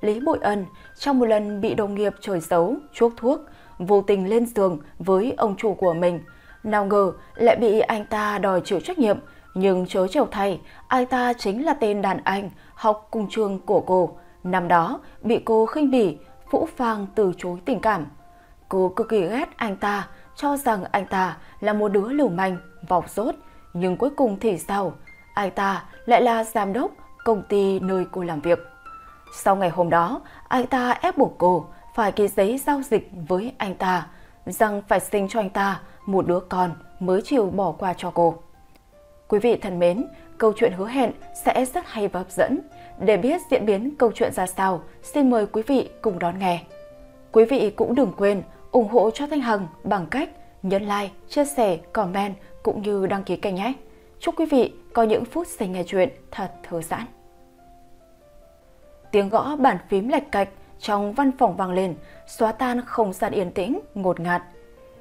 Lý Bội Ân trong một lần bị đồng nghiệp trời xấu, chuốc thuốc, vô tình lên giường với ông chủ của mình. Nào ngờ lại bị anh ta đòi chịu trách nhiệm, nhưng chớ trèo thay, anh ta chính là tên đàn anh học cùng trường của cô. Năm đó bị cô khinh bỉ, phũ phàng từ chối tình cảm. Cô cực kỳ ghét anh ta, cho rằng anh ta là một đứa lưu manh, vọc rốt. Nhưng cuối cùng thì sao? Anh ta lại là giám đốc công ty nơi cô làm việc. Sau ngày hôm đó, anh ta ép buộc cô phải ký giấy giao dịch với anh ta rằng phải sinh cho anh ta một đứa con mới chịu bỏ qua cho cô. Quý vị thân mến, câu chuyện hứa hẹn sẽ rất hay và hấp dẫn. Để biết diễn biến câu chuyện ra sao, xin mời quý vị cùng đón nghe. Quý vị cũng đừng quên ủng hộ cho Thanh Hằng bằng cách nhấn like, chia sẻ, comment cũng như đăng ký kênh nhé. Chúc quý vị có những phút giây nghe chuyện thật thư giãn. Tiếng gõ bàn phím lạch cạch trong văn phòng vang lên, xóa tan không gian yên tĩnh, ngột ngạt.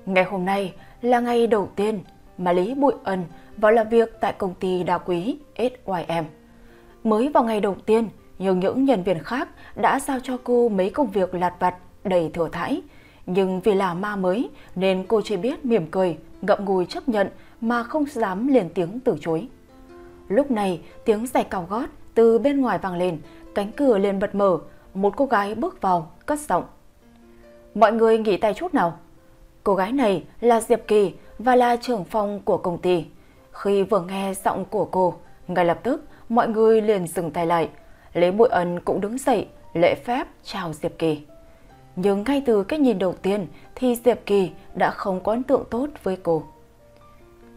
Ngày hôm nay là ngày đầu tiên mà Lý Bụi Ân vào làm việc tại công ty đa quý SYM. Mới vào ngày đầu tiên, nhiều những nhân viên khác đã giao cho cô mấy công việc lặt vặt đầy thừa thãi. Nhưng vì là ma mới nên cô chỉ biết mỉm cười, ngậm ngùi chấp nhận mà không dám lên tiếng từ chối. Lúc này tiếng giày cao gót từ bên ngoài vang lên cánh cửa liền bật mở, một cô gái bước vào, cất giọng. Mọi người nghỉ tay chút nào. Cô gái này là Diệp Kỳ và là trưởng phòng của công ty. Khi vừa nghe giọng của cô, ngay lập tức mọi người liền dừng tay lại. Lý bụi Ân cũng đứng dậy, lễ phép chào Diệp Kỳ. Nhưng ngay từ cái nhìn đầu tiên thì Diệp Kỳ đã không có ấn tượng tốt với cô.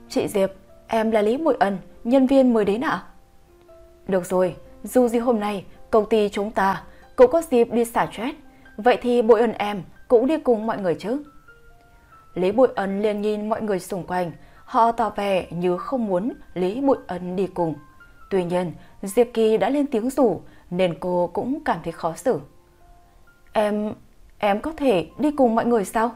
Chị Diệp, em là Lý bụi Ân, nhân viên mới đến ạ? Được rồi, dù gì hôm nay Công ty chúng ta cũng có dịp đi xả stress, vậy thì Bội Ân em cũng đi cùng mọi người chứ. Lý Bội Ân liền nhìn mọi người xung quanh, họ tỏ vẻ như không muốn Lý Bội Ân đi cùng. Tuy nhiên, Diệp Kỳ đã lên tiếng rủ nên cô cũng cảm thấy khó xử. Em, em có thể đi cùng mọi người sao?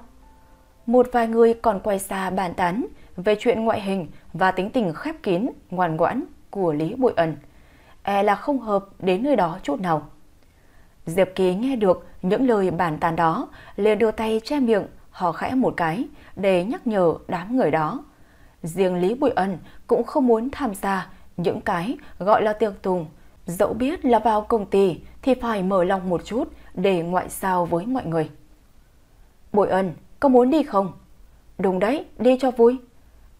Một vài người còn quay xa bàn tán về chuyện ngoại hình và tính tình khép kín, ngoan ngoãn của Lý bụi ẩn e là không hợp đến nơi đó chút nào. Diệp Ký nghe được những lời bàn tán đó, liền đưa tay che miệng, hò khẽ một cái để nhắc nhở đám người đó. Riêng Lý Bùi Ân cũng không muốn tham gia những cái gọi là tiệc tùng. Dẫu biết là vào công ty thì phải mở lòng một chút để ngoại giao với mọi người. Bùi Ân, có muốn đi không? Đúng đấy, đi cho vui.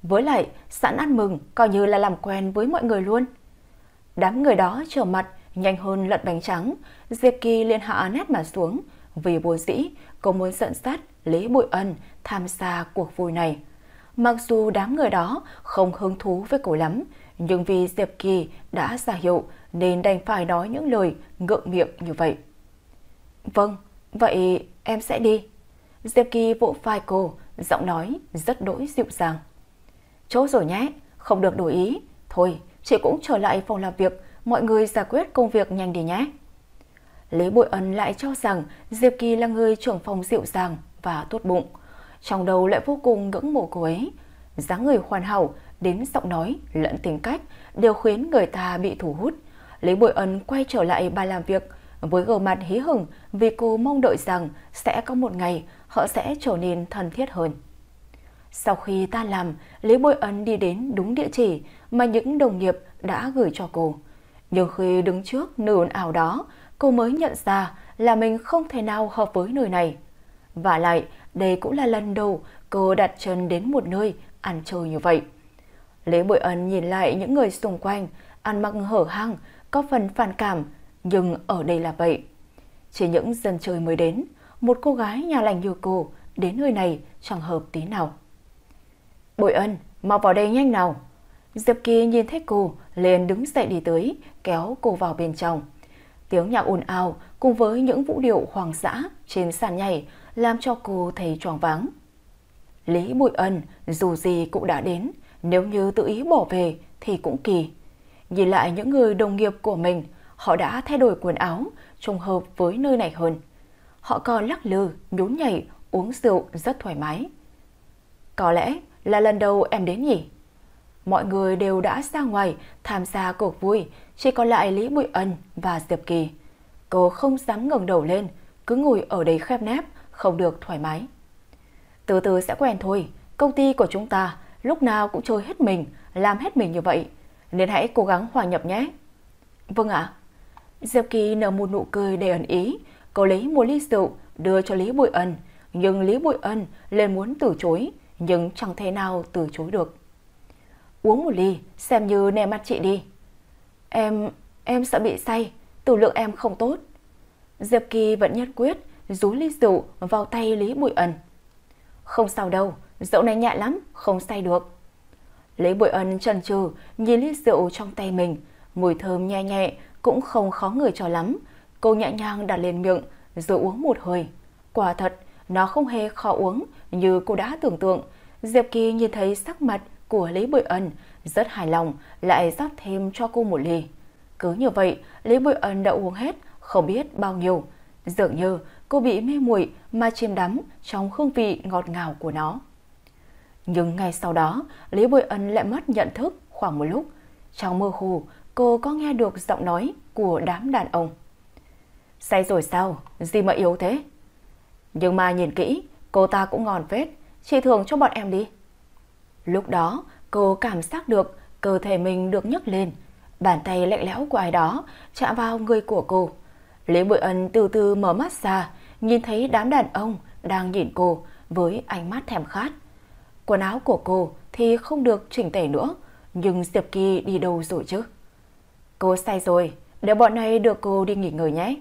Với lại, sẵn ăn mừng coi như là làm quen với mọi người luôn. Đám người đó trở mặt nhanh hơn lật bánh trắng, Diệp Kỳ liền hạ nét mà xuống, vì vô dĩ cô muốn giận sát Lý Bụi Ân tham gia cuộc vui này. Mặc dù đám người đó không hứng thú với cô lắm, nhưng vì Diệp Kỳ đã giả hiệu nên đành phải nói những lời ngượng miệng như vậy. Vâng, vậy em sẽ đi. Diệp Kỳ vỗ vai cô, giọng nói rất đỗi dịu dàng. Chốt rồi nhé, không được đổi ý. Thôi, chị cũng trở lại phòng làm việc, mọi người giải quyết công việc nhanh đi nhé. Lý Bội Ân lại cho rằng Diệp Kỳ là người trưởng phòng dịu dàng và tốt bụng. Trong đầu lại vô cùng ngưỡng mộ cô ấy. dáng người hoàn hảo, đến giọng nói lẫn tính cách đều khiến người ta bị thu hút. Lý Bội Ân quay trở lại bà làm việc với gương mặt hí hửng vì cô mong đợi rằng sẽ có một ngày họ sẽ trở nên thân thiết hơn. Sau khi ta làm, Lý Bội Ân đi đến đúng địa chỉ mà những đồng nghiệp đã gửi cho cô. Nhưng khi đứng trước nơi ồn ào đó, cô mới nhận ra là mình không thể nào hợp với nơi này. Và lại, đây cũng là lần đầu cô đặt chân đến một nơi ăn chơi như vậy. Lễ Bội Ân nhìn lại những người xung quanh, ăn mặc hở hang, có phần phản cảm, nhưng ở đây là vậy. Chỉ những dân chơi mới đến, một cô gái nhà lành như cô đến nơi này chẳng hợp tí nào. Bội Ân, mau vào đây nhanh nào! Diệp Kỳ nhìn thấy cô, liền đứng dậy đi tới, kéo cô vào bên trong. Tiếng nhạc ồn ào cùng với những vũ điệu hoàng dã trên sàn nhảy làm cho cô thấy choáng váng. Lý Bụi Ân dù gì cũng đã đến, nếu như tự ý bỏ về thì cũng kỳ. Nhìn lại những người đồng nghiệp của mình, họ đã thay đổi quần áo, trùng hợp với nơi này hơn. Họ còn lắc lư, nhún nhảy, uống rượu rất thoải mái. Có lẽ là lần đầu em đến nhỉ? mọi người đều đã ra ngoài tham gia cuộc vui, chỉ còn lại Lý Bụi Ân và Diệp Kỳ. Cô không dám ngẩng đầu lên, cứ ngồi ở đây khép nép, không được thoải mái. Từ từ sẽ quen thôi, công ty của chúng ta lúc nào cũng chơi hết mình, làm hết mình như vậy, nên hãy cố gắng hòa nhập nhé. Vâng ạ. Diệp Kỳ nở một nụ cười đầy ẩn ý, cô lấy một ly rượu đưa cho Lý Bụi Ân, nhưng Lý Bụi Ân lên muốn từ chối, nhưng chẳng thể nào từ chối được uống một ly, xem như nề mặt chị đi. Em, em sợ bị say, tử lượng em không tốt. Diệp Kỳ vẫn nhất quyết, rúi ly rượu vào tay Lý Bùi Ân. Không sao đâu, rượu này nhẹ lắm, không say được. Lý Bùi Ân chần chừ nhìn ly rượu trong tay mình, mùi thơm nhẹ nhẹ cũng không khó người cho lắm. Cô nhẹ nhàng đặt lên miệng rồi uống một hơi. Quả thật, nó không hề khó uống như cô đã tưởng tượng. Diệp Kỳ nhìn thấy sắc mặt của Lý Bội Ân rất hài lòng lại rót thêm cho cô một ly. Cứ như vậy, Lý Bội Ân đã uống hết không biết bao nhiêu. Dường như cô bị mê muội mà chìm đắm trong hương vị ngọt ngào của nó. Nhưng ngay sau đó, Lý Bội Ân lại mất nhận thức khoảng một lúc. Trong mơ hồ, cô có nghe được giọng nói của đám đàn ông. Say rồi sao? Gì mà yếu thế? Nhưng mà nhìn kỹ, cô ta cũng ngon phết. Chị thường cho bọn em đi. Lúc đó, cô cảm giác được cơ thể mình được nhấc lên, bàn tay lạnh lẽo của ai đó chạm vào người của cô. Lý Bội Ân từ từ mở mắt ra, nhìn thấy đám đàn ông đang nhìn cô với ánh mắt thèm khát. Quần áo của cô thì không được chỉnh tề nữa, nhưng Diệp Kỳ đi đâu rồi chứ? Cô sai rồi, để bọn này đưa cô đi nghỉ ngơi nhé.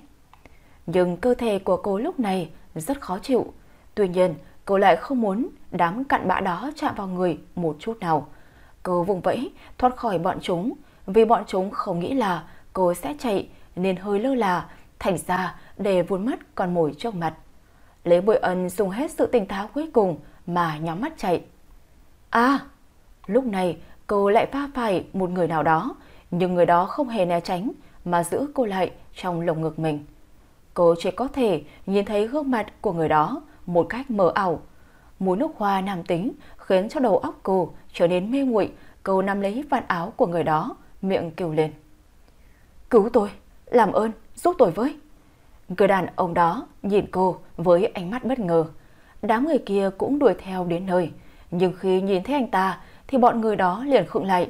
Nhưng cơ thể của cô lúc này rất khó chịu, tuy nhiên cô lại không muốn đám cặn bã đó chạm vào người một chút nào. Cô vùng vẫy thoát khỏi bọn chúng vì bọn chúng không nghĩ là cô sẽ chạy nên hơi lơ là thành ra để vun mất con mồi trước mặt. Lý Bội Ân dùng hết sự tỉnh táo cuối cùng mà nhắm mắt chạy. À, lúc này cô lại va phải một người nào đó, nhưng người đó không hề né tránh mà giữ cô lại trong lồng ngực mình. Cô chỉ có thể nhìn thấy gương mặt của người đó một cách mờ ảo mùi nước hoa nam tính khiến cho đầu óc cô trở nên mê muội cô nắm lấy vạt áo của người đó, miệng kêu lên. Cứu tôi, làm ơn, giúp tôi với. Người đàn ông đó nhìn cô với ánh mắt bất ngờ. Đám người kia cũng đuổi theo đến nơi, nhưng khi nhìn thấy anh ta thì bọn người đó liền khựng lại.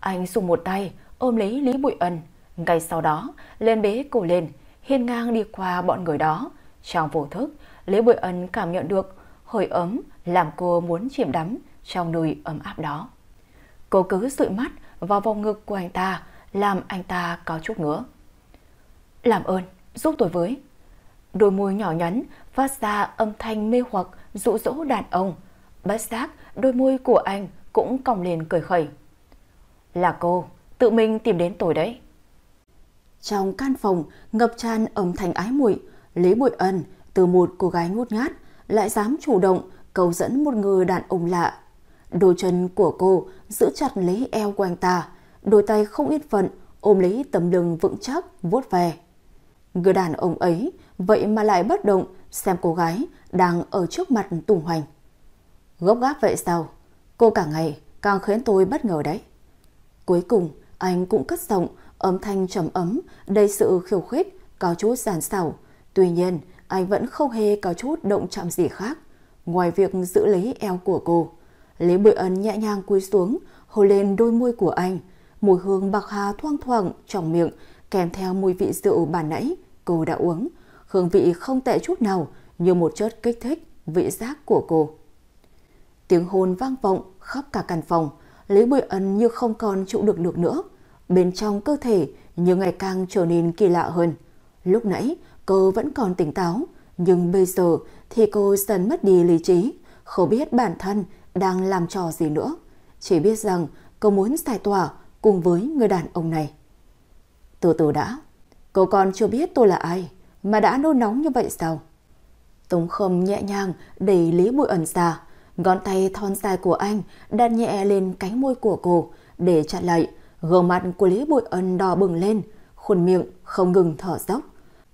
Anh dùng một tay ôm lấy Lý Bụi Ân, ngay sau đó lên bế cô lên, hiên ngang đi qua bọn người đó. Trong vô thức, Lý Bụi Ân cảm nhận được hơi ấm làm cô muốn chìm đắm trong nồi ấm áp đó. Cô cứ dụi mắt vào vòng ngực của anh ta, làm anh ta có chút ngứa. Làm ơn, giúp tôi với. Đôi môi nhỏ nhắn phát ra âm thanh mê hoặc dụ dỗ đàn ông. Bất giác, đôi môi của anh cũng còng lên cười khẩy. Là cô, tự mình tìm đến tôi đấy. Trong căn phòng ngập tràn âm thanh ái muội, Lý Bội Ân từ một cô gái ngút ngát lại dám chủ động cầu dẫn một người đàn ông lạ. Đôi chân của cô giữ chặt lấy eo của anh ta, đôi tay không ít phận ôm lấy tấm lưng vững chắc vuốt về. Người đàn ông ấy vậy mà lại bất động xem cô gái đang ở trước mặt tùng hoành. Gốc gáp vậy sao? Cô cả ngày càng khiến tôi bất ngờ đấy. Cuối cùng, anh cũng cất giọng, âm thanh trầm ấm, đầy sự khiêu khích, có chút giản xảo. Tuy nhiên, anh vẫn không hề có chút động chạm gì khác, ngoài việc giữ lấy eo của cô. Lý Bội Ân nhẹ nhàng cúi xuống, hôn lên đôi môi của anh, mùi hương bạc hà thoang thoảng trong miệng, kèm theo mùi vị rượu bản nãy cô đã uống. Hương vị không tệ chút nào, như một chất kích thích vị giác của cô. Tiếng hôn vang vọng khắp cả căn phòng, Lý Bội Ân như không còn chịu được được nữa. Bên trong cơ thể như ngày càng trở nên kỳ lạ hơn. Lúc nãy, Cô vẫn còn tỉnh táo, nhưng bây giờ thì cô dần mất đi lý trí, không biết bản thân đang làm trò gì nữa. Chỉ biết rằng cô muốn giải tỏa cùng với người đàn ông này. Từ từ đã, cô còn chưa biết tôi là ai mà đã nôn nóng như vậy sao? Tống Khâm nhẹ nhàng đẩy Lý Bụi ẩn ra, ngón tay thon dài của anh đặt nhẹ lên cánh môi của cô để chặn lại, gương mặt của Lý Bụi ẩn đỏ bừng lên, khuôn miệng không ngừng thở dốc.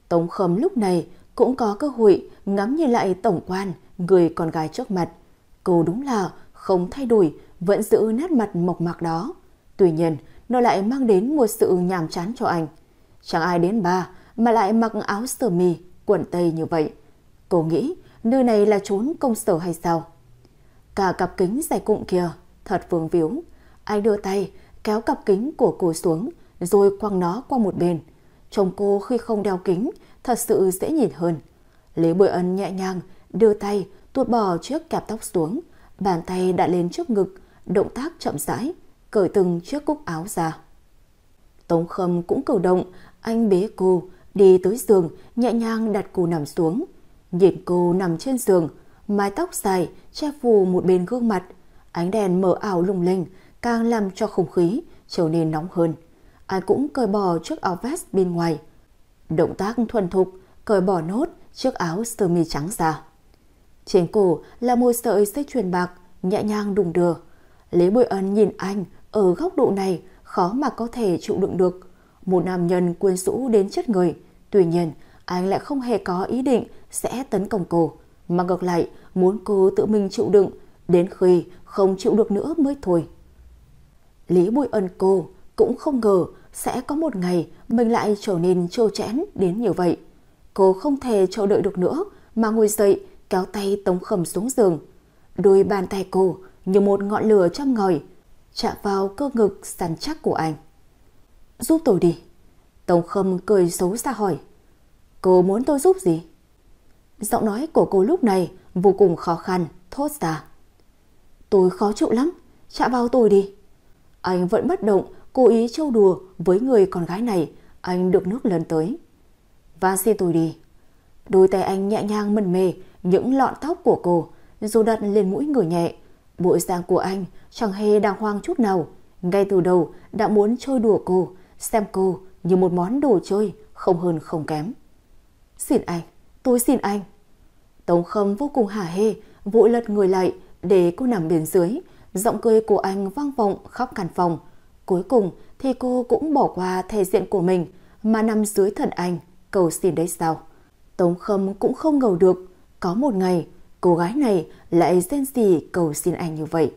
Tống Khâm lúc này cũng có cơ hội ngắm nhìn lại tổng quan người con gái trước mặt. Cô đúng là không thay đổi, vẫn giữ nét mặt mộc mạc đó. Tuy nhiên, nó lại mang đến một sự nhàm chán cho anh. Chẳng ai đến ba mà lại mặc áo sơ mi, quần tây như vậy. Cô nghĩ nơi này là trốn công sở hay sao? Cả cặp kính dài cụm kia, thật vương víu. Anh đưa tay, kéo cặp kính của cô xuống, rồi quăng nó qua một bên. Trông cô khi không đeo kính, thật sự dễ nhìn hơn. Lý Bội Ân nhẹ nhàng, đưa tay, tuột bỏ chiếc kẹp tóc xuống, bàn tay đã lên trước ngực, động tác chậm rãi, cởi từng chiếc cúc áo ra. Tống Khâm cũng cầu động, anh bế cô, đi tới giường, nhẹ nhàng đặt cô nằm xuống. Nhìn cô nằm trên giường, mái tóc dài che phủ một bên gương mặt, ánh đèn mờ ảo lung linh càng làm cho không khí trở nên nóng hơn ai cũng cởi bỏ chiếc áo vest bên ngoài. Động tác thuần thục, cởi bỏ nốt chiếc áo sơ mi trắng ra. Trên cổ là một sợi dây chuyền bạc, nhẹ nhàng đùng đưa. Lý Bội Ân nhìn anh ở góc độ này khó mà có thể chịu đựng được. Một nam nhân quyến rũ đến chết người. Tuy nhiên, anh lại không hề có ý định sẽ tấn công cô. Mà ngược lại, muốn cô tự mình chịu đựng, đến khi không chịu được nữa mới thôi. Lý Bùi Ân cô cũng không ngờ sẽ có một ngày mình lại trở nên trâu chẽn đến như vậy. Cô không thể chờ đợi được nữa mà ngồi dậy kéo tay Tống Khẩm xuống giường. Đôi bàn tay cô như một ngọn lửa trong ngời chạm vào cơ ngực săn chắc của anh. Giúp tôi đi. Tống Khâm cười xấu xa hỏi. Cô muốn tôi giúp gì? Giọng nói của cô lúc này vô cùng khó khăn, thốt ra. Tôi khó chịu lắm, chạm vào tôi đi. Anh vẫn bất động cố ý trêu đùa với người con gái này, anh được nước lớn tới. và xin tôi đi. Đôi tay anh nhẹ nhàng mân mê những lọn tóc của cô, dù đặt lên mũi người nhẹ. Bộ dạng của anh chẳng hề đàng hoang chút nào. Ngay từ đầu đã muốn chơi đùa cô, xem cô như một món đồ chơi, không hơn không kém. Xin anh, tôi xin anh. Tống Khâm vô cùng hả hê, vội lật người lại để cô nằm bên dưới. Giọng cười của anh vang vọng khắp căn phòng. Cuối cùng thì cô cũng bỏ qua thể diện của mình mà nằm dưới thần anh cầu xin đấy sao. Tống Khâm cũng không ngờ được, có một ngày cô gái này lại rên rỉ cầu xin anh như vậy.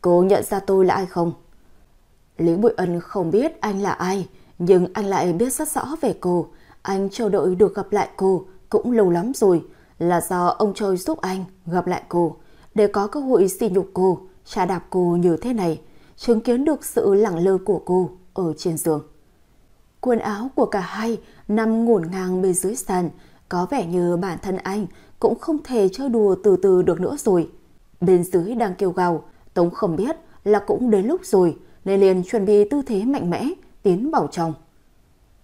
Cô nhận ra tôi là ai không? Lý Bụi Ân không biết anh là ai, nhưng anh lại biết rất rõ về cô. Anh chờ đợi được gặp lại cô cũng lâu lắm rồi, là do ông trời giúp anh gặp lại cô, để có cơ hội xỉ nhục cô, trả đạp cô như thế này chứng kiến được sự lẳng lơ của cô ở trên giường. Quần áo của cả hai nằm ngổn ngang bên dưới sàn, có vẻ như bản thân anh cũng không thể chơi đùa từ từ được nữa rồi. Bên dưới đang kêu gào, Tống không biết là cũng đến lúc rồi, nên liền chuẩn bị tư thế mạnh mẽ, tiến vào trong.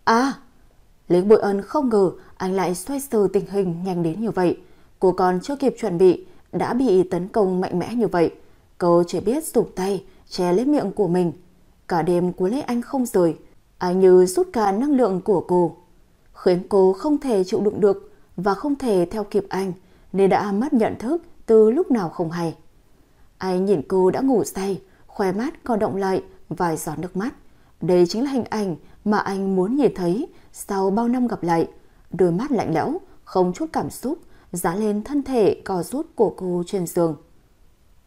À! Lý Bội Ân không ngờ anh lại xoay sờ tình hình nhanh đến như vậy. Cô còn chưa kịp chuẩn bị, đã bị tấn công mạnh mẽ như vậy. Cô chỉ biết dùng tay, che lấy miệng của mình. Cả đêm cuốn lấy anh không rời, anh như rút cả năng lượng của cô. Khiến cô không thể chịu đựng được và không thể theo kịp anh nên đã mất nhận thức từ lúc nào không hay. Anh nhìn cô đã ngủ say, khóe mắt còn động lại vài giọt nước mắt. Đây chính là hình ảnh mà anh muốn nhìn thấy sau bao năm gặp lại. Đôi mắt lạnh lẽo, không chút cảm xúc, dán lên thân thể co rút của cô trên giường.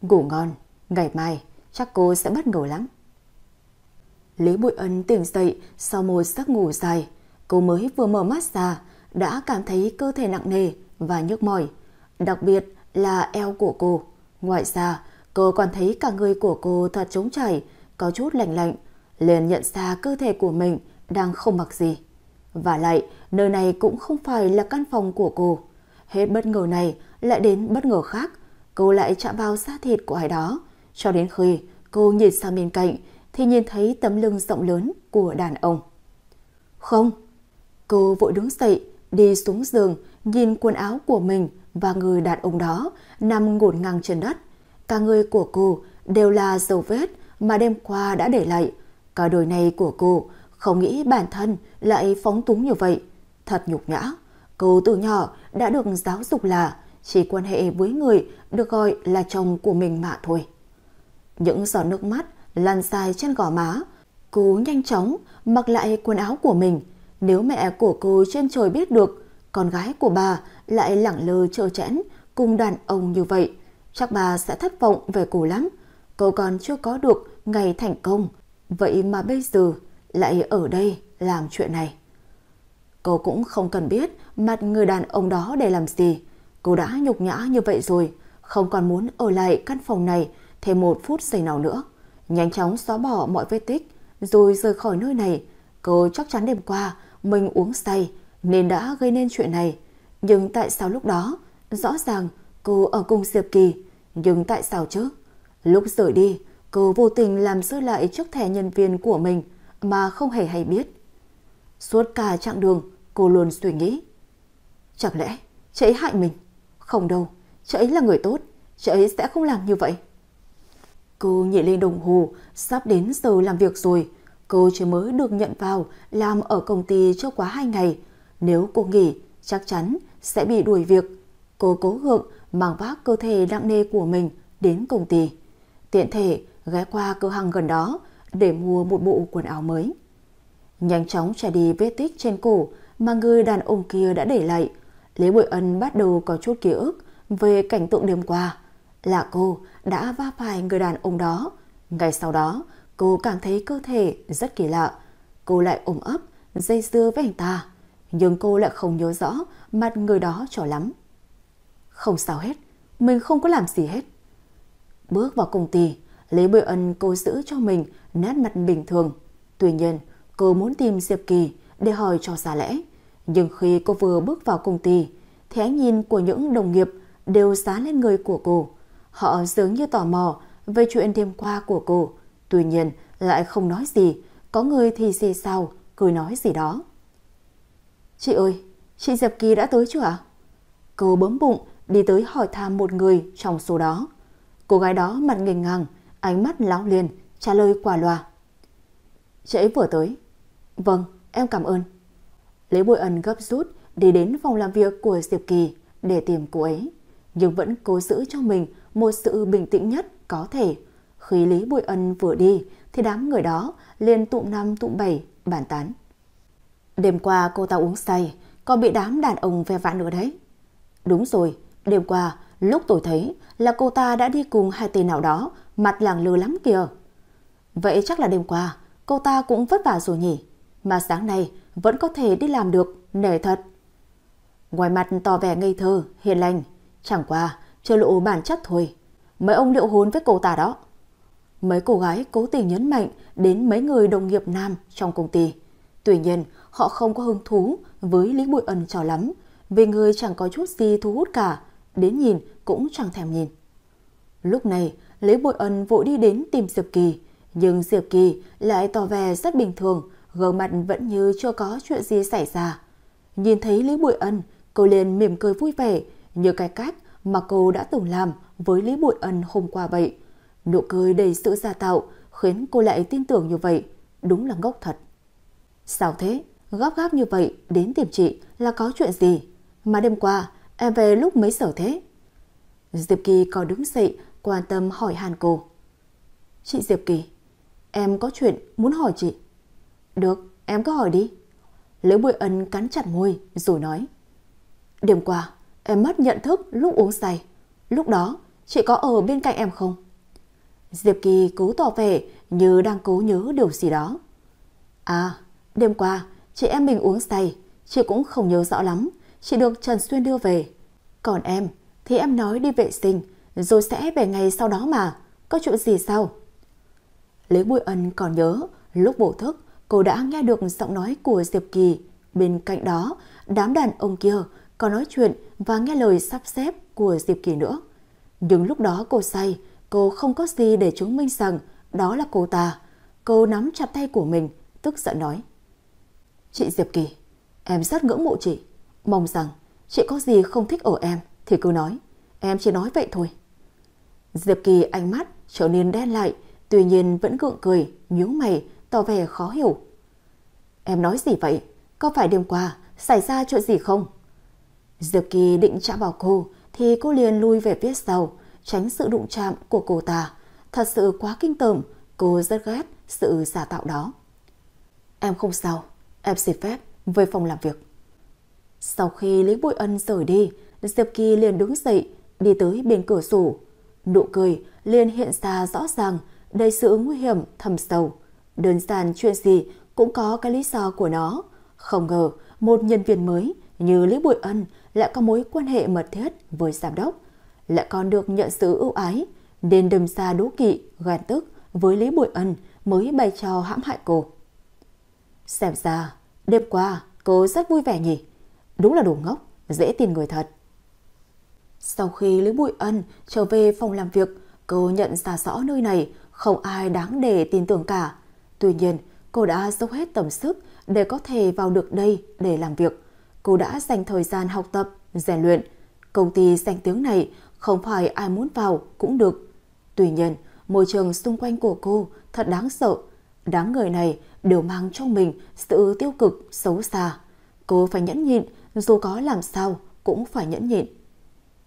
Ngủ ngon, ngày mai chắc cô sẽ bất ngờ lắm. Lý Bụi Ân tỉnh dậy sau một giấc ngủ dài. Cô mới vừa mở mắt ra, đã cảm thấy cơ thể nặng nề và nhức mỏi, đặc biệt là eo của cô. Ngoài ra, cô còn thấy cả người của cô thật trống chảy, có chút lạnh lạnh, liền nhận ra cơ thể của mình đang không mặc gì. Và lại, nơi này cũng không phải là căn phòng của cô. Hết bất ngờ này lại đến bất ngờ khác, cô lại chạm vào da thịt của ai đó, cho đến khi cô nhìn sang bên cạnh thì nhìn thấy tấm lưng rộng lớn của đàn ông. Không, cô vội đứng dậy, đi xuống giường, nhìn quần áo của mình và người đàn ông đó nằm ngổn ngang trên đất. Cả người của cô đều là dấu vết mà đêm qua đã để lại. Cả đời này của cô không nghĩ bản thân lại phóng túng như vậy. Thật nhục nhã, cô từ nhỏ đã được giáo dục là chỉ quan hệ với người được gọi là chồng của mình mà thôi. Những giọt nước mắt lăn dài trên gò má. Cô nhanh chóng mặc lại quần áo của mình. Nếu mẹ của cô trên trời biết được, con gái của bà lại lẳng lơ trơ chẽn cùng đàn ông như vậy. Chắc bà sẽ thất vọng về cô lắm. Cô còn chưa có được ngày thành công. Vậy mà bây giờ lại ở đây làm chuyện này. Cô cũng không cần biết mặt người đàn ông đó để làm gì. Cô đã nhục nhã như vậy rồi, không còn muốn ở lại căn phòng này Thêm một phút giây nào nữa, nhanh chóng xóa bỏ mọi vết tích, rồi rời khỏi nơi này. Cô chắc chắn đêm qua mình uống say nên đã gây nên chuyện này. Nhưng tại sao lúc đó, rõ ràng cô ở cùng Diệp Kỳ. Nhưng tại sao chứ? Lúc rời đi, cô vô tình làm rơi lại chiếc thẻ nhân viên của mình mà không hề hay biết. Suốt cả chặng đường, cô luôn suy nghĩ. Chẳng lẽ chị hại mình? Không đâu, chị là người tốt, chị sẽ không làm như vậy. Cô nhìn lên đồng hồ, sắp đến giờ làm việc rồi. Cô chỉ mới được nhận vào làm ở công ty chưa quá 2 ngày. Nếu cô nghỉ, chắc chắn sẽ bị đuổi việc. Cô cố gượng mang vác cơ thể nặng nề của mình đến công ty. Tiện thể ghé qua cửa hàng gần đó để mua một bộ quần áo mới. Nhanh chóng trả đi vết tích trên cổ mà người đàn ông kia đã để lại. Lý Bội Ân bắt đầu có chút ký ức về cảnh tượng đêm qua là cô đã va phải người đàn ông đó. Ngay sau đó, cô cảm thấy cơ thể rất kỳ lạ. Cô lại ôm ấp, dây dưa với anh ta. Nhưng cô lại không nhớ rõ mặt người đó cho lắm. Không sao hết, mình không có làm gì hết. Bước vào công ty, lấy Bùi Ân cô giữ cho mình nét mặt bình thường. Tuy nhiên, cô muốn tìm Diệp Kỳ để hỏi cho ra lẽ. Nhưng khi cô vừa bước vào công ty, thế nhìn của những đồng nghiệp đều giá lên người của cô. Họ dường như tò mò về chuyện đêm qua của cô, tuy nhiên lại không nói gì, có người thì xì xào, cười nói gì đó. Chị ơi, chị Diệp Kỳ đã tới chưa ạ? Cô bấm bụng đi tới hỏi thăm một người trong số đó. Cô gái đó mặt nghênh ngang, ánh mắt láo liền, trả lời quả loa. Chị ấy vừa tới. Vâng, em cảm ơn. lấy Bội Ân gấp rút đi đến phòng làm việc của Diệp Kỳ để tìm cô ấy, nhưng vẫn cố giữ cho mình một sự bình tĩnh nhất có thể. Khi Lý Bùi Ân vừa đi thì đám người đó liền tụm năm tụm bảy bàn tán. Đêm qua cô ta uống say, còn bị đám đàn ông ve vãn nữa đấy. Đúng rồi, đêm qua lúc tôi thấy là cô ta đã đi cùng hai tên nào đó, mặt làng lừa lắm kìa. Vậy chắc là đêm qua cô ta cũng vất vả rồi nhỉ, mà sáng nay vẫn có thể đi làm được, nể thật. Ngoài mặt tỏ vẻ ngây thơ, hiền lành, chẳng qua chưa lộ bản chất thôi. Mấy ông liệu hôn với cô ta đó. Mấy cô gái cố tình nhấn mạnh đến mấy người đồng nghiệp nam trong công ty. Tuy nhiên, họ không có hứng thú với Lý Bụi Ân cho lắm, vì người chẳng có chút gì thu hút cả, đến nhìn cũng chẳng thèm nhìn. Lúc này, Lý Bụi Ân vội đi đến tìm Diệp Kỳ, nhưng Diệp Kỳ lại tỏ vẻ rất bình thường, gương mặt vẫn như chưa có chuyện gì xảy ra. Nhìn thấy Lý Bụi Ân, cô liền mỉm cười vui vẻ, như cái cách mà cô đã từng làm với Lý Bội Ân hôm qua vậy. Nụ cười đầy sự giả tạo khiến cô lại tin tưởng như vậy. Đúng là ngốc thật. Sao thế? Gấp gáp như vậy đến tìm chị là có chuyện gì? Mà đêm qua em về lúc mấy giờ thế? Diệp Kỳ có đứng dậy quan tâm hỏi Hàn cô. Chị Diệp Kỳ, em có chuyện muốn hỏi chị. Được, em cứ hỏi đi. Lễ Bùi Ân cắn chặt môi rồi nói. Đêm qua, Em mất nhận thức lúc uống say. Lúc đó, chị có ở bên cạnh em không? Diệp Kỳ cố tỏ vẻ như đang cố nhớ điều gì đó. À, đêm qua, chị em mình uống say. Chị cũng không nhớ rõ lắm. Chị được Trần Xuyên đưa về. Còn em, thì em nói đi vệ sinh, rồi sẽ về ngày sau đó mà. Có chuyện gì sao? Lý Bùi Ân còn nhớ, lúc bổ thức, cô đã nghe được giọng nói của Diệp Kỳ. Bên cạnh đó, đám đàn ông kia có nói chuyện và nghe lời sắp xếp của Diệp Kỳ nữa. Nhưng lúc đó cô say, cô không có gì để chứng minh rằng đó là cô ta. Cô nắm chặt tay của mình, tức giận nói. Chị Diệp Kỳ, em rất ngưỡng mộ chị. Mong rằng chị có gì không thích ở em thì cứ nói. Em chỉ nói vậy thôi. Diệp Kỳ ánh mắt trở nên đen lại, tuy nhiên vẫn gượng cười, nhíu mày, tỏ vẻ khó hiểu. Em nói gì vậy? Có phải đêm qua xảy ra chuyện gì không? Diệp Kỳ định chạm vào cô thì cô liền lui về phía sau, tránh sự đụng chạm của cô ta. Thật sự quá kinh tởm, cô rất ghét sự giả tạo đó. Em không sao, em xin phép về phòng làm việc. Sau khi Lý Bội Ân rời đi, Diệp Kỳ liền đứng dậy, đi tới bên cửa sổ. Nụ cười liền hiện ra rõ ràng đầy sự nguy hiểm thầm sâu. Đơn giản chuyện gì cũng có cái lý do của nó. Không ngờ một nhân viên mới như Lý Bùi Ân lại có mối quan hệ mật thiết với giám đốc, lại còn được nhận sự ưu ái, nên đâm xa đố kỵ, ghen tức với Lý Bùi Ân mới bày trò hãm hại cô. Xem ra, đêm qua cô rất vui vẻ nhỉ, đúng là đồ ngốc, dễ tin người thật. Sau khi Lý Bụi Ân trở về phòng làm việc, cô nhận ra rõ nơi này không ai đáng để tin tưởng cả. Tuy nhiên, cô đã dốc hết tầm sức để có thể vào được đây để làm việc cô đã dành thời gian học tập, rèn luyện. Công ty danh tiếng này không phải ai muốn vào cũng được. Tuy nhiên, môi trường xung quanh của cô thật đáng sợ. Đám người này đều mang trong mình sự tiêu cực xấu xa. Cô phải nhẫn nhịn, dù có làm sao cũng phải nhẫn nhịn.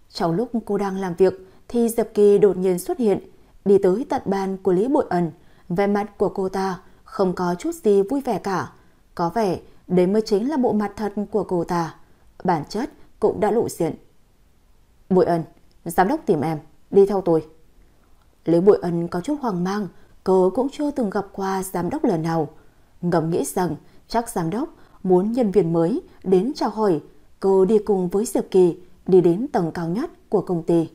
Trong lúc cô đang làm việc thì Diệp Kỳ đột nhiên xuất hiện, đi tới tận bàn của Lý Bội Ẩn. Về mặt của cô ta không có chút gì vui vẻ cả. Có vẻ Đấy mới chính là bộ mặt thật của cô ta. Bản chất cũng đã lộ diện. Bụi ân, giám đốc tìm em, đi theo tôi. Lý Bụi ân có chút hoang mang, cô cũng chưa từng gặp qua giám đốc lần nào. Ngầm nghĩ rằng chắc giám đốc muốn nhân viên mới đến chào hỏi. Cô đi cùng với Diệp Kỳ đi đến tầng cao nhất của công ty.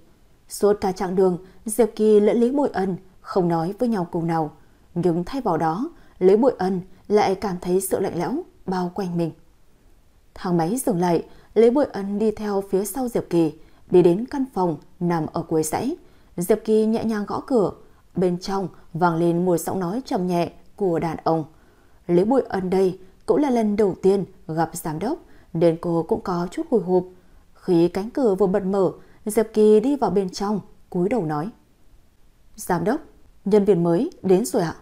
Suốt cả chặng đường, Diệp Kỳ lẫn Lý Bụi Ân không nói với nhau câu nào. Nhưng thay vào đó, Lý Bụi Ân lại cảm thấy sự lạnh lẽo bao quanh mình. Thang máy dừng lại, Lý Bội Ân đi theo phía sau Diệp Kỳ, đi đến căn phòng nằm ở cuối dãy. Diệp Kỳ nhẹ nhàng gõ cửa, bên trong vang lên mùi giọng nói trầm nhẹ của đàn ông. Lý Bội Ân đây cũng là lần đầu tiên gặp giám đốc, nên cô cũng có chút hồi hộp. Khi cánh cửa vừa bật mở, Diệp Kỳ đi vào bên trong, cúi đầu nói. Giám đốc, nhân viên mới đến rồi ạ.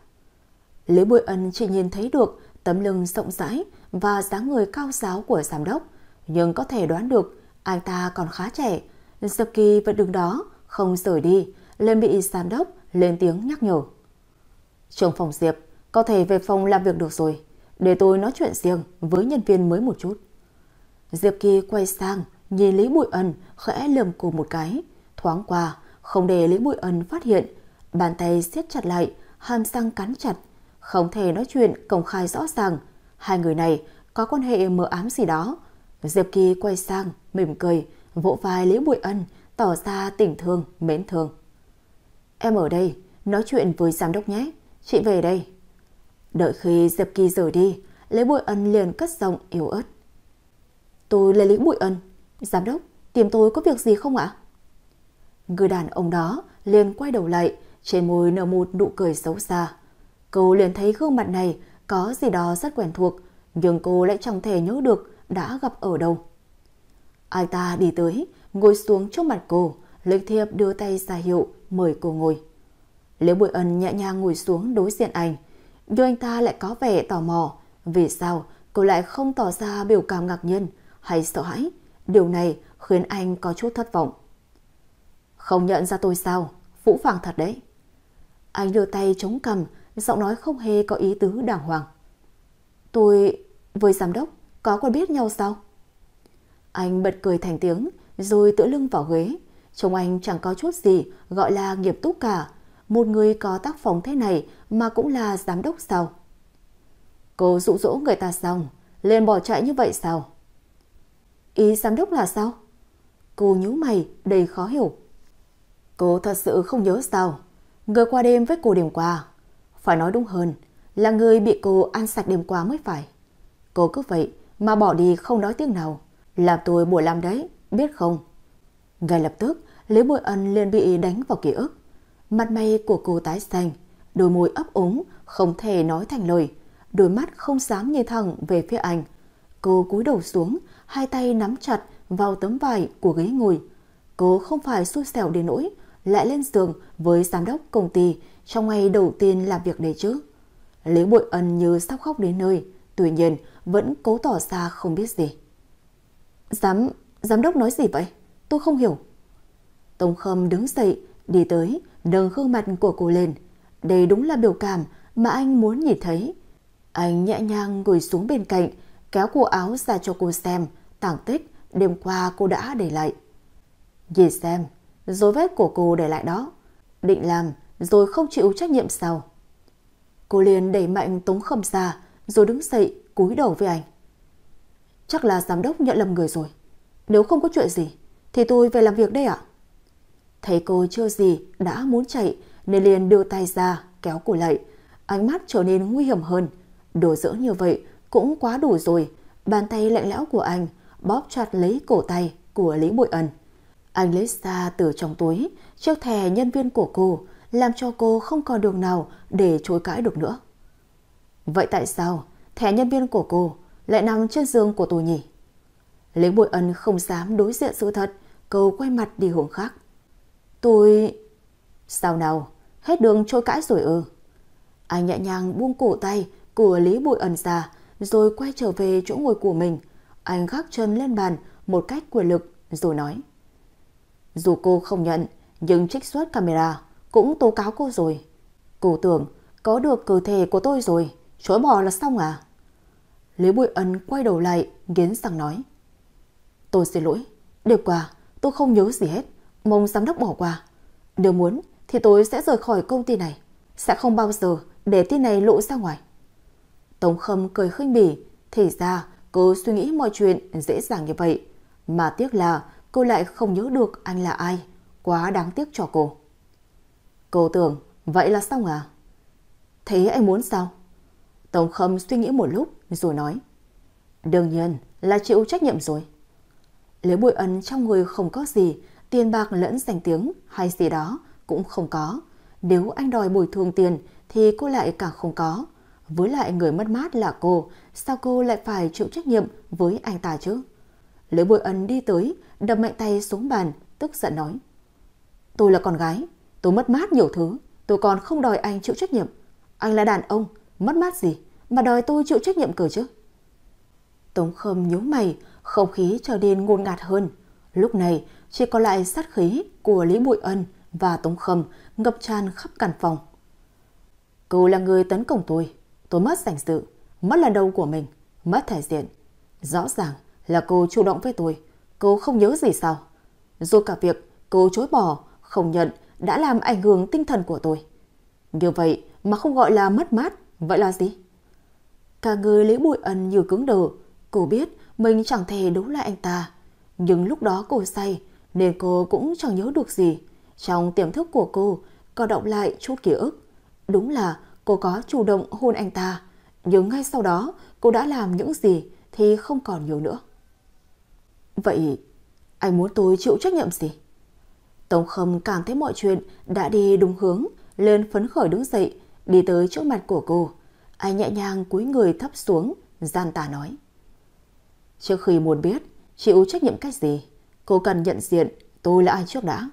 Lý Bội Ân chỉ nhìn thấy được tấm lưng rộng rãi và dáng người cao giáo của giám đốc, nhưng có thể đoán được anh ta còn khá trẻ. Diệp Kỳ vẫn đứng đó, không rời đi, lên bị giám đốc lên tiếng nhắc nhở. Trường phòng Diệp, có thể về phòng làm việc được rồi, để tôi nói chuyện riêng với nhân viên mới một chút. Diệp Kỳ quay sang, nhìn Lý Bụi Ân khẽ lườm cô một cái, thoáng qua, không để Lý Bụi Ân phát hiện, bàn tay siết chặt lại, hàm răng cắn chặt không thể nói chuyện công khai rõ ràng. Hai người này có quan hệ mờ ám gì đó. Diệp Kỳ quay sang, mỉm cười, vỗ vai Lý Bụi Ân, tỏ ra tình thương, mến thương. Em ở đây, nói chuyện với giám đốc nhé. Chị về đây. Đợi khi Diệp Kỳ rời đi, Lý Bụi Ân liền cất giọng yếu ớt. Tôi là Lý Bụi Ân. Giám đốc, tìm tôi có việc gì không ạ? À? Người đàn ông đó liền quay đầu lại, trên môi nở một nụ cười xấu xa. Cô liền thấy gương mặt này có gì đó rất quen thuộc, nhưng cô lại chẳng thể nhớ được đã gặp ở đâu. ai ta đi tới, ngồi xuống trước mặt cô, lịch thiệp đưa tay ra hiệu mời cô ngồi. Liễu Bùi Ân nhẹ nhàng ngồi xuống đối diện anh, nhưng anh ta lại có vẻ tò mò. Vì sao cô lại không tỏ ra biểu cảm ngạc nhiên hay sợ hãi? Điều này khiến anh có chút thất vọng. Không nhận ra tôi sao? Vũ phàng thật đấy. Anh đưa tay chống cầm, giọng nói không hề có ý tứ đàng hoàng. Tôi với giám đốc có quen biết nhau sao? Anh bật cười thành tiếng rồi tựa lưng vào ghế. Trông anh chẳng có chút gì gọi là nghiệp túc cả. Một người có tác phòng thế này mà cũng là giám đốc sao? Cô dụ dỗ người ta xong, lên bỏ chạy như vậy sao? Ý giám đốc là sao? Cô nhíu mày đầy khó hiểu. Cô thật sự không nhớ sao? Người qua đêm với cô đêm qua phải nói đúng hơn, là người bị cô ăn sạch đêm qua mới phải. Cô cứ vậy mà bỏ đi không nói tiếng nào. Làm tôi buổi làm đấy, biết không? Ngay lập tức, Lý bùi Ân liền bị đánh vào ký ức. Mặt mây của cô tái xanh, đôi môi ấp úng, không thể nói thành lời. Đôi mắt không dám nhìn thẳng về phía anh. Cô cúi đầu xuống, hai tay nắm chặt vào tấm vải của ghế ngồi. Cô không phải xui xẻo đến nỗi, lại lên giường với giám đốc công ty trong ngày đầu tiên làm việc đấy chứ. Lý Bội Ân như sắp khóc đến nơi, tuy nhiên vẫn cố tỏ ra không biết gì. Giám, giám đốc nói gì vậy? Tôi không hiểu. tông Khâm đứng dậy, đi tới, nâng gương mặt của cô lên. Đây đúng là biểu cảm mà anh muốn nhìn thấy. Anh nhẹ nhàng ngồi xuống bên cạnh, kéo cô áo ra cho cô xem, tảng tích đêm qua cô đã để lại. Nhìn xem, dấu vết của cô để lại đó. Định làm rồi không chịu trách nhiệm sao? Cô liền đẩy mạnh Tống Khâm ra, rồi đứng dậy cúi đầu với anh. Chắc là giám đốc nhận lầm người rồi. Nếu không có chuyện gì, thì tôi về làm việc đây ạ. Thấy cô chưa gì đã muốn chạy nên liền đưa tay ra kéo cổ lại. Ánh mắt trở nên nguy hiểm hơn. Đồ dỡ như vậy cũng quá đủ rồi. Bàn tay lạnh lẽo của anh bóp chặt lấy cổ tay của Lý Bội Ân. Anh lấy ra từ trong túi chiếc thẻ nhân viên của cô làm cho cô không còn đường nào để chối cãi được nữa. Vậy tại sao thẻ nhân viên của cô lại nằm trên giường của tôi nhỉ? Lý Bội Ân không dám đối diện sự thật, cầu quay mặt đi hướng khác. Tôi... Sao nào? Hết đường trôi cãi rồi ư? Anh nhẹ nhàng buông cổ tay của Lý Bội Ân ra, rồi quay trở về chỗ ngồi của mình. Anh gác chân lên bàn một cách quyền lực, rồi nói. Dù cô không nhận, nhưng trích xuất camera cũng tố cáo cô rồi. Cô tưởng có được cơ thể của tôi rồi, chối bỏ là xong à? Lý Bụi Ân quay đầu lại, nghiến răng nói. Tôi xin lỗi, điều qua, tôi không nhớ gì hết, mong giám đốc bỏ qua. Nếu muốn thì tôi sẽ rời khỏi công ty này, sẽ không bao giờ để tin này lộ ra ngoài. Tống Khâm cười khinh bỉ, thì ra cô suy nghĩ mọi chuyện dễ dàng như vậy. Mà tiếc là cô lại không nhớ được anh là ai, quá đáng tiếc cho cô. Cô tưởng, vậy là xong à? Thế anh muốn sao? Tống Khâm suy nghĩ một lúc rồi nói. Đương nhiên là chịu trách nhiệm rồi. Lấy bụi ân trong người không có gì, tiền bạc lẫn danh tiếng hay gì đó cũng không có. Nếu anh đòi bồi thường tiền thì cô lại càng không có. Với lại người mất mát là cô, sao cô lại phải chịu trách nhiệm với anh ta chứ? lấy Bội Ân đi tới, đập mạnh tay xuống bàn, tức giận nói. Tôi là con gái, Tôi mất mát nhiều thứ, tôi còn không đòi anh chịu trách nhiệm. Anh là đàn ông, mất mát gì mà đòi tôi chịu trách nhiệm cờ chứ? Tống Khâm nhíu mày, không khí trở nên ngôn ngạt hơn. Lúc này chỉ còn lại sát khí của Lý Bụi Ân và Tống Khâm ngập tràn khắp căn phòng. cô là người tấn công tôi, tôi mất sảnh sự, mất lần đầu của mình, mất thể diện. Rõ ràng là cô chủ động với tôi, cô không nhớ gì sao? Dù cả việc cô chối bỏ, không nhận đã làm ảnh hưởng tinh thần của tôi. Như vậy mà không gọi là mất mát, vậy là gì? Cả người Lý Bụi Ân như cứng đờ, cô biết mình chẳng thể đấu lại anh ta. Nhưng lúc đó cô say, nên cô cũng chẳng nhớ được gì. Trong tiềm thức của cô, có động lại chút ký ức. Đúng là cô có chủ động hôn anh ta, nhưng ngay sau đó cô đã làm những gì thì không còn nhiều nữa. Vậy anh muốn tôi chịu trách nhiệm gì? Tống Khâm cảm thấy mọi chuyện đã đi đúng hướng, lên phấn khởi đứng dậy, đi tới chỗ mặt của cô. Anh nhẹ nhàng cúi người thấp xuống, gian tà nói. Trước khi muốn biết, chịu trách nhiệm cách gì, cô cần nhận diện tôi là ai trước đã.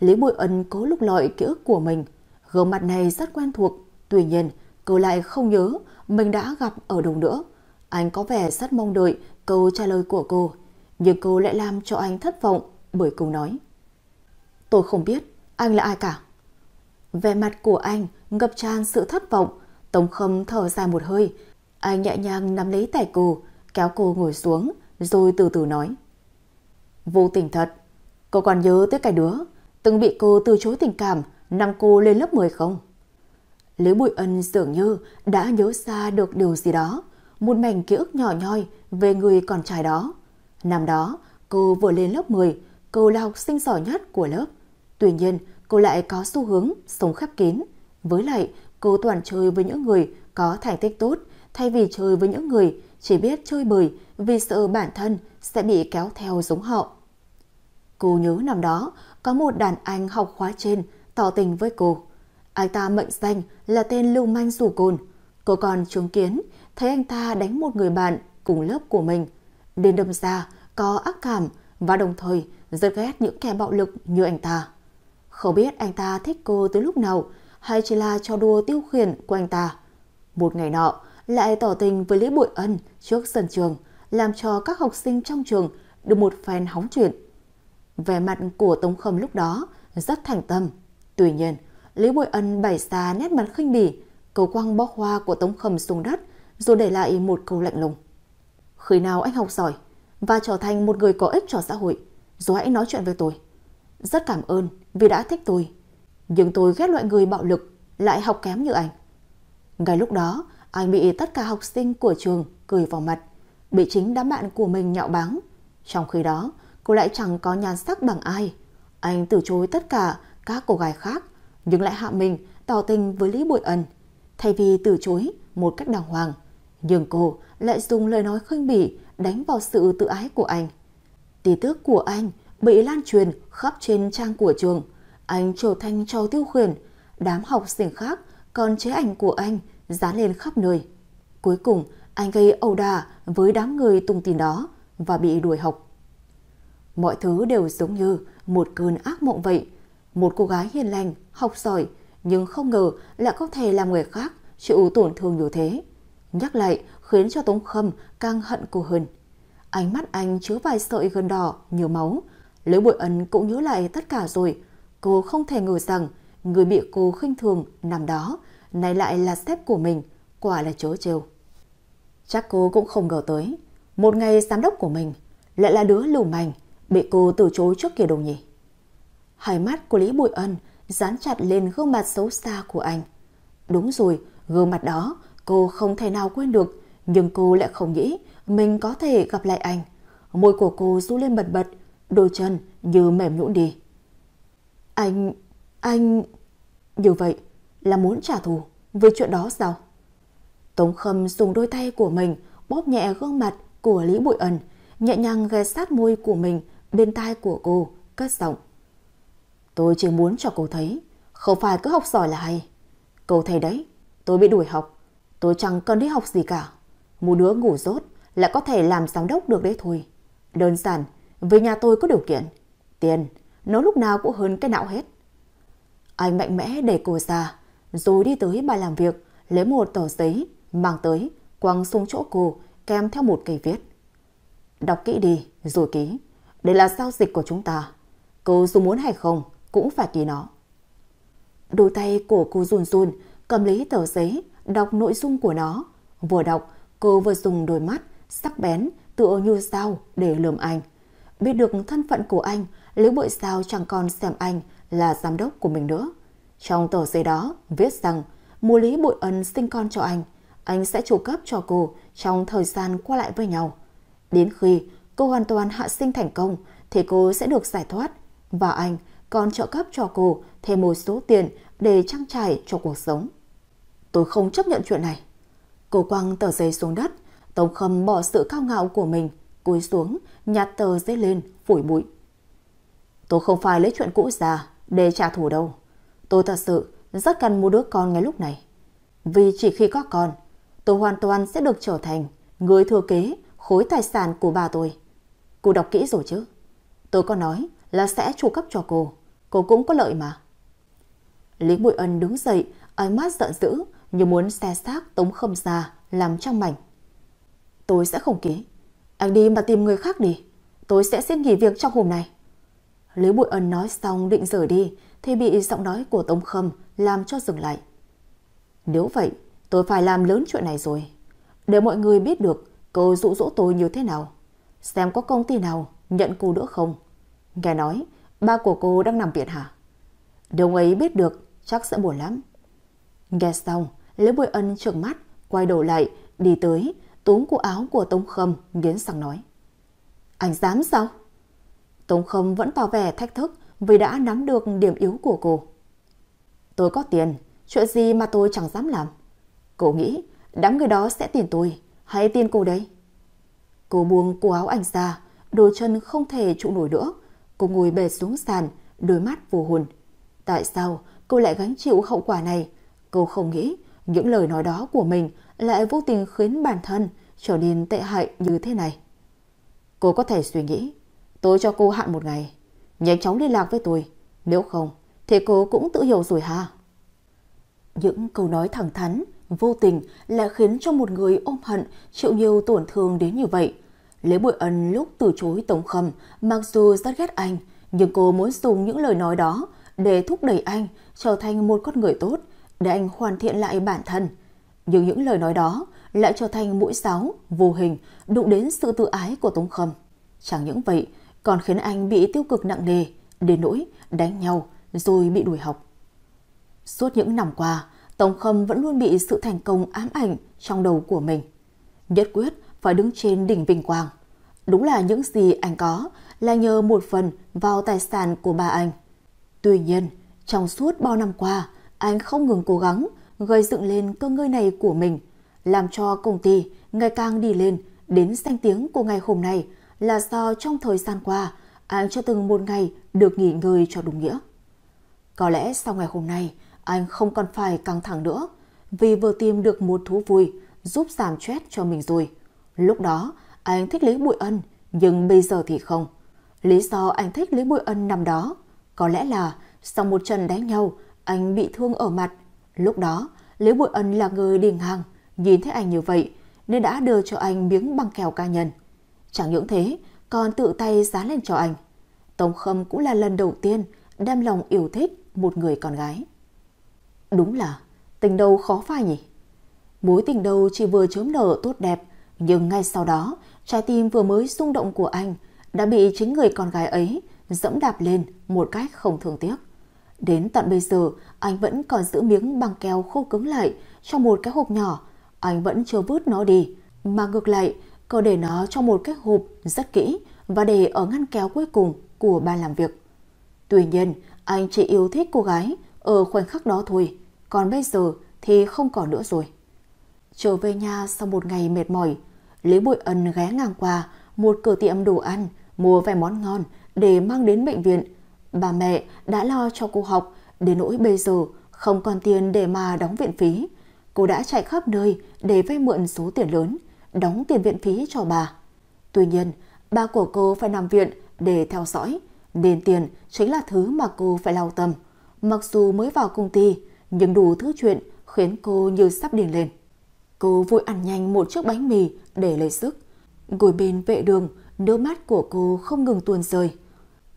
Lý Bội Ân cố lục lọi ký ức của mình, gương mặt này rất quen thuộc, tuy nhiên cô lại không nhớ mình đã gặp ở đâu nữa. Anh có vẻ rất mong đợi câu trả lời của cô, nhưng cô lại làm cho anh thất vọng bởi câu nói. Tôi không biết anh là ai cả. Về mặt của anh ngập tràn sự thất vọng, Tống Khâm thở dài một hơi. Anh nhẹ nhàng nắm lấy tay cô, kéo cô ngồi xuống, rồi từ từ nói. Vô tình thật, cô còn nhớ tới cái đứa, từng bị cô từ chối tình cảm, năm cô lên lớp 10 không? Lý bụi Ân dường như đã nhớ ra được điều gì đó, một mảnh ký ức nhỏ nhoi về người con trai đó. Năm đó, cô vừa lên lớp 10, cô là học sinh giỏi nhất của lớp. Tuy nhiên, cô lại có xu hướng sống khép kín. Với lại, cô toàn chơi với những người có thành tích tốt, thay vì chơi với những người chỉ biết chơi bời vì sợ bản thân sẽ bị kéo theo giống họ. Cô nhớ năm đó, có một đàn anh học khóa trên tỏ tình với cô. Anh ta mệnh danh là tên lưu manh rủ cồn. Cô còn chứng kiến thấy anh ta đánh một người bạn cùng lớp của mình. đến đâm ra có ác cảm và đồng thời rất ghét những kẻ bạo lực như anh ta. Không biết anh ta thích cô từ lúc nào hay chỉ là cho đùa tiêu khiển của anh ta. Một ngày nọ, lại tỏ tình với Lý Bội Ân trước sân trường, làm cho các học sinh trong trường được một phen hóng chuyện. Vẻ mặt của Tống Khâm lúc đó rất thành tâm. Tuy nhiên, Lý Bội Ân bày ra nét mặt khinh bỉ, cầu quăng bó hoa của Tống Khâm xuống đất rồi để lại một câu lạnh lùng. Khi nào anh học giỏi và trở thành một người có ích cho xã hội, rồi hãy nói chuyện với tôi. Rất cảm ơn vì đã thích tôi. Nhưng tôi ghét loại người bạo lực, lại học kém như anh. Ngay lúc đó, anh bị tất cả học sinh của trường cười vào mặt, bị chính đám bạn của mình nhạo báng. Trong khi đó, cô lại chẳng có nhan sắc bằng ai. Anh từ chối tất cả các cô gái khác, nhưng lại hạ mình tỏ tình với Lý Bội Ân. Thay vì từ chối một cách đàng hoàng, nhưng cô lại dùng lời nói khinh bỉ đánh vào sự tự ái của anh. Tí tước của anh bị lan truyền khắp trên trang của trường. Anh trở thành trò tiêu khiển, đám học sinh khác còn chế ảnh của anh dán lên khắp nơi. Cuối cùng, anh gây ẩu đà với đám người tung tin đó và bị đuổi học. Mọi thứ đều giống như một cơn ác mộng vậy. Một cô gái hiền lành, học giỏi, nhưng không ngờ lại có thể làm người khác chịu tổn thương như thế. Nhắc lại khiến cho Tống Khâm càng hận cô hơn. Ánh mắt anh chứa vài sợi gần đỏ, nhiều máu, Lữ Bội Ân cũng nhớ lại tất cả rồi. Cô không thể ngờ rằng người bị cô khinh thường nằm đó, này lại là sếp của mình, quả là chớ trêu. Chắc cô cũng không ngờ tới, một ngày giám đốc của mình lại là đứa lưu manh bị cô từ chối trước kia đâu nhỉ. Hai mắt của Lý Bội Ân dán chặt lên gương mặt xấu xa của anh. Đúng rồi, gương mặt đó cô không thể nào quên được, nhưng cô lại không nghĩ mình có thể gặp lại anh. Môi của cô du lên bật bật, đôi chân như mềm nhũn đi. Anh, anh... Như vậy là muốn trả thù với chuyện đó sao? Tống Khâm dùng đôi tay của mình bóp nhẹ gương mặt của Lý Bụi Ẩn, nhẹ nhàng ghé sát môi của mình bên tai của cô, cất giọng. Tôi chỉ muốn cho cô thấy, không phải cứ học giỏi là hay. Cô thấy đấy, tôi bị đuổi học, tôi chẳng cần đi học gì cả. Một đứa ngủ rốt lại có thể làm giám đốc được đấy thôi. Đơn giản với nhà tôi có điều kiện, tiền, nó lúc nào cũng hơn cái não hết. Anh mạnh mẽ để cô ra, rồi đi tới bài làm việc, lấy một tờ giấy, mang tới, quăng xuống chỗ cô, kèm theo một cây viết. Đọc kỹ đi, rồi ký. Đây là giao dịch của chúng ta. Cô dù muốn hay không, cũng phải ký nó. Đôi tay của cô run run, cầm lấy tờ giấy, đọc nội dung của nó. Vừa đọc, cô vừa dùng đôi mắt, sắc bén, tựa như dao để lườm anh. Biết được thân phận của anh, Lữ Bội Sao chẳng còn xem anh là giám đốc của mình nữa. Trong tờ giấy đó viết rằng mùa Lý Bội Ân sinh con cho anh, anh sẽ chủ cấp cho cô trong thời gian qua lại với nhau. Đến khi cô hoàn toàn hạ sinh thành công thì cô sẽ được giải thoát và anh còn trợ cấp cho cô thêm một số tiền để trang trải cho cuộc sống. Tôi không chấp nhận chuyện này. Cô quăng tờ giấy xuống đất, Tống Khâm bỏ sự cao ngạo của mình cúi xuống, nhặt tờ giấy lên, phủi bụi. Tôi không phải lấy chuyện cũ ra để trả thù đâu. Tôi thật sự rất cần một đứa con ngay lúc này. Vì chỉ khi có con, tôi hoàn toàn sẽ được trở thành người thừa kế khối tài sản của bà tôi. Cô đọc kỹ rồi chứ? Tôi có nói là sẽ chu cấp cho cô. Cô cũng có lợi mà. Lý Bụi Ân đứng dậy, ánh mắt giận dữ như muốn xe xác Tống không ra làm trong mảnh. Tôi sẽ không ký. Anh đi mà tìm người khác đi. Tôi sẽ xin nghỉ việc trong hôm nay. Lý Bụi Ân nói xong định rời đi thì bị giọng nói của Tống Khâm làm cho dừng lại. Nếu vậy, tôi phải làm lớn chuyện này rồi. Để mọi người biết được cô dụ dỗ tôi như thế nào. Xem có công ty nào nhận cô nữa không. Nghe nói, ba của cô đang nằm viện hả? Nếu ấy biết được, chắc sẽ buồn lắm. Nghe xong, Lý Bụi Ân trợn mắt, quay đầu lại, đi tới, túm cổ áo của Tống Khâm nghiến sang nói. Anh dám sao? Tống Khâm vẫn tỏ vẻ thách thức vì đã nắm được điểm yếu của cô. Tôi có tiền, chuyện gì mà tôi chẳng dám làm. Cô nghĩ đám người đó sẽ tiền tôi, hãy tin cô đấy. Cô buông cổ áo anh ra, đôi chân không thể trụ nổi nữa. Cô ngồi bệt xuống sàn, đôi mắt vô hồn. Tại sao cô lại gánh chịu hậu quả này? Cô không nghĩ những lời nói đó của mình lại vô tình khiến bản thân trở nên tệ hại như thế này. Cô có thể suy nghĩ, tôi cho cô hạn một ngày, nhanh chóng liên lạc với tôi, nếu không thì cô cũng tự hiểu rồi ha. Những câu nói thẳng thắn, vô tình lại khiến cho một người ôm hận chịu nhiều tổn thương đến như vậy. Lễ Bội Ân lúc từ chối Tống Khâm, mặc dù rất ghét anh, nhưng cô muốn dùng những lời nói đó để thúc đẩy anh trở thành một con người tốt, để anh hoàn thiện lại bản thân. Nhưng những lời nói đó lại trở thành mũi giáo vô hình đụng đến sự tự ái của Tống Khâm. Chẳng những vậy, còn khiến anh bị tiêu cực nặng nề, đến nỗi đánh nhau rồi bị đuổi học. Suốt những năm qua, Tống Khâm vẫn luôn bị sự thành công ám ảnh trong đầu của mình. Nhất quyết phải đứng trên đỉnh vinh quang. Đúng là những gì anh có là nhờ một phần vào tài sản của ba anh. Tuy nhiên, trong suốt bao năm qua, anh không ngừng cố gắng gây dựng lên cơ ngơi này của mình, làm cho công ty ngày càng đi lên đến danh tiếng của ngày hôm nay là do trong thời gian qua anh cho từng một ngày được nghỉ ngơi cho đúng nghĩa. Có lẽ sau ngày hôm nay anh không còn phải căng thẳng nữa vì vừa tìm được một thú vui giúp giảm stress cho mình rồi. Lúc đó anh thích lấy Bụi Ân nhưng bây giờ thì không. Lý do anh thích lấy Bụi Ân năm đó có lẽ là sau một trận đánh nhau anh bị thương ở mặt Lúc đó, Liễu Bội Ân là người điền hàng, nhìn thấy anh như vậy nên đã đưa cho anh miếng băng kèo cá nhân. Chẳng những thế, còn tự tay dán lên cho anh. Tống Khâm cũng là lần đầu tiên đem lòng yêu thích một người con gái. Đúng là tình đầu khó phai nhỉ? Mối tình đầu chỉ vừa chớm nở tốt đẹp, nhưng ngay sau đó, trái tim vừa mới rung động của anh đã bị chính người con gái ấy dẫm đạp lên một cách không thường tiếc. Đến tận bây giờ, anh vẫn còn giữ miếng băng keo khô cứng lại trong một cái hộp nhỏ. Anh vẫn chưa vứt nó đi. Mà ngược lại, cô để nó trong một cái hộp rất kỹ và để ở ngăn kéo cuối cùng của ban làm việc. Tuy nhiên, anh chỉ yêu thích cô gái ở khoảnh khắc đó thôi. Còn bây giờ thì không còn nữa rồi. Trở về nhà sau một ngày mệt mỏi, Lý Bội Ân ghé ngang qua một cửa tiệm đồ ăn, mua vài món ngon để mang đến bệnh viện Bà mẹ đã lo cho cô học, đến nỗi bây giờ không còn tiền để mà đóng viện phí. Cô đã chạy khắp nơi để vay mượn số tiền lớn, đóng tiền viện phí cho bà. Tuy nhiên, ba của cô phải nằm viện để theo dõi, nên tiền chính là thứ mà cô phải lao tâm. Mặc dù mới vào công ty, nhưng đủ thứ chuyện khiến cô như sắp điên lên. Cô vui ăn nhanh một chiếc bánh mì để lấy sức. Ngồi bên vệ đường, nước mắt của cô không ngừng tuôn rơi.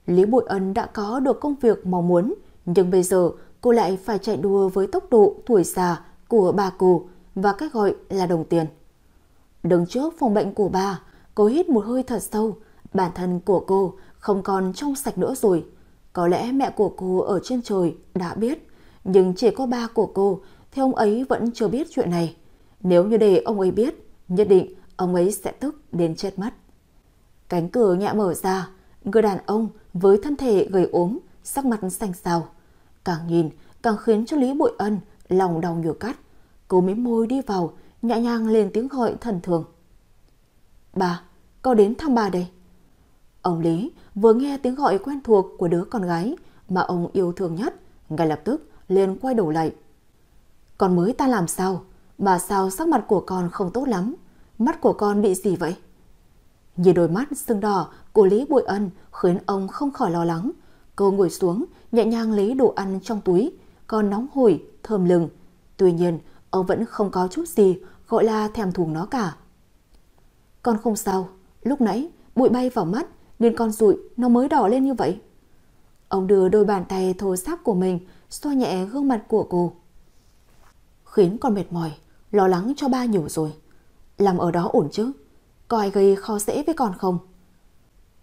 Lý Bội Ân đã có được công việc mong muốn, nhưng bây giờ cô lại phải chạy đua với tốc độ tuổi già của bà cô và cách gọi là đồng tiền. Đứng trước phòng bệnh của bà, cô hít một hơi thật sâu, bản thân của cô không còn trong sạch nữa rồi. Có lẽ mẹ của cô ở trên trời đã biết, nhưng chỉ có ba của cô thì ông ấy vẫn chưa biết chuyện này. Nếu như để ông ấy biết, nhất định ông ấy sẽ tức đến chết mất. Cánh cửa nhẹ mở ra, Người đàn ông với thân thể gầy ốm, sắc mặt xanh xao. Càng nhìn, càng khiến cho Lý Bội Ân lòng đau như cắt. Cô mím môi đi vào, nhẹ nhàng lên tiếng gọi thần thường. Bà, có đến thăm bà đây. Ông Lý vừa nghe tiếng gọi quen thuộc của đứa con gái mà ông yêu thương nhất, ngay lập tức liền quay đầu lại. Con mới ta làm sao? Mà sao sắc mặt của con không tốt lắm? Mắt của con bị gì vậy? Nhìn đôi mắt sưng đỏ của Lý Bội Ân khiến ông không khỏi lo lắng. Cô ngồi xuống, nhẹ nhàng lấy đồ ăn trong túi, còn nóng hổi, thơm lừng. Tuy nhiên, ông vẫn không có chút gì gọi là thèm thuồng nó cả. Con không sao, lúc nãy bụi bay vào mắt nên con rụi nó mới đỏ lên như vậy. Ông đưa đôi bàn tay thô sáp của mình xoa nhẹ gương mặt của cô. Khiến con mệt mỏi, lo lắng cho ba nhiều rồi. Làm ở đó ổn chứ? Có ai gây khó dễ với con không?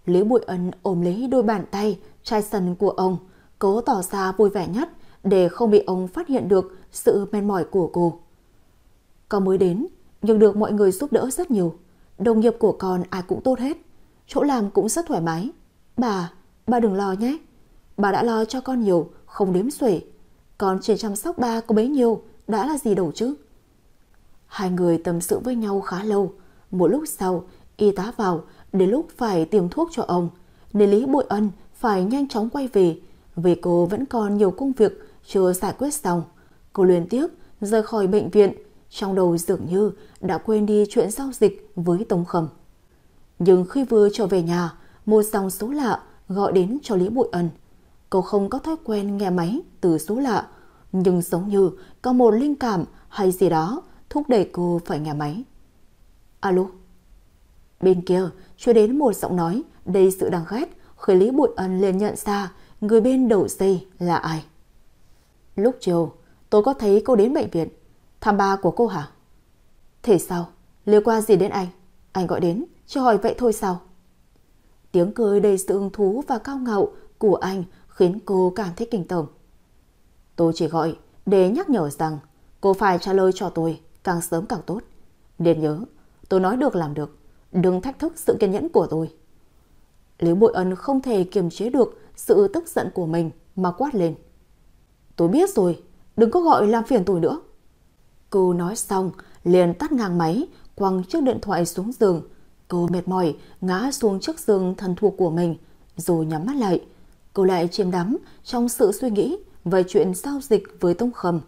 Lý Bụi Ân ôm lấy đôi bàn tay, chai sần của ông, cố tỏ ra vui vẻ nhất để không bị ông phát hiện được sự men mỏi của cô. Con mới đến, nhưng được mọi người giúp đỡ rất nhiều. Đồng nghiệp của con ai cũng tốt hết, chỗ làm cũng rất thoải mái. Bà, bà đừng lo nhé. Bà đã lo cho con nhiều, không đếm xuể. Con chỉ chăm sóc ba có bấy nhiêu, đã là gì đâu chứ. Hai người tâm sự với nhau khá lâu. Một lúc sau, y tá vào Đến lúc phải tìm thuốc cho ông, nên Lý Bội Ân phải nhanh chóng quay về, vì cô vẫn còn nhiều công việc chưa giải quyết xong. Cô liên tiếp rời khỏi bệnh viện, trong đầu dường như đã quên đi chuyện giao dịch với Tống Khẩm. Nhưng khi vừa trở về nhà, một dòng số lạ gọi đến cho Lý Bội Ân. Cô không có thói quen nghe máy từ số lạ, nhưng giống như có một linh cảm hay gì đó thúc đẩy cô phải nghe máy. Alo? Bên kia, chưa đến một giọng nói, đầy sự đáng ghét, khởi lý bụi ân liền nhận ra người bên đầu dây là ai. Lúc chiều, tôi có thấy cô đến bệnh viện, thăm ba của cô hả? Thế sao? Liên quan gì đến anh? Anh gọi đến, cho hỏi vậy thôi sao? Tiếng cười đầy sự hứng thú và cao ngạo của anh khiến cô cảm thấy kinh tởm. Tôi chỉ gọi để nhắc nhở rằng cô phải trả lời cho tôi càng sớm càng tốt. Nên nhớ, tôi nói được làm được đừng thách thức sự kiên nhẫn của tôi. Lý Bội Ân không thể kiềm chế được sự tức giận của mình mà quát lên. Tôi biết rồi, đừng có gọi làm phiền tôi nữa. Cô nói xong, liền tắt ngang máy, quăng chiếc điện thoại xuống giường. Cô mệt mỏi, ngã xuống chiếc giường thần thuộc của mình, rồi nhắm mắt lại. Cô lại chiêm đắm trong sự suy nghĩ về chuyện giao dịch với Tông Khâm.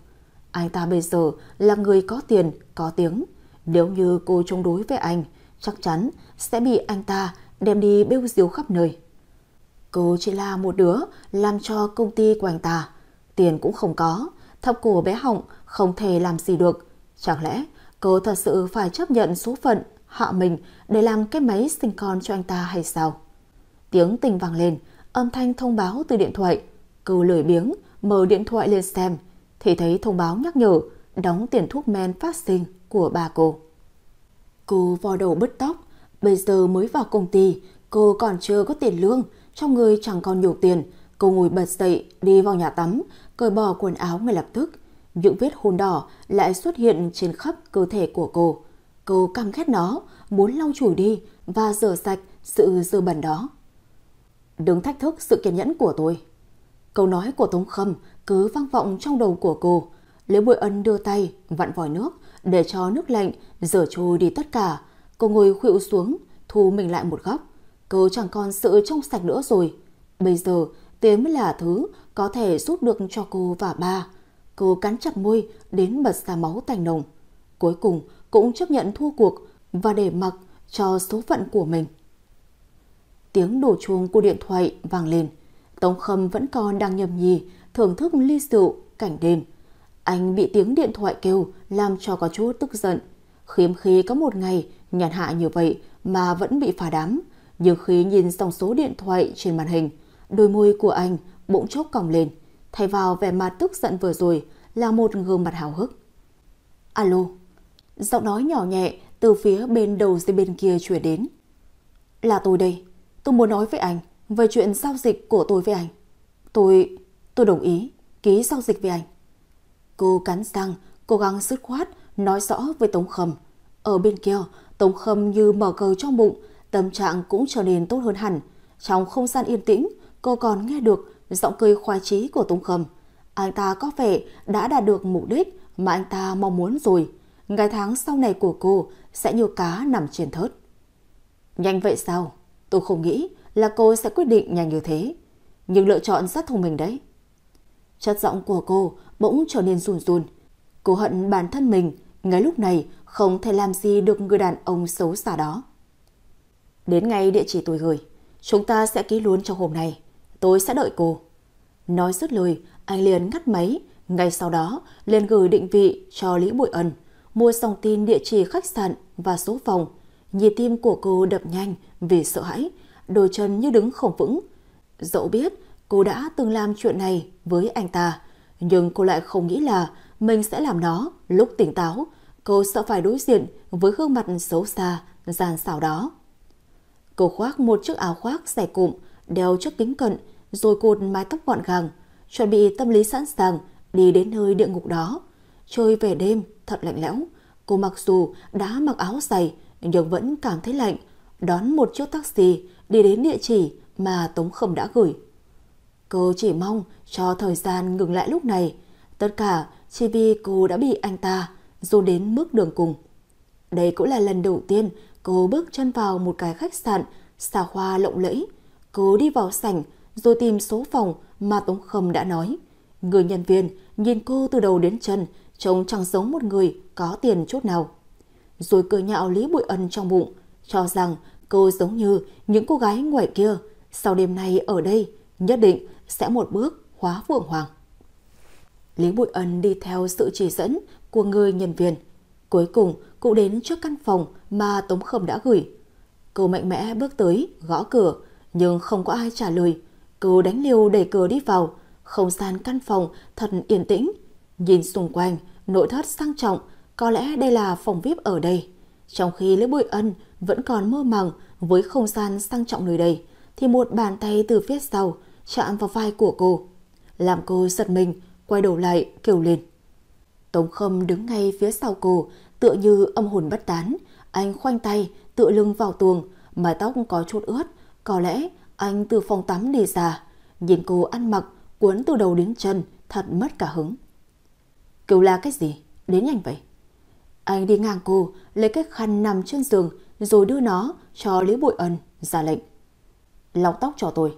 Anh ta bây giờ là người có tiền, có tiếng. Nếu như cô chống đối với anh, chắc chắn sẽ bị anh ta đem đi bêu diếu khắp nơi. Cô chỉ là một đứa làm cho công ty của anh ta, tiền cũng không có, thập của bé họng không thể làm gì được. Chẳng lẽ cô thật sự phải chấp nhận số phận hạ mình để làm cái máy sinh con cho anh ta hay sao? Tiếng tình vang lên, âm thanh thông báo từ điện thoại. Cô lười biếng, mở điện thoại lên xem, thì thấy thông báo nhắc nhở đóng tiền thuốc men phát sinh của bà cô. Cô vò đầu bứt tóc, bây giờ mới vào công ty, cô còn chưa có tiền lương, trong người chẳng còn nhiều tiền. Cô ngồi bật dậy, đi vào nhà tắm, cởi bỏ quần áo ngay lập tức. Những vết hôn đỏ lại xuất hiện trên khắp cơ thể của cô. Cô căm ghét nó, muốn lau chùi đi và rửa sạch sự dơ bẩn đó. đứng thách thức sự kiên nhẫn của tôi. Câu nói của Tống Khâm cứ vang vọng trong đầu của cô. Liễu Bội Ân đưa tay, vặn vòi nước, để cho nước lạnh rửa trôi đi tất cả. Cô ngồi khuỵu xuống, thu mình lại một góc. Cô chẳng còn sự trong sạch nữa rồi. Bây giờ, tiếng mới là thứ có thể giúp được cho cô và ba. Cô cắn chặt môi đến bật ra máu tành nồng. Cuối cùng cũng chấp nhận thua cuộc và để mặc cho số phận của mình. Tiếng đổ chuông của điện thoại vang lên. Tống Khâm vẫn còn đang nhầm nhì thưởng thức ly rượu cảnh đêm anh bị tiếng điện thoại kêu làm cho có chút tức giận. Khiếm khí có một ngày nhàn hạ như vậy mà vẫn bị phá đám. Nhưng khi nhìn dòng số điện thoại trên màn hình, đôi môi của anh bỗng chốc còng lên. Thay vào vẻ mặt tức giận vừa rồi là một gương mặt hào hức. Alo. Giọng nói nhỏ nhẹ từ phía bên đầu dây bên kia chuyển đến. Là tôi đây. Tôi muốn nói với anh về chuyện giao dịch của tôi với anh. Tôi... tôi đồng ý ký giao dịch với anh. Cô cắn răng, cố gắng dứt khoát, nói rõ với Tống Khâm. Ở bên kia, Tống Khâm như mở cờ trong bụng, tâm trạng cũng trở nên tốt hơn hẳn. Trong không gian yên tĩnh, cô còn nghe được giọng cười khoái trí của Tống Khâm. Anh ta có vẻ đã đạt được mục đích mà anh ta mong muốn rồi. Ngày tháng sau này của cô sẽ như cá nằm trên thớt. Nhanh vậy sao? Tôi không nghĩ là cô sẽ quyết định nhanh như thế. Nhưng lựa chọn rất thông minh đấy. Chất giọng của cô bỗng trở nên run run. Cô hận bản thân mình, ngay lúc này không thể làm gì được người đàn ông xấu xa đó. Đến ngay địa chỉ tôi gửi, chúng ta sẽ ký luôn trong hôm nay. Tôi sẽ đợi cô. Nói dứt lời, anh liền ngắt máy, ngay sau đó liền gửi định vị cho Lý Bội Ân, mua xong tin địa chỉ khách sạn và số phòng. Nhịp tim của cô đập nhanh vì sợ hãi, đôi chân như đứng không vững. Dẫu biết cô đã từng làm chuyện này với anh ta, nhưng cô lại không nghĩ là mình sẽ làm nó lúc tỉnh táo. Cô sợ phải đối diện với gương mặt xấu xa, gian xảo đó. Cô khoác một chiếc áo khoác rẻ cụm, đeo chiếc kính cận, rồi cột mái tóc gọn gàng, chuẩn bị tâm lý sẵn sàng đi đến nơi địa ngục đó. trời về đêm thật lạnh lẽo, cô mặc dù đã mặc áo dày nhưng vẫn cảm thấy lạnh, đón một chiếc taxi đi đến địa chỉ mà Tống khẩm đã gửi. Cô chỉ mong cho thời gian ngừng lại lúc này. Tất cả chỉ vì cô đã bị anh ta dù đến mức đường cùng. Đây cũng là lần đầu tiên cô bước chân vào một cái khách sạn xà hoa lộng lẫy. Cô đi vào sảnh rồi tìm số phòng mà Tống Khâm đã nói. Người nhân viên nhìn cô từ đầu đến chân trông chẳng giống một người có tiền chút nào. Rồi cười nhạo Lý Bụi Ân trong bụng, cho rằng cô giống như những cô gái ngoài kia. Sau đêm nay ở đây, nhất định sẽ một bước hóa vượng hoàng. Lý Bụi Ân đi theo sự chỉ dẫn của người nhân viên, cuối cùng cũng đến trước căn phòng mà Tống Khâm đã gửi. Cô mạnh mẽ bước tới, gõ cửa, nhưng không có ai trả lời. Cô đánh liều đẩy cửa đi vào, không gian căn phòng thật yên tĩnh. Nhìn xung quanh, nội thất sang trọng, có lẽ đây là phòng VIP ở đây. Trong khi Lý Bụi Ân vẫn còn mơ màng với không gian sang trọng nơi đây, thì một bàn tay từ phía sau chạm vào vai của cô, làm cô giật mình, quay đầu lại kêu lên. Tống Khâm đứng ngay phía sau cô, tựa như âm hồn bất tán, anh khoanh tay, tựa lưng vào tường, mái tóc có chút ướt, có lẽ anh từ phòng tắm đi ra, nhìn cô ăn mặc cuốn từ đầu đến chân, thật mất cả hứng. Cứu la cái gì? Đến nhanh vậy. Anh đi ngang cô, lấy cái khăn nằm trên giường rồi đưa nó cho Lý Bội Ân ra lệnh. Lọc tóc cho tôi.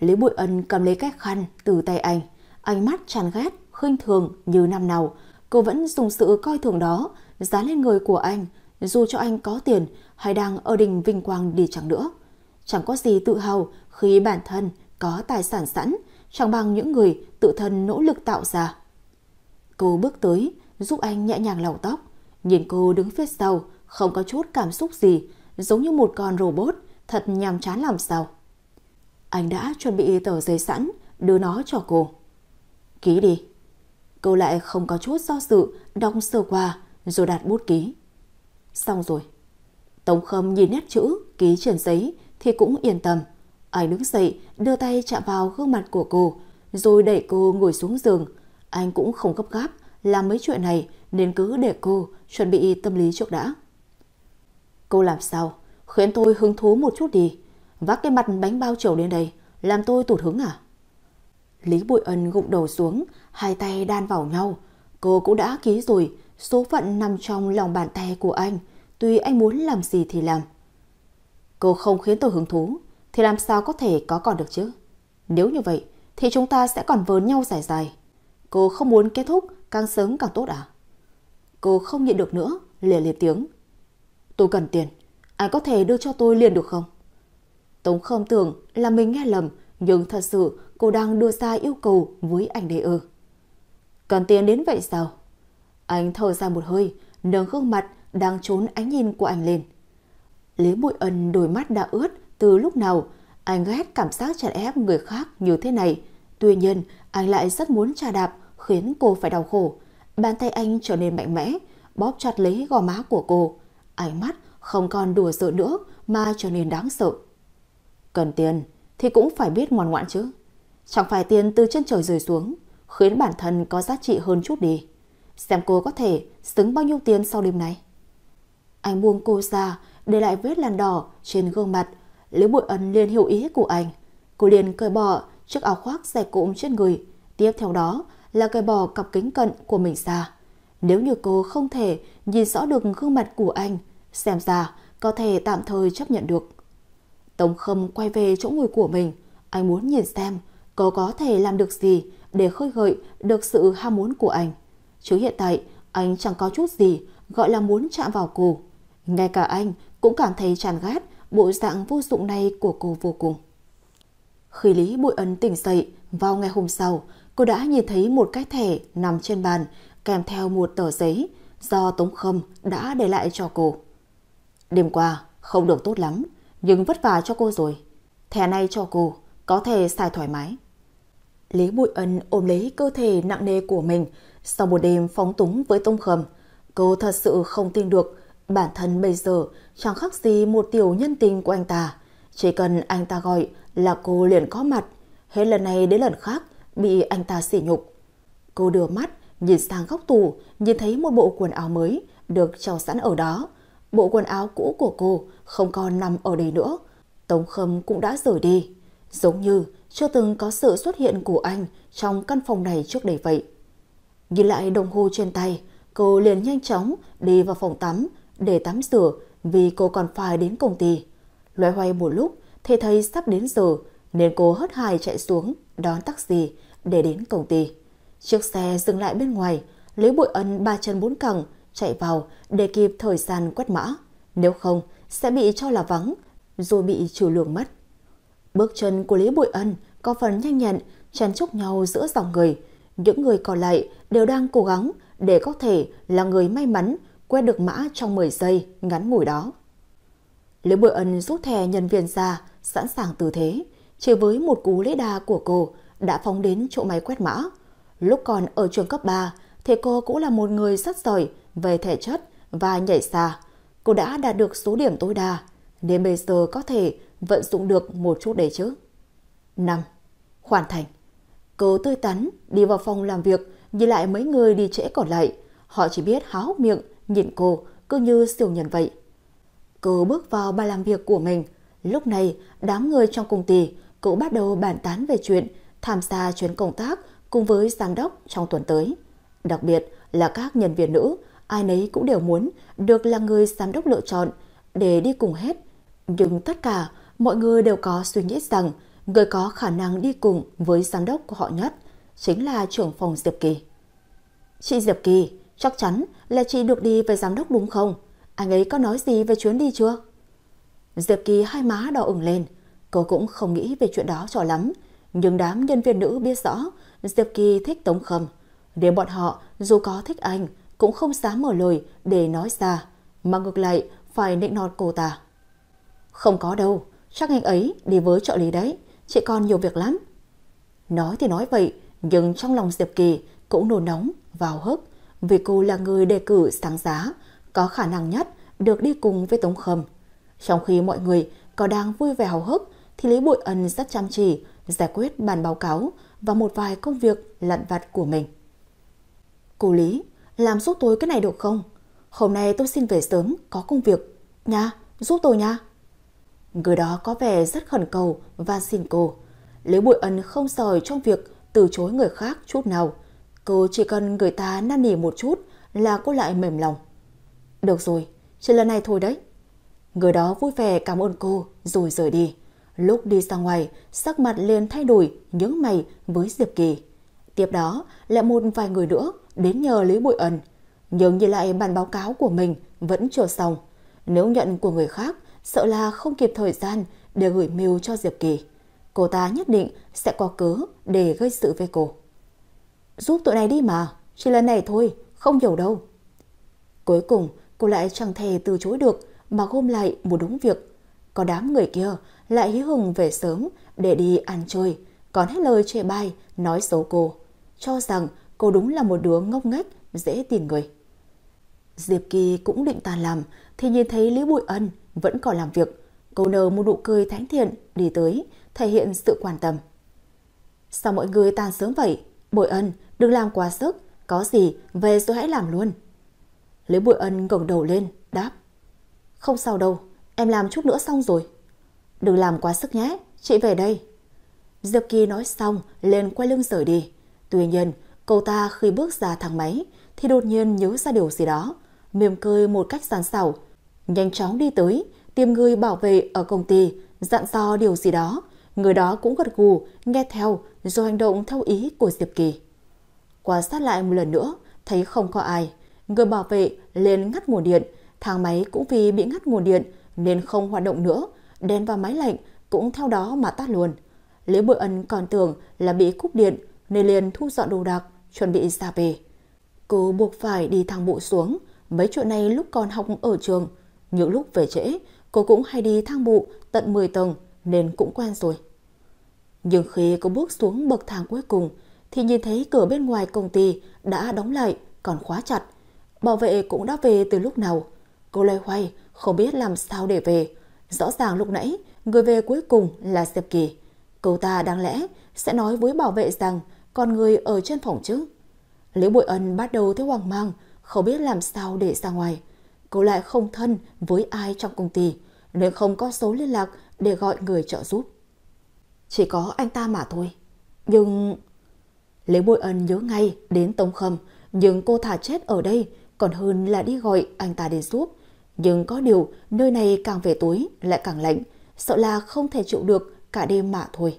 Lý Bụi Ân cầm lấy cái khăn từ tay anh, ánh mắt tràn ghét, khinh thường như năm nào. Cô vẫn dùng sự coi thường đó, dán lên người của anh, dù cho anh có tiền hay đang ở đình vinh quang đi chẳng nữa. Chẳng có gì tự hào khi bản thân có tài sản sẵn, chẳng bằng những người tự thân nỗ lực tạo ra. Cô bước tới, giúp anh nhẹ nhàng lau tóc, nhìn cô đứng phía sau, không có chút cảm xúc gì, giống như một con robot, thật nhàm chán làm sao. Anh đã chuẩn bị tờ giấy sẵn, đưa nó cho cô. Ký đi. Cô lại không có chút do dự, đọc sơ qua, rồi đặt bút ký. Xong rồi. Tống Khâm nhìn nét chữ, ký trên giấy thì cũng yên tâm. Anh đứng dậy, đưa tay chạm vào gương mặt của cô, rồi đẩy cô ngồi xuống giường. Anh cũng không gấp gáp làm mấy chuyện này nên cứ để cô chuẩn bị tâm lý trước đã. Cô làm sao? Khiến tôi hứng thú một chút đi. Vác cái mặt bánh bao trầu lên đây Làm tôi tụt hứng à Lý Bụi Ân gục đầu xuống Hai tay đan vào nhau Cô cũng đã ký rồi Số phận nằm trong lòng bàn tay của anh Tuy anh muốn làm gì thì làm Cô không khiến tôi hứng thú Thì làm sao có thể có còn được chứ Nếu như vậy Thì chúng ta sẽ còn vớn nhau dài dài Cô không muốn kết thúc càng sớm càng tốt à Cô không nhịn được nữa Lìa liệt tiếng Tôi cần tiền Anh có thể đưa cho tôi liền được không Tống không tưởng là mình nghe lầm, nhưng thật sự cô đang đưa ra yêu cầu với anh đấy ư. Cần tiền đến vậy sao? Anh thở ra một hơi, nâng gương mặt đang trốn ánh nhìn của anh lên. Lý Bụi Ân đôi mắt đã ướt từ lúc nào, anh ghét cảm giác chèn ép người khác như thế này. Tuy nhiên, anh lại rất muốn trà đạp, khiến cô phải đau khổ. Bàn tay anh trở nên mạnh mẽ, bóp chặt lấy gò má của cô. Ánh mắt không còn đùa sợ nữa mà trở nên đáng sợ. Cần tiền thì cũng phải biết ngoan ngoãn chứ. Chẳng phải tiền từ trên trời rơi xuống, khiến bản thân có giá trị hơn chút đi. Xem cô có thể xứng bao nhiêu tiền sau đêm này. Anh buông cô ra, để lại vết làn đỏ trên gương mặt. Liễu Bội Ân liền hiểu ý của anh. Cô liền cởi bỏ chiếc áo khoác dày cụm trên người. Tiếp theo đó là cởi bỏ cặp kính cận của mình ra. Nếu như cô không thể nhìn rõ được gương mặt của anh, xem ra có thể tạm thời chấp nhận được. Tống Khâm quay về chỗ ngồi của mình, anh muốn nhìn xem cô có thể làm được gì để khơi gợi được sự ham muốn của anh. Chứ hiện tại, anh chẳng có chút gì gọi là muốn chạm vào cô. Ngay cả anh cũng cảm thấy chán ghét bộ dạng vô dụng này của cô vô cùng. Khi Lý bụi ấn tỉnh dậy, vào ngày hôm sau, cô đã nhìn thấy một cái thẻ nằm trên bàn kèm theo một tờ giấy do Tống Khâm đã để lại cho cô. Đêm qua, không được tốt lắm, nhưng vất vả cho cô rồi. Thẻ này cho cô, có thể xài thoải mái. Lý Bụi Ân ôm lấy cơ thể nặng nề của mình sau một đêm phóng túng với Tông Khầm. Cô thật sự không tin được bản thân bây giờ chẳng khác gì một tiểu nhân tình của anh ta. Chỉ cần anh ta gọi là cô liền có mặt, hết lần này đến lần khác bị anh ta sỉ nhục. Cô đưa mắt nhìn sang góc tủ, nhìn thấy một bộ quần áo mới được treo sẵn ở đó. Bộ quần áo cũ của cô không còn nằm ở đây nữa. Tống Khâm cũng đã rời đi. Giống như chưa từng có sự xuất hiện của anh trong căn phòng này trước đây vậy. Nhìn lại đồng hồ trên tay, cô liền nhanh chóng đi vào phòng tắm để tắm rửa vì cô còn phải đến công ty. Loay hoay một lúc thì thấy sắp đến giờ nên cô hớt hài chạy xuống đón taxi để đến công ty. Chiếc xe dừng lại bên ngoài, lấy bụi ân ba chân bốn cẳng chạy vào để kịp thời gian quét mã. Nếu không sẽ bị cho là vắng, rồi bị trừ lường mất. Bước chân của Lý Bụi Ân có phần nhanh nhẹn, chen chúc nhau giữa dòng người. Những người còn lại đều đang cố gắng để có thể là người may mắn quét được mã trong 10 giây ngắn ngủi đó. Lý Bụi Ân rút thẻ nhân viên ra, sẵn sàng tư thế. Chỉ với một cú lễ đà của cô đã phóng đến chỗ máy quét mã. Lúc còn ở trường cấp 3 thì cô cũng là một người rất giỏi về thể chất và nhảy xa cô đã đạt được số điểm tối đa, nên bây giờ có thể vận dụng được một chút để chứ. 5. Hoàn thành Cô tươi tắn đi vào phòng làm việc, nhìn lại mấy người đi trễ còn lại. Họ chỉ biết háo miệng, nhìn cô, cứ như siêu nhân vậy. Cô bước vào bàn làm việc của mình. Lúc này, đám người trong công ty cũng bắt đầu bàn tán về chuyện tham gia chuyến công tác cùng với giám đốc trong tuần tới. Đặc biệt là các nhân viên nữ Ai nấy cũng đều muốn được là người giám đốc lựa chọn để đi cùng hết. Nhưng tất cả mọi người đều có suy nghĩ rằng người có khả năng đi cùng với giám đốc của họ nhất chính là trưởng phòng Diệp Kỳ. Chị Diệp Kỳ, chắc chắn là chị được đi với giám đốc đúng không? Anh ấy có nói gì về chuyến đi chưa? Diệp Kỳ hai má đỏ ửng lên. Cô cũng không nghĩ về chuyện đó cho lắm. Nhưng đám nhân viên nữ biết rõ Diệp Kỳ thích Tống Khâm. Để bọn họ dù có thích anh cũng không dám mở lời để nói ra, mà ngược lại phải nịnh nọt cô ta. Không có đâu, chắc anh ấy đi với trợ lý đấy, chị còn nhiều việc lắm. Nói thì nói vậy, nhưng trong lòng Diệp Kỳ cũng nôn nóng, vào hức, vì cô là người đề cử sáng giá, có khả năng nhất được đi cùng với Tống Khâm. Trong khi mọi người có đang vui vẻ hào hức, thì Lý bụi Ân rất chăm chỉ giải quyết bản báo cáo và một vài công việc lặn vặt của mình. Cô Lý, làm giúp tôi cái này được không? Hôm nay tôi xin về sớm, có công việc. Nha, giúp tôi nha. Người đó có vẻ rất khẩn cầu và xin cô. Liễu Bụi Ân không sòi trong việc từ chối người khác chút nào. Cô chỉ cần người ta năn nỉ một chút là cô lại mềm lòng. Được rồi, chỉ lần này thôi đấy. Người đó vui vẻ cảm ơn cô rồi rời đi. Lúc đi ra ngoài, sắc mặt liền thay đổi, những mày với Diệp Kỳ. Tiếp đó, lại một vài người nữa đến nhờ Lý Bụi Ẩn, nhưng như lại bản báo cáo của mình vẫn chưa xong. Nếu nhận của người khác, sợ là không kịp thời gian để gửi mưu cho Diệp Kỳ. Cô ta nhất định sẽ có cớ để gây sự với cô. Giúp tụi này đi mà, chỉ lần này thôi, không nhiều đâu. Cuối cùng, cô lại chẳng thể từ chối được mà gom lại một đúng việc. Có đám người kia lại hí hùng về sớm để đi ăn chơi, còn hết lời chê bai, nói xấu cô. Cho rằng Cô đúng là một đứa ngốc nghếch, dễ tìm người. Diệp Kỳ cũng định tàn làm, thì nhìn thấy Lý Bụi Ân vẫn còn làm việc. Cô nở một nụ cười thánh thiện đi tới, thể hiện sự quan tâm. Sao mọi người tan sớm vậy? bụi Ân, đừng làm quá sức, có gì về rồi hãy làm luôn. Lý Bụi Ân ngẩng đầu lên, đáp. Không sao đâu, em làm chút nữa xong rồi. Đừng làm quá sức nhé, chị về đây. Diệp Kỳ nói xong, lên quay lưng rời đi. Tuy nhiên, Cậu ta khi bước ra thang máy thì đột nhiên nhớ ra điều gì đó, mềm cười một cách sàn sảo, nhanh chóng đi tới, tìm người bảo vệ ở công ty, dặn dò điều gì đó. Người đó cũng gật gù, nghe theo rồi hành động theo ý của Diệp Kỳ. Quan sát lại một lần nữa, thấy không có ai. Người bảo vệ lên ngắt nguồn điện, thang máy cũng vì bị ngắt nguồn điện nên không hoạt động nữa, đèn và máy lạnh cũng theo đó mà tắt luôn. Lý Bội Ân còn tưởng là bị cúp điện nên liền thu dọn đồ đạc, chuẩn bị ra về. Cô buộc phải đi thang bộ xuống, mấy chỗ này lúc còn học ở trường. Những lúc về trễ, cô cũng hay đi thang bộ tận 10 tầng nên cũng quen rồi. Nhưng khi cô bước xuống bậc thang cuối cùng thì nhìn thấy cửa bên ngoài công ty đã đóng lại còn khóa chặt. Bảo vệ cũng đã về từ lúc nào. Cô loay hoay không biết làm sao để về. Rõ ràng lúc nãy người về cuối cùng là Diệp Kỳ. Cô ta đáng lẽ sẽ nói với bảo vệ rằng còn người ở trên phòng chứ. Liễu Bội Ân bắt đầu thấy hoang mang, không biết làm sao để ra ngoài. Cô lại không thân với ai trong công ty, nên không có số liên lạc để gọi người trợ giúp. Chỉ có anh ta mà thôi. Nhưng... Liễu Bội Ân nhớ ngay đến Tông Khâm, nhưng cô thả chết ở đây còn hơn là đi gọi anh ta đến giúp. Nhưng có điều, nơi này càng về tối lại càng lạnh, sợ là không thể chịu được cả đêm mà thôi.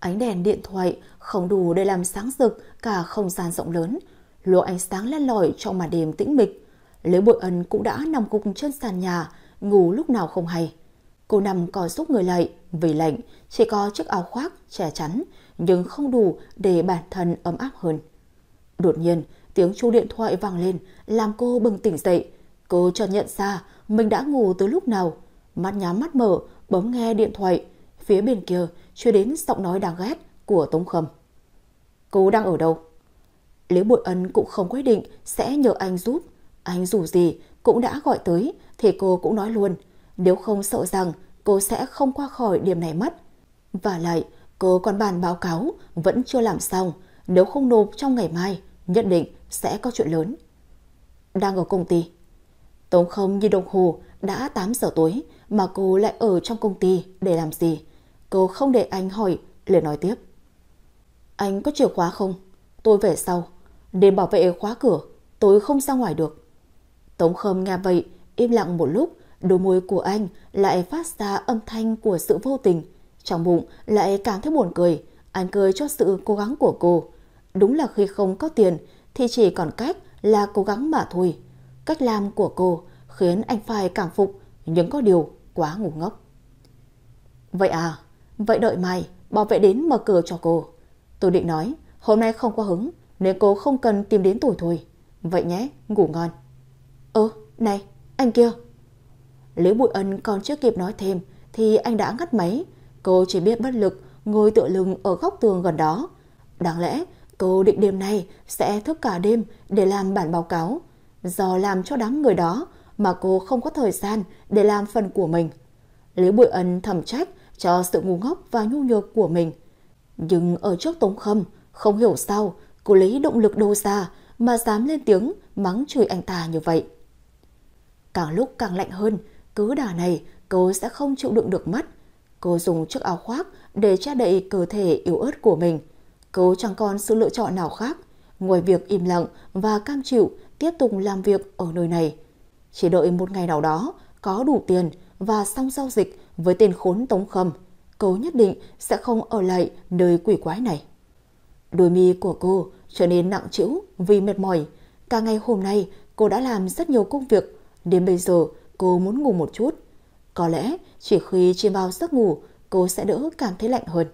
Ánh đèn điện thoại không đủ để làm sáng rực cả không gian rộng lớn. Lỗ ánh sáng len lỏi trong màn đêm tĩnh mịch. Liễu Bội Ân cũng đã nằm cục trên sàn nhà, ngủ lúc nào không hay. Cô nằm co giúp người lại, vì lạnh, chỉ có chiếc áo khoác, che chắn, nhưng không đủ để bản thân ấm áp hơn. Đột nhiên, tiếng chu điện thoại vang lên, làm cô bừng tỉnh dậy. Cô chợt nhận ra mình đã ngủ từ lúc nào. Mắt nhắm mắt mở, bấm nghe điện thoại, Phía bên kia chưa đến giọng nói đáng ghét của Tống Khâm. Cô đang ở đâu? Liễu Bội Ân cũng không quyết định sẽ nhờ anh giúp. Anh dù gì cũng đã gọi tới thì cô cũng nói luôn. Nếu không sợ rằng cô sẽ không qua khỏi điểm này mất. Và lại, cô còn bàn báo cáo vẫn chưa làm xong. Nếu không nộp trong ngày mai, nhất định sẽ có chuyện lớn. Đang ở công ty. Tống Khâm như đồng hồ đã 8 giờ tối mà cô lại ở trong công ty để làm gì? Cô không để anh hỏi, liền nói tiếp. Anh có chìa khóa không? Tôi về sau. Để bảo vệ khóa cửa, tôi không ra ngoài được. Tống Khâm nghe vậy, im lặng một lúc, đôi môi của anh lại phát ra âm thanh của sự vô tình. Trong bụng lại càng thấy buồn cười, anh cười cho sự cố gắng của cô. Đúng là khi không có tiền thì chỉ còn cách là cố gắng mà thôi. Cách làm của cô khiến anh phải cảm phục, nhưng có điều quá ngu ngốc. Vậy à, Vậy đợi mày, bảo vệ đến mở cửa cho cô. Tôi định nói, hôm nay không có hứng, nên cô không cần tìm đến tuổi thôi. Vậy nhé, ngủ ngon. Ơ, ừ, này, anh kia. Lý Bụi Ân còn chưa kịp nói thêm, thì anh đã ngắt máy. Cô chỉ biết bất lực, ngồi tựa lưng ở góc tường gần đó. Đáng lẽ, cô định đêm nay sẽ thức cả đêm để làm bản báo cáo. Do làm cho đám người đó mà cô không có thời gian để làm phần của mình. Lý Bụi Ân thầm trách cho sự ngu ngốc và nhu nhược của mình. Nhưng ở trước Tống Khâm, không hiểu sao cô lấy động lực đâu ra mà dám lên tiếng mắng chửi anh ta như vậy. Càng lúc càng lạnh hơn, cứ đà này cô sẽ không chịu đựng được mất. Cô dùng chiếc áo khoác để che đậy cơ thể yếu ớt của mình. Cô chẳng còn sự lựa chọn nào khác ngoài việc im lặng và cam chịu tiếp tục làm việc ở nơi này. Chỉ đợi một ngày nào đó có đủ tiền và xong giao dịch với tên khốn Tống Khâm, cô nhất định sẽ không ở lại nơi quỷ quái này. Đôi mi của cô trở nên nặng trĩu vì mệt mỏi. Cả ngày hôm nay cô đã làm rất nhiều công việc, đến bây giờ cô muốn ngủ một chút. Có lẽ chỉ khi chìm bao giấc ngủ cô sẽ đỡ cảm thấy lạnh hơn.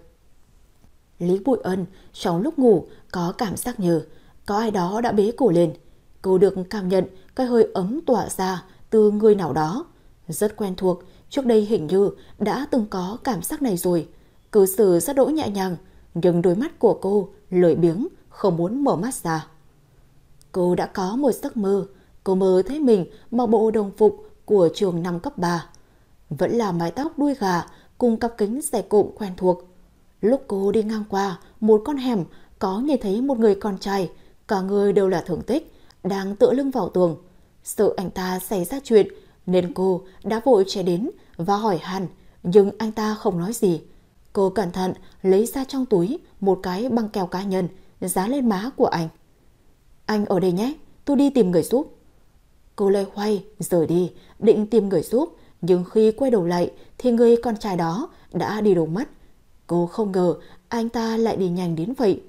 Lý Bụi Ân trong lúc ngủ có cảm giác như có ai đó đã bế cổ lên. Cô được cảm nhận cái hơi ấm tỏa ra từ người nào đó. Rất quen thuộc, trước đây hình như đã từng có cảm giác này rồi. Cư xử rất đỗ nhẹ nhàng, nhưng đôi mắt của cô lười biếng, không muốn mở mắt ra. Cô đã có một giấc mơ, cô mơ thấy mình mặc bộ đồng phục của trường năm cấp 3. Vẫn là mái tóc đuôi gà cùng cặp kính rẻ cụm quen thuộc. Lúc cô đi ngang qua một con hẻm có nhìn thấy một người con trai, cả người đều là thưởng tích, đang tựa lưng vào tường. Sợ anh ta xảy ra chuyện nên cô đã vội chạy đến và hỏi hắn, nhưng anh ta không nói gì. Cô cẩn thận lấy ra trong túi một cái băng keo cá nhân dán lên má của anh. Anh ở đây nhé, tôi đi tìm người giúp. Cô lê hoay, rời đi, định tìm người giúp, nhưng khi quay đầu lại thì người con trai đó đã đi đầu mắt. Cô không ngờ anh ta lại đi nhanh đến vậy.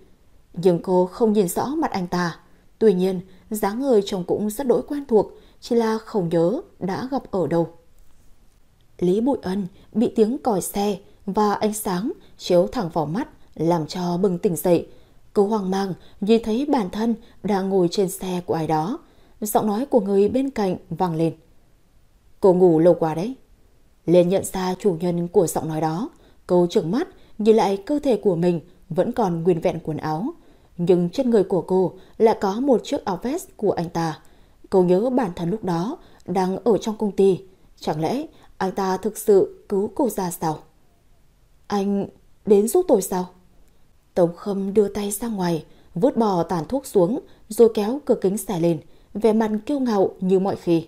Nhưng cô không nhìn rõ mặt anh ta. Tuy nhiên, dáng người trông cũng rất đỗi quen thuộc, chỉ là không nhớ đã gặp ở đâu. Lý Bụi Ân bị tiếng còi xe và ánh sáng chiếu thẳng vào mắt làm cho bừng tỉnh dậy. Cô hoang mang nhìn thấy bản thân đang ngồi trên xe của ai đó. Giọng nói của người bên cạnh vang lên. Cô ngủ lâu quá đấy. Lên nhận ra chủ nhân của giọng nói đó. Cô trừng mắt nhìn lại cơ thể của mình vẫn còn nguyên vẹn quần áo. Nhưng trên người của cô lại có một chiếc áo vest của anh ta. Cô nhớ bản thân lúc đó đang ở trong công ty. Chẳng lẽ anh ta thực sự cứu cô ra sao? Anh đến giúp tôi sao? Tống Khâm đưa tay ra ngoài, vứt bò tàn thuốc xuống rồi kéo cửa kính xe lên, vẻ mặt kiêu ngạo như mọi khi.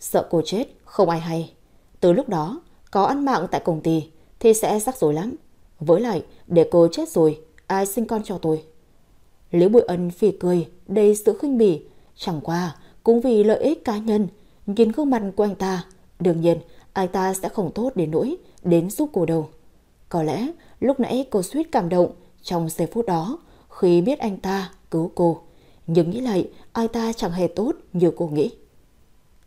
Sợ cô chết, không ai hay. Từ lúc đó, có ăn mạng tại công ty thì sẽ rắc rối lắm. Với lại, để cô chết rồi, ai sinh con cho tôi? Lý Bụi Ân phì cười, đầy sự khinh bỉ Chẳng qua, cũng vì lợi ích cá nhân, nhìn gương mặt của anh ta, đương nhiên anh ta sẽ không tốt đến nỗi đến giúp cô đâu. Có lẽ lúc nãy cô suýt cảm động trong giây phút đó khi biết anh ta cứu cô. Nhưng nghĩ lại, anh ta chẳng hề tốt như cô nghĩ.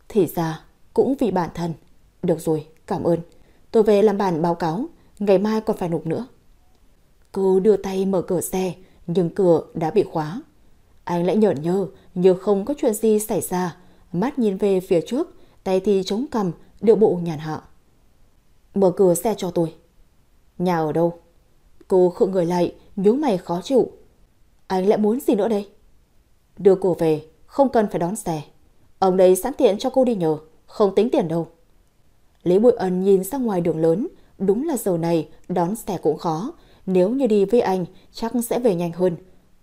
Thì ra, cũng vì bản thân. Được rồi, cảm ơn. Tôi về làm bản báo cáo, ngày mai còn phải nộp nữa. Cô đưa tay mở cửa xe, nhưng cửa đã bị khóa. Anh lại nhởn nhơ, như không có chuyện gì xảy ra. Mắt nhìn về phía trước, tay thì chống cầm, điệu bộ nhàn hạ. Mở cửa xe cho tôi. Nhà ở đâu? Cô khựng người lại, nhớ mày khó chịu. Anh lại muốn gì nữa đây? Đưa cô về, không cần phải đón xe. Ông đấy sẵn tiện cho cô đi nhờ, không tính tiền đâu. Lý Bụi Ân nhìn ra ngoài đường lớn, đúng là giờ này đón xe cũng khó. Nếu như đi với anh, chắc sẽ về nhanh hơn.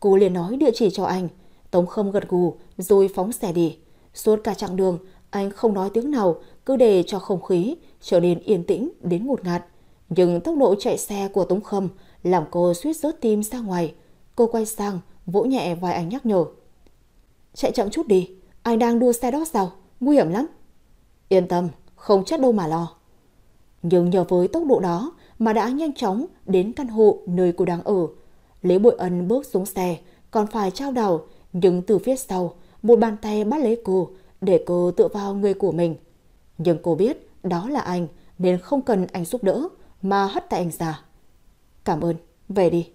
Cô liền nói địa chỉ cho anh. Tống Khâm gật gù rồi phóng xe đi. Suốt cả chặng đường, anh không nói tiếng nào, cứ để cho không khí trở nên yên tĩnh đến ngột ngạt. Nhưng tốc độ chạy xe của Tống Khâm làm cô suýt rớt tim ra ngoài. Cô quay sang, vỗ nhẹ vai anh nhắc nhở. Chạy chậm chút đi, anh đang đua xe đó sao? Nguy hiểm lắm. Yên tâm, không chết đâu mà lo. Nhưng nhờ với tốc độ đó mà đã nhanh chóng đến căn hộ nơi cô đang ở, Lý Bội Ân bước xuống xe, còn phải trao đầu, nhưng từ phía sau, một bàn tay bắt lấy cô, để cô tựa vào người của mình. Nhưng cô biết đó là anh, nên không cần anh giúp đỡ, mà hất tay anh ra. Cảm ơn, về đi.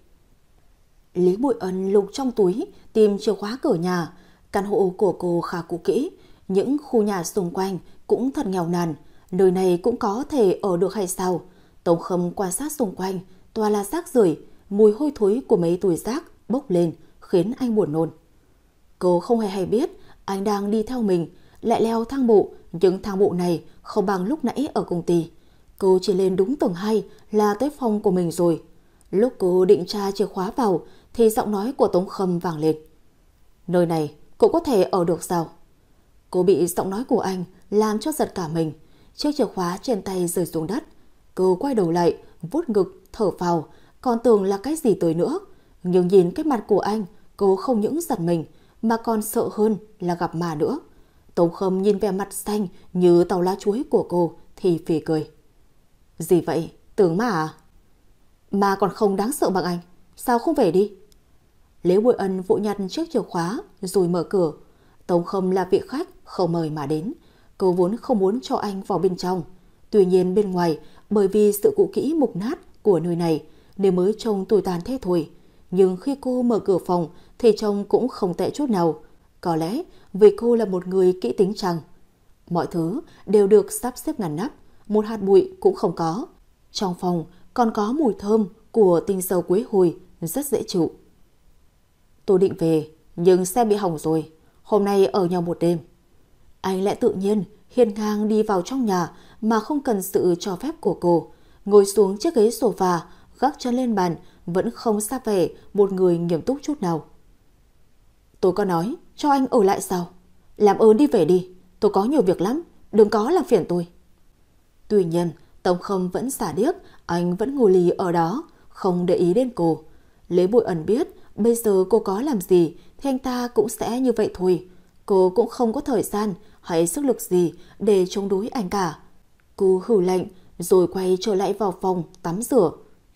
Lý Bội Ân lục trong túi, tìm chìa khóa cửa nhà. Căn hộ của cô khá cũ kỹ, những khu nhà xung quanh cũng thật nghèo nàn. Nơi này cũng có thể ở được hay sao? Tống Khâm quan sát xung quanh, toàn là rác rưởi mùi hôi thối của mấy tuổi rác bốc lên khiến anh buồn nôn. Cô không hề hay biết anh đang đi theo mình, lại leo thang bộ, những thang bộ này không bằng lúc nãy ở công ty. Cô chỉ lên đúng tầng 2 là tới phòng của mình rồi. Lúc cô định tra chìa khóa vào thì giọng nói của Tống Khâm vang lên. Nơi này cũng có thể ở được sao? Cô bị giọng nói của anh làm cho giật cả mình. Chiếc chìa khóa trên tay rơi xuống đất. Cô quay đầu lại, vút ngực, thở phào, còn tưởng là cái gì tới nữa. Nhưng nhìn cái mặt của anh, cô không những giật mình, mà còn sợ hơn là gặp mà nữa. Tống Khâm nhìn vẻ mặt xanh như tàu lá chuối của cô thì phì cười. Gì vậy? Tưởng mà à? Mà còn không đáng sợ bằng anh. Sao không về đi? Liễu Bội Ân vụ nhặt trước chìa khóa rồi mở cửa. Tống Khâm là vị khách không mời mà đến. Cô vốn không muốn cho anh vào bên trong. Tuy nhiên bên ngoài bởi vì sự cụ kỹ mục nát của nơi này nên mới trông tủi tàn thế thôi. Nhưng khi cô mở cửa phòng thì trông cũng không tệ chút nào. Có lẽ vì cô là một người kỹ tính chăng. Mọi thứ đều được sắp xếp ngăn nắp, một hạt bụi cũng không có. Trong phòng còn có mùi thơm của tinh dầu quế hồi rất dễ chịu. Tôi định về, nhưng xe bị hỏng rồi. Hôm nay ở nhau một đêm. Anh lại tự nhiên hiên ngang đi vào trong nhà mà không cần sự cho phép của cô. Ngồi xuống chiếc ghế sofa gác chân lên bàn vẫn không xa vẻ một người nghiêm túc chút nào. Tôi có nói, cho anh ở lại sao? Làm ơn đi về đi, tôi có nhiều việc lắm, đừng có làm phiền tôi. Tuy nhiên, Tống Không vẫn xả điếc, anh vẫn ngồi lì ở đó, không để ý đến cô. Lễ bụi ẩn biết, bây giờ cô có làm gì thì anh ta cũng sẽ như vậy thôi. Cô cũng không có thời gian hay sức lực gì để chống đối anh cả. Cô hử lạnh rồi quay trở lại vào phòng tắm rửa.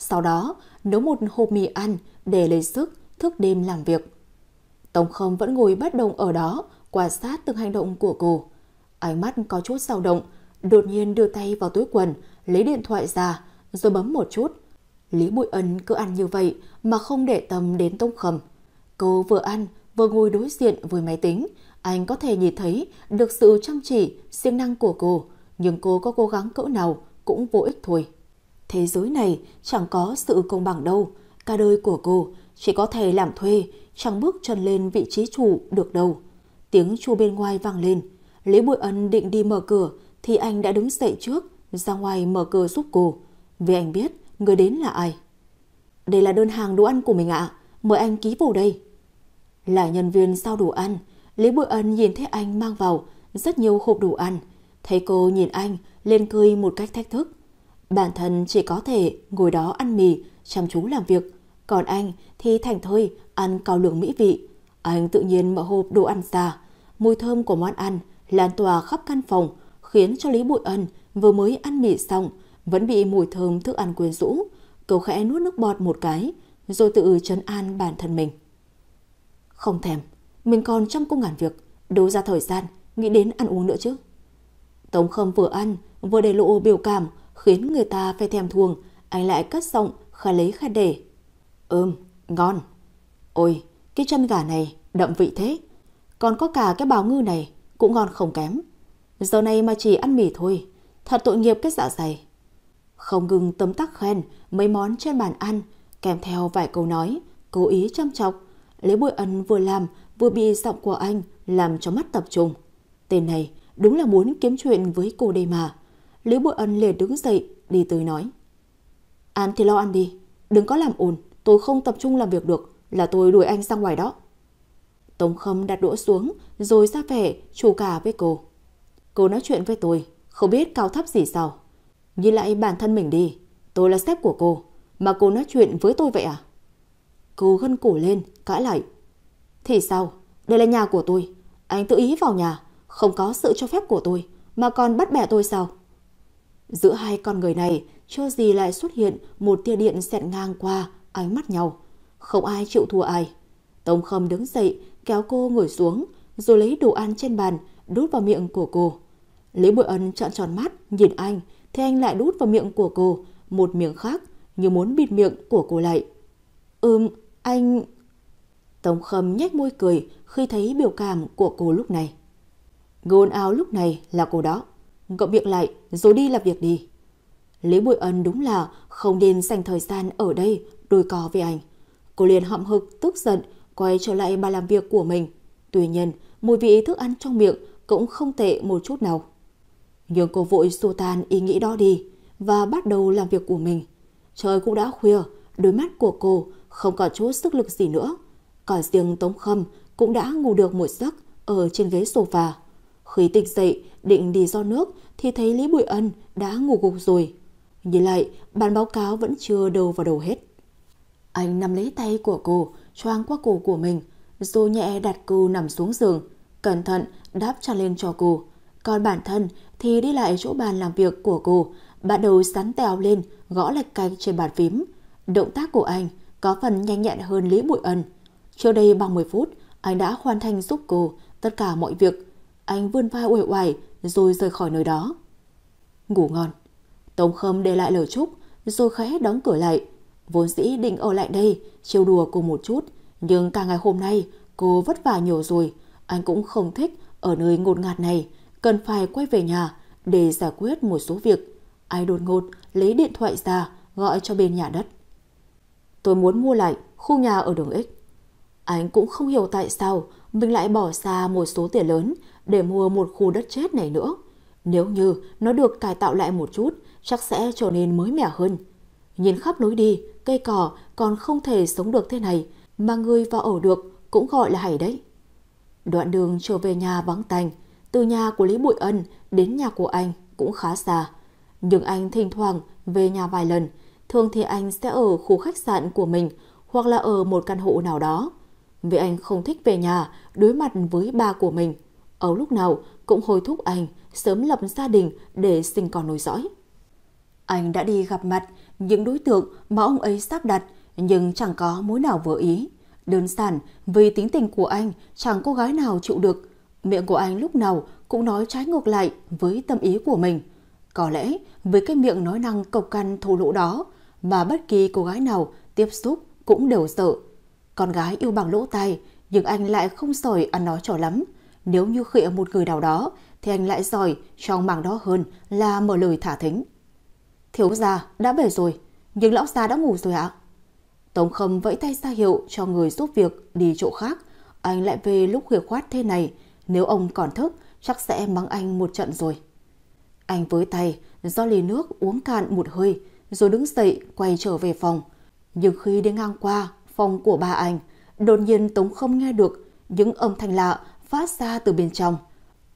Sau đó, nấu một hộp mì ăn để lấy sức thức đêm làm việc. Tống không vẫn ngồi bất động ở đó, quan sát từng hành động của cô. Ánh mắt có chút dao động, đột nhiên đưa tay vào túi quần, lấy điện thoại ra, rồi bấm một chút. Lý Bụi Ân cứ ăn như vậy mà không để tâm đến Tống Khâm. Cô vừa ăn, vừa ngồi đối diện với máy tính, anh có thể nhìn thấy được sự chăm chỉ, siêng năng của cô, nhưng cô có cố gắng cỡ nào cũng vô ích thôi thế giới này chẳng có sự công bằng đâu. Cả đời của cô chỉ có thể làm thuê, chẳng bước chân lên vị trí chủ được đâu. Tiếng chu bên ngoài vang lên. Lý Bội Ân định đi mở cửa thì anh đã đứng dậy trước, ra ngoài mở cửa giúp cô. Vì anh biết người đến là ai. Đây là đơn hàng đồ ăn của mình ạ, mời anh ký vào đây. Là nhân viên sao đồ ăn, Lý Bội Ân nhìn thấy anh mang vào rất nhiều hộp đồ ăn. Thấy cô nhìn anh, lên cười một cách thách thức. Bản thân chỉ có thể ngồi đó ăn mì, chăm chú làm việc. Còn anh thì thành thơi ăn cao lượng mỹ vị. Anh tự nhiên mở hộp đồ ăn ra. Mùi thơm của món ăn lan tỏa khắp căn phòng, khiến cho Lý Bội Ân vừa mới ăn mì xong, vẫn bị mùi thơm thức ăn quyến rũ. Cậu khẽ nuốt nước bọt một cái, rồi tự trấn an bản thân mình. Không thèm, mình còn trong công ngàn việc, đâu ra thời gian, nghĩ đến ăn uống nữa chứ. Tống Khâm vừa ăn, vừa để lộ biểu cảm, khiến người ta phải thèm thuồng, anh lại cất giọng khá lấy khá để. Ơm, ngon. Ôi, cái chân gà này đậm vị thế. Còn có cả cái bào ngư này cũng ngon không kém. Giờ này mà chỉ ăn mì thôi, thật tội nghiệp cái dạ dày. Không ngừng tấm tắc khen mấy món trên bàn ăn, kèm theo vài câu nói, cố ý chăm chọc. Lấy bùi ân vừa làm, vừa bị giọng của anh làm cho mắt tập trung. Tên này đúng là muốn kiếm chuyện với cô đây mà. Lý Bội Ân liền đứng dậy, đi tới nói. An thì lo ăn đi, đừng có làm ồn, tôi không tập trung làm việc được, là tôi đuổi anh sang ngoài đó. Tống Khâm đặt đũa xuống, rồi ra vẻ, chủ cả với cô. Cô nói chuyện với tôi, không biết cao thấp gì sao. Nhìn lại bản thân mình đi, tôi là sếp của cô, mà cô nói chuyện với tôi vậy à? Cô gân cổ lên, cãi lại. Thì sao, đây là nhà của tôi, anh tự ý vào nhà, không có sự cho phép của tôi, mà còn bắt bẻ tôi sao? Giữa hai con người này, cho gì lại xuất hiện một tia điện xẹt ngang qua, ánh mắt nhau. Không ai chịu thua ai. Tống Khâm đứng dậy, kéo cô ngồi xuống, rồi lấy đồ ăn trên bàn, đút vào miệng của cô. Lý Bội Ân trợn tròn mắt, nhìn anh, thì anh lại đút vào miệng của cô, một miệng khác, như muốn bịt miệng của cô lại. Ừm, anh... Tống Khâm nhếch môi cười khi thấy biểu cảm của cô lúc này. Ngôn áo lúc này là cô đó. Cậu miệng lại rồi đi làm việc đi. Lý Bụi Ân đúng là không nên dành thời gian ở đây đôi cò với anh. Cô liền hậm hực tức giận quay trở lại bà làm việc của mình. Tuy nhiên, mùi vị thức ăn trong miệng cũng không tệ một chút nào. Nhưng cô vội xua tan ý nghĩ đó đi và bắt đầu làm việc của mình. Trời cũng đã khuya, đôi mắt của cô không còn chút sức lực gì nữa. Cả riêng Tống Khâm cũng đã ngủ được một giấc ở trên ghế sofa. Khi tỉnh dậy, định đi do nước thì thấy Lý Bụi Ân đã ngủ gục rồi. Như vậy, bản báo cáo vẫn chưa đầu vào đầu hết. Anh nắm lấy tay của cô, choang qua cổ của mình, rồi nhẹ đặt cô nằm xuống giường, cẩn thận đáp trả lên cho cô. Còn bản thân thì đi lại chỗ bàn làm việc của cô, bắt đầu sắn tèo lên, gõ lạch cạch trên bàn phím. Động tác của anh có phần nhanh nhẹn hơn Lý Bụi Ân. Trước đây bằng 10 phút, anh đã hoàn thành giúp cô tất cả mọi việc anh vươn vai uể oải rồi rời khỏi nơi đó. Ngủ ngon. Tống Khâm để lại lời chúc rồi khẽ đóng cửa lại. Vốn dĩ định ở lại đây, trêu đùa cô một chút. Nhưng cả ngày hôm nay, cô vất vả nhiều rồi. Anh cũng không thích ở nơi ngột ngạt này. Cần phải quay về nhà để giải quyết một số việc. Ai đột ngột lấy điện thoại ra gọi cho bên nhà đất. Tôi muốn mua lại khu nhà ở đường X. Anh cũng không hiểu tại sao mình lại bỏ ra một số tiền lớn để mua một khu đất chết này nữa. Nếu như nó được cải tạo lại một chút, chắc sẽ trở nên mới mẻ hơn. Nhìn khắp núi đi, cây cỏ còn không thể sống được thế này, mà người vào ở được cũng gọi là hay đấy. Đoạn đường trở về nhà vắng tành, từ nhà của Lý Bụi Ân đến nhà của anh cũng khá xa. Nhưng anh thỉnh thoảng về nhà vài lần, thường thì anh sẽ ở khu khách sạn của mình hoặc là ở một căn hộ nào đó. Vì anh không thích về nhà, đối mặt với ba của mình. ở lúc nào cũng hối thúc anh sớm lập gia đình để sinh con nối dõi. Anh đã đi gặp mặt những đối tượng mà ông ấy sắp đặt nhưng chẳng có mối nào vừa ý. Đơn giản vì tính tình của anh chẳng cô gái nào chịu được. Miệng của anh lúc nào cũng nói trái ngược lại với tâm ý của mình. Có lẽ với cái miệng nói năng cộc căn thô lỗ đó mà bất kỳ cô gái nào tiếp xúc cũng đều sợ. Con gái yêu bằng lỗ tai, nhưng anh lại không giỏi ăn nói trò lắm. Nếu như khịa một người nào đó, thì anh lại giỏi trong mảng đó hơn là mở lời thả thính. Thiếu gia đã về rồi, nhưng lão gia đã ngủ rồi ạ. Tống Khâm vẫy tay ra hiệu cho người giúp việc đi chỗ khác. Anh lại về lúc khuya khoát thế này, nếu ông còn thức chắc sẽ mắng anh một trận rồi. Anh với tay, do ly nước uống cạn một hơi, rồi đứng dậy quay trở về phòng. Nhưng khi đi ngang qua phòng của ba anh, đột nhiên Tống không nghe được những âm thanh lạ phát ra từ bên trong.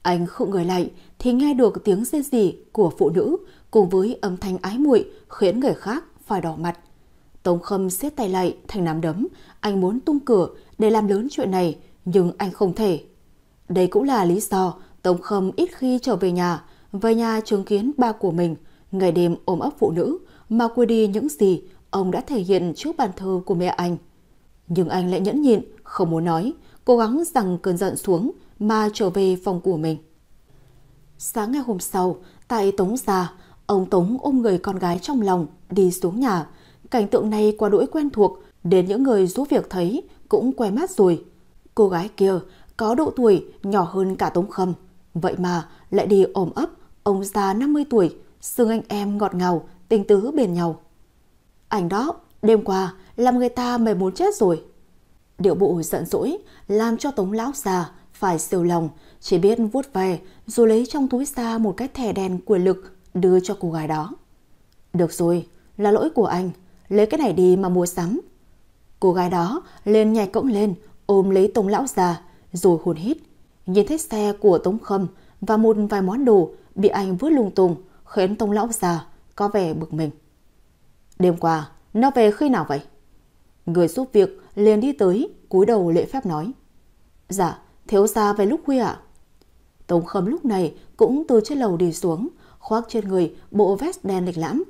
Anh không người lại thì nghe được tiếng rên gì của phụ nữ cùng với âm thanh ái muội khiến người khác phải đỏ mặt. Tống Khâm siết tay lại thành nắm đấm, anh muốn tung cửa để làm lớn chuyện này nhưng anh không thể. Đây cũng là lý do Tống Khâm ít khi trở về nhà, về nhà chứng kiến ba của mình, ngày đêm ôm ấp phụ nữ mà quên đi những gì ông đã thể hiện trước bàn thờ của mẹ anh. Nhưng anh lại nhẫn nhịn, không muốn nói, cố gắng rằng cơn giận xuống mà trở về phòng của mình. Sáng ngày hôm sau, tại Tống Gia, ông Tống ôm người con gái trong lòng, đi xuống nhà. Cảnh tượng này quá đỗi quen thuộc, đến những người giúp việc thấy cũng quen mắt rồi. Cô gái kia có độ tuổi nhỏ hơn cả Tống Khâm, vậy mà lại đi ôm ấp ông già 50 tuổi, xương anh em ngọt ngào, tình tứ bền nhau. Ảnh đó, đêm qua, làm người ta mày muốn chết rồi. Điệu bộ giận dỗi, làm cho tống lão già phải siêu lòng, chỉ biết vuốt về rồi lấy trong túi ra một cái thẻ đèn quyền lực đưa cho cô gái đó. Được rồi, là lỗi của anh, lấy cái này đi mà mua sắm. Cô gái đó lên nhảy cõng lên, ôm lấy tống lão già, rồi hồn hít. Nhìn thấy xe của tống khâm và một vài món đồ bị anh vứt lung tung, khiến tống lão già có vẻ bực mình. Đêm qua, nó về khi nào vậy? Người giúp việc liền đi tới, cúi đầu lễ phép nói. Dạ, thiếu gia về lúc khuya ạ. À? Tống khâm lúc này cũng từ trên lầu đi xuống, khoác trên người bộ vest đen lịch lãm.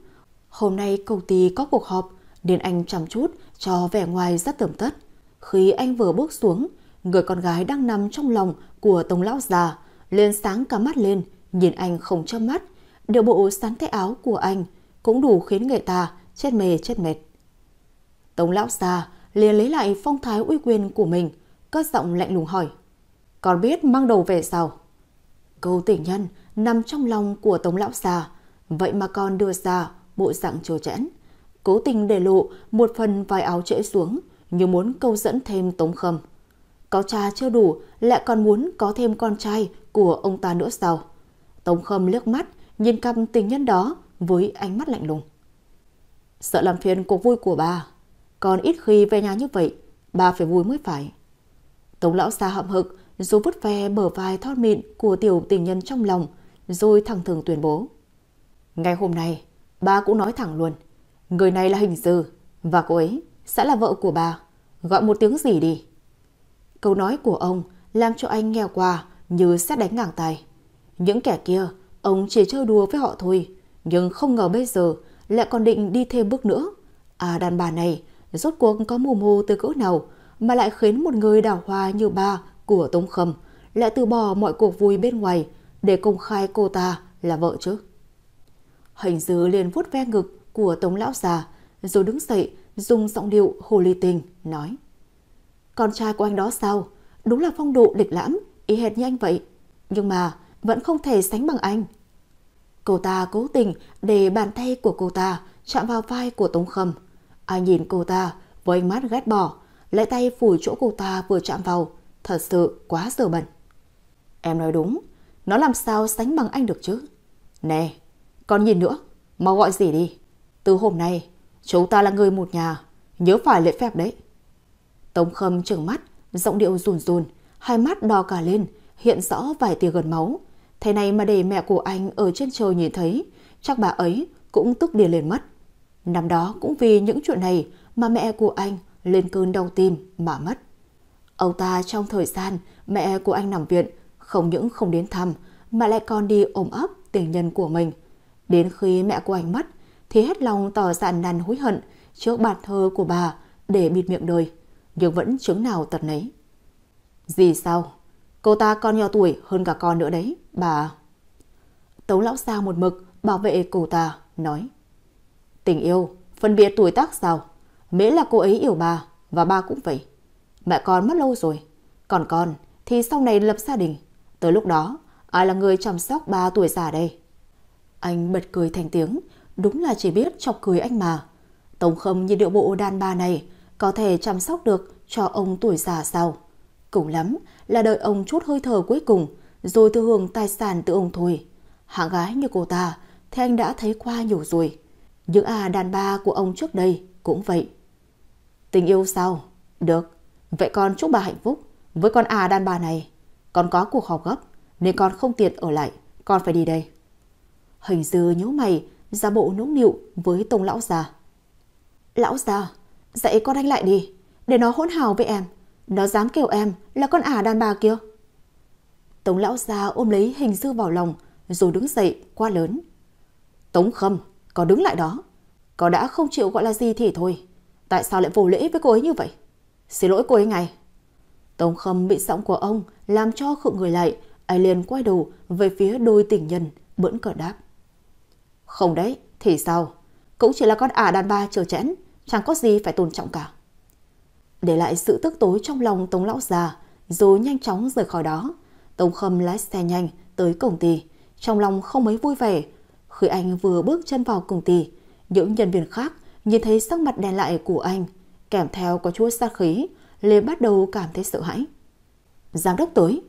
Hôm nay công ty có cuộc họp, nên anh chăm chút cho vẻ ngoài rất tươm tất. Khi anh vừa bước xuống, người con gái đang nằm trong lòng của Tống lão già, lên sáng cả mắt lên, nhìn anh không chớp mắt. Điều bộ sắn tay áo của anh cũng đủ khiến người ta chết mề chết mệt. Tống lão già liền lấy lại phong thái uy quyền của mình, cất giọng lạnh lùng hỏi. Còn biết mang đầu về sao? Câu tỉnh nhân nằm trong lòng của tống lão già, vậy mà còn đưa ra bộ dạng trồ chẽn. Cố tình để lộ một phần vài áo trễ xuống, như muốn câu dẫn thêm tống khâm. Có cha chưa đủ, lại còn muốn có thêm con trai của ông ta nữa sao? Tống khâm lướt mắt, nhìn cặp tình nhân đó với ánh mắt lạnh lùng. Sợ làm phiền cuộc vui của bà, còn ít khi về nhà như vậy, bà phải vui mới phải. Tống lão xa hậm hực, dù vứt ve bờ vai thon mịn của tiểu tình nhân trong lòng, rồi thẳng thường tuyên bố. Ngày hôm nay, bà cũng nói thẳng luôn, người này là hình dư, và cô ấy sẽ là vợ của bà, gọi một tiếng gì đi. Câu nói của ông làm cho anh nghe qua như xét đánh ngang tay. Những kẻ kia, ông chỉ chơi đùa với họ thôi, nhưng không ngờ bây giờ lại còn định đi thêm bước nữa. À đàn bà này rốt cuộc có mù mù từ cỡ nào mà lại khiến một người đảo hoa như bà của Tống Khâm lại từ bỏ mọi cuộc vui bên ngoài để công khai cô ta là vợ chứ. Hình dư liền vuốt ve ngực của Tống Lão già rồi đứng dậy dùng giọng điệu hồ ly tình nói Con trai của anh đó sao? Đúng là phong độ lịch lãm, ý hệt như anh vậy. Nhưng mà vẫn không thể sánh bằng anh. Cô ta cố tình để bàn tay của cô ta chạm vào vai của Tống Khâm anh nhìn cô ta với ánh mắt ghét bỏ, lấy tay phủi chỗ cô ta vừa chạm vào, thật sự quá dở bẩn. Em nói đúng, nó làm sao sánh bằng anh được chứ? Nè, con nhìn nữa, mau gọi gì đi. Từ hôm nay, chúng ta là người một nhà, nhớ phải lễ phép đấy. Tống Khâm trừng mắt, giọng điệu rùn rùn, hai mắt đỏ cả lên, hiện rõ vài tia gần máu. Thế này mà để mẹ của anh ở trên trời nhìn thấy, chắc bà ấy cũng tức điên lên mất. Năm đó cũng vì những chuyện này mà mẹ của anh lên cơn đau tim mà mất. Ông ta trong thời gian mẹ của anh nằm viện không những không đến thăm mà lại còn đi ôm ấp tình nhân của mình. Đến khi mẹ của anh mất thì hết lòng tỏ ra năn hối hận trước bàn thơ của bà để bịt miệng đời, nhưng vẫn chứng nào tật nấy. Gì sao? Cô ta con nhỏ tuổi hơn cả con nữa đấy, bà. tấu lão sao một mực bảo vệ cô ta, nói. Tình yêu, phân biệt tuổi tác sao? Mễ là cô ấy yêu ba, và ba cũng vậy. Mẹ con mất lâu rồi, còn con thì sau này lập gia đình. Tới lúc đó, ai là người chăm sóc ba tuổi già đây? Anh bật cười thành tiếng, đúng là chỉ biết chọc cười anh mà. Tống khâm như điệu bộ đàn bà này có thể chăm sóc được cho ông tuổi già sao? cũng lắm là đợi ông chút hơi thở cuối cùng rồi thừa hưởng tài sản từ ông thôi. Hạng gái như cô ta thì anh đã thấy qua nhiều rồi. Những à đàn bà của ông trước đây cũng vậy. Tình yêu sao? Được. Vậy con chúc bà hạnh phúc. Với con à đàn bà này, con có cuộc họp gấp, nên con không tiện ở lại. Con phải đi đây. Hình dư nhớ mày, ra bộ nũng nịu với tông lão già. Lão già, dạy con anh lại đi, để nó hỗn hào với em. Nó dám kêu em là con à đàn bà kia. Tống lão già ôm lấy hình dư vào lòng, rồi đứng dậy qua lớn. Tống khâm, có đứng lại đó. Có đã không chịu gọi là gì thì thôi. Tại sao lại vô lễ với cô ấy như vậy? Xin lỗi cô ấy ngay. Tống Khâm bị giọng của ông làm cho khựng người lại, ai liền quay đầu về phía đôi tình nhân, bỡn cờ đáp. Không đấy, thì sao? Cũng chỉ là con ả đàn bà chờ chẽn, chẳng có gì phải tôn trọng cả. Để lại sự tức tối trong lòng Tống Lão già, rồi nhanh chóng rời khỏi đó. Tống Khâm lái xe nhanh tới cổng ty, trong lòng không mấy vui vẻ, khi anh vừa bước chân vào công ty, những nhân viên khác nhìn thấy sắc mặt đen lại của anh, kèm theo có chút sát khí, liền bắt đầu cảm thấy sợ hãi. Giám đốc tới,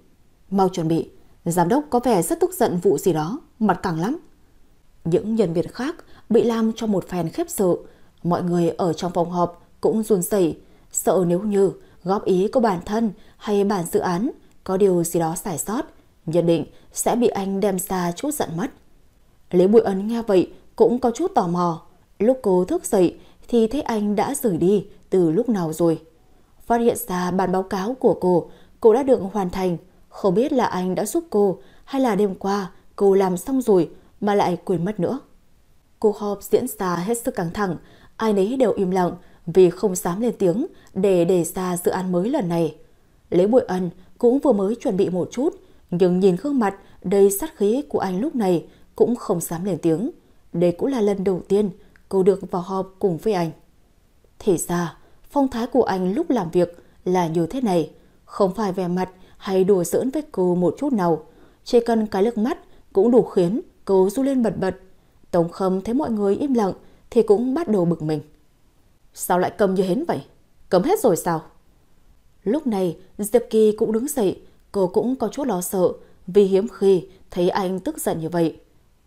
mau chuẩn bị, giám đốc có vẻ rất tức giận vụ gì đó, mặt căng lắm. Những nhân viên khác bị làm cho một phen khiếp sợ, mọi người ở trong phòng họp cũng run rẩy, sợ nếu như góp ý của bản thân hay bản dự án có điều gì đó sai sót, nhất định sẽ bị anh đem ra chút giận mất. Lý Bụi Ấn nghe vậy cũng có chút tò mò. Lúc cô thức dậy thì thấy anh đã rời đi từ lúc nào rồi. Phát hiện ra bản báo cáo của cô, cô đã được hoàn thành. Không biết là anh đã giúp cô hay là đêm qua cô làm xong rồi mà lại quên mất nữa. Cô họp diễn ra hết sức căng thẳng, ai nấy đều im lặng vì không dám lên tiếng để đề ra dự án mới lần này. Lễ bụi Ân cũng vừa mới chuẩn bị một chút, nhưng nhìn gương mặt đầy sát khí của anh lúc này cũng không dám lên tiếng. Đây cũng là lần đầu tiên cô được vào họp cùng với anh. Thì ra, phong thái của anh lúc làm việc là như thế này, không phải vẻ mặt hay đùa giỡn với cô một chút nào. Chỉ cần cái lướt mắt cũng đủ khiến cô du lên bật bật. Tống Khâm thấy mọi người im lặng thì cũng bắt đầu bực mình. Sao lại cầm như hến vậy? Cấm hết rồi sao? Lúc này, Diệp Kỳ cũng đứng dậy, cô cũng có chút lo sợ vì hiếm khi thấy anh tức giận như vậy.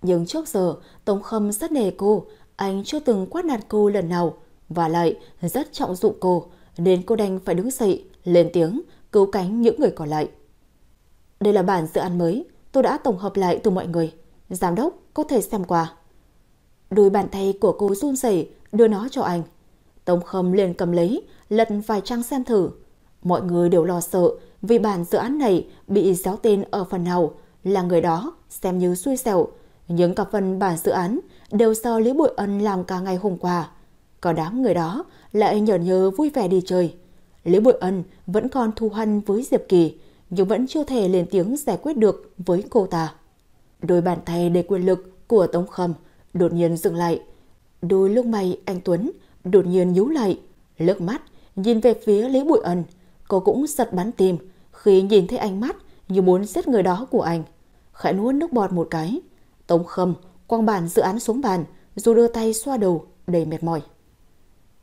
Nhưng trước giờ, Tống Khâm rất nề cô, anh chưa từng quát nạt cô lần nào, và lại rất trọng dụng cô, nên cô đành phải đứng dậy, lên tiếng, cứu cánh những người còn lại. Đây là bản dự án mới, tôi đã tổng hợp lại từ mọi người. Giám đốc có thể xem qua. Đôi bàn tay của cô run rẩy đưa nó cho anh. Tống Khâm liền cầm lấy, lật vài trang xem thử. Mọi người đều lo sợ vì bản dự án này bị giáo tên ở phần nào là người đó xem như xui xẻo những cặp phần bản dự án đều do Lý Bội Ân làm cả ngày hôm qua. Có đám người đó lại nhờ nhớ vui vẻ đi chơi. Lý Bội Ân vẫn còn thù hằn với Diệp Kỳ, nhưng vẫn chưa thể lên tiếng giải quyết được với cô ta. Đôi bàn tay đầy quyền lực của Tống Khâm đột nhiên dừng lại. Đôi lúc mày anh Tuấn đột nhiên nhíu lại, lướt mắt nhìn về phía Lý Bội Ân. Cô cũng giật bắn tim khi nhìn thấy ánh mắt như muốn giết người đó của anh. khải nuốt nước bọt một cái, Tống Khâm quăng bản dự án xuống bàn, dù đưa tay xoa đầu đầy mệt mỏi.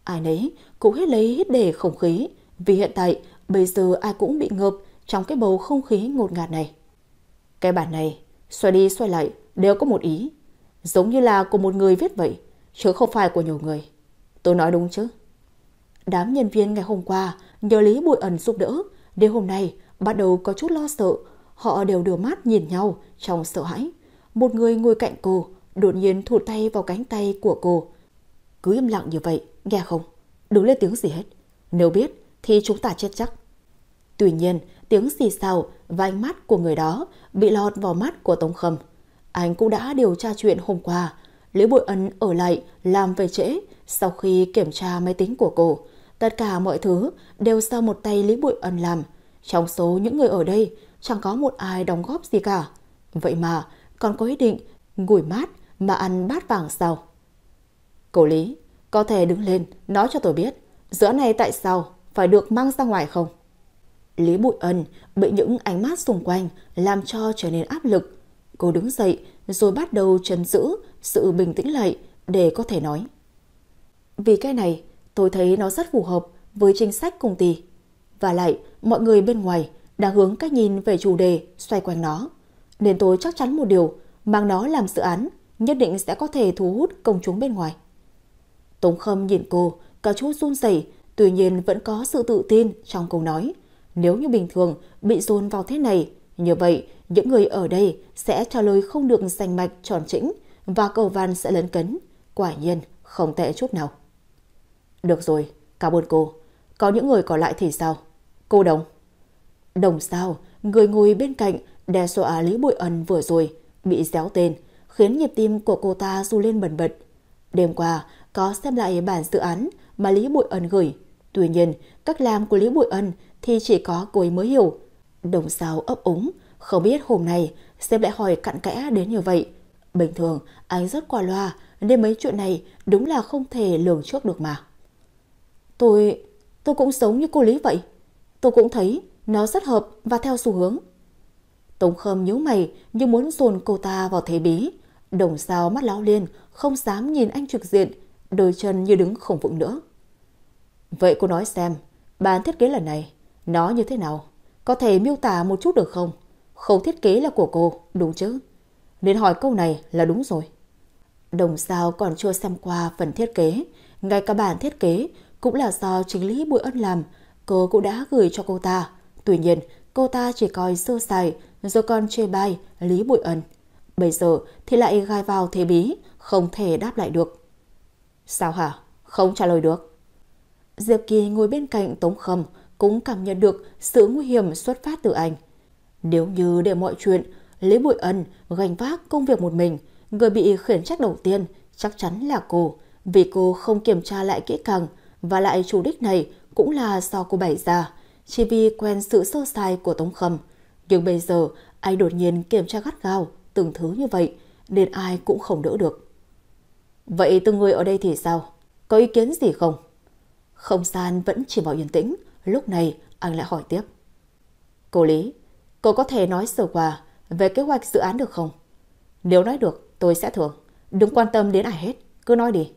Ai nấy cũng hết lấy hết để không khí, vì hiện tại bây giờ ai cũng bị ngợp trong cái bầu không khí ngột ngạt này. Cái bản này, xoay đi xoay lại, đều có một ý. Giống như là của một người viết vậy, chứ không phải của nhiều người. Tôi nói đúng chứ? Đám nhân viên ngày hôm qua nhờ Lý Bụi Ẩn giúp đỡ, đêm hôm nay bắt đầu có chút lo sợ, họ đều đưa mắt nhìn nhau trong sợ hãi. Một người ngồi cạnh cô, đột nhiên thụt tay vào cánh tay của cô. Cứ im lặng như vậy, nghe không? Đừng lên tiếng gì hết. Nếu biết, thì chúng ta chết chắc. Tuy nhiên, tiếng xì xào và ánh mắt của người đó bị lọt vào mắt của Tống Khâm. Anh cũng đã điều tra chuyện hôm qua. Lý Bội Ân ở lại làm về trễ sau khi kiểm tra máy tính của cô. Tất cả mọi thứ đều do một tay Lý Bội Ân làm. Trong số những người ở đây, chẳng có một ai đóng góp gì cả. Vậy mà, còn có ý định ngủi mát mà ăn bát vàng sau. Cậu Lý, có thể đứng lên, nói cho tôi biết, giữa này tại sao phải được mang ra ngoài không? Lý Bụi Ân bị những ánh mắt xung quanh làm cho trở nên áp lực. Cô đứng dậy rồi bắt đầu chấn giữ sự bình tĩnh lại để có thể nói. Vì cái này, tôi thấy nó rất phù hợp với chính sách công ty. Và lại, mọi người bên ngoài đang hướng cách nhìn về chủ đề xoay quanh nó nên tôi chắc chắn một điều, mang nó làm dự án, nhất định sẽ có thể thu hút công chúng bên ngoài. Tống Khâm nhìn cô, có chút run rẩy, tuy nhiên vẫn có sự tự tin trong câu nói. Nếu như bình thường bị dồn vào thế này, như vậy những người ở đây sẽ trả lời không được sành mạch tròn trĩnh và cầu van sẽ lấn cấn. Quả nhiên, không tệ chút nào. Được rồi, cảm ơn cô. Có những người còn lại thì sao? Cô Đồng. Đồng sao? Người ngồi bên cạnh Đe dọa Lý Bội Ân vừa rồi bị déo tên, khiến nhịp tim của cô ta du lên bần bật. Đêm qua, có xem lại bản dự án mà Lý Bội Ân gửi. Tuy nhiên, cách làm của Lý Bội Ân thì chỉ có cô ấy mới hiểu. Đồng sao ấp úng, không biết hôm nay xem lại hỏi cặn kẽ đến như vậy. Bình thường, anh rất qua loa, nên mấy chuyện này đúng là không thể lường trước được mà. Tôi... tôi cũng sống như cô Lý vậy. Tôi cũng thấy nó rất hợp và theo xu hướng. Tống Khâm nhíu mày như muốn dồn cô ta vào thế bí. Đồng sao mắt láo liên, không dám nhìn anh trực diện, đôi chân như đứng không vững nữa. Vậy cô nói xem, bản thiết kế lần này, nó như thế nào? Có thể miêu tả một chút được không? Khâu thiết kế là của cô, đúng chứ? Nên hỏi câu này là đúng rồi. Đồng sao còn chưa xem qua phần thiết kế, ngay cả bản thiết kế cũng là do chính lý Bùi Ân làm, cô cũng đã gửi cho cô ta. Tuy nhiên, cô ta chỉ coi sơ sài rồi còn chê bai Lý Bụi ẩn Bây giờ thì lại gai vào thế bí, không thể đáp lại được. Sao hả? Không trả lời được. Diệp Kỳ ngồi bên cạnh Tống Khâm cũng cảm nhận được sự nguy hiểm xuất phát từ anh. Nếu như để mọi chuyện, Lý Bụi ẩn gánh vác công việc một mình, người bị khiển trách đầu tiên chắc chắn là cô, vì cô không kiểm tra lại kỹ càng và lại chủ đích này cũng là do cô bày ra, chỉ vì quen sự sơ sai của Tống Khâm nhưng bây giờ anh đột nhiên kiểm tra gắt gao từng thứ như vậy nên ai cũng không đỡ được. Vậy từng người ở đây thì sao? Có ý kiến gì không? Không gian vẫn chỉ bảo yên tĩnh, lúc này anh lại hỏi tiếp. Cô Lý, cô có thể nói sơ qua về kế hoạch dự án được không? Nếu nói được, tôi sẽ thưởng. Đừng quan tâm đến ai hết, cứ nói đi.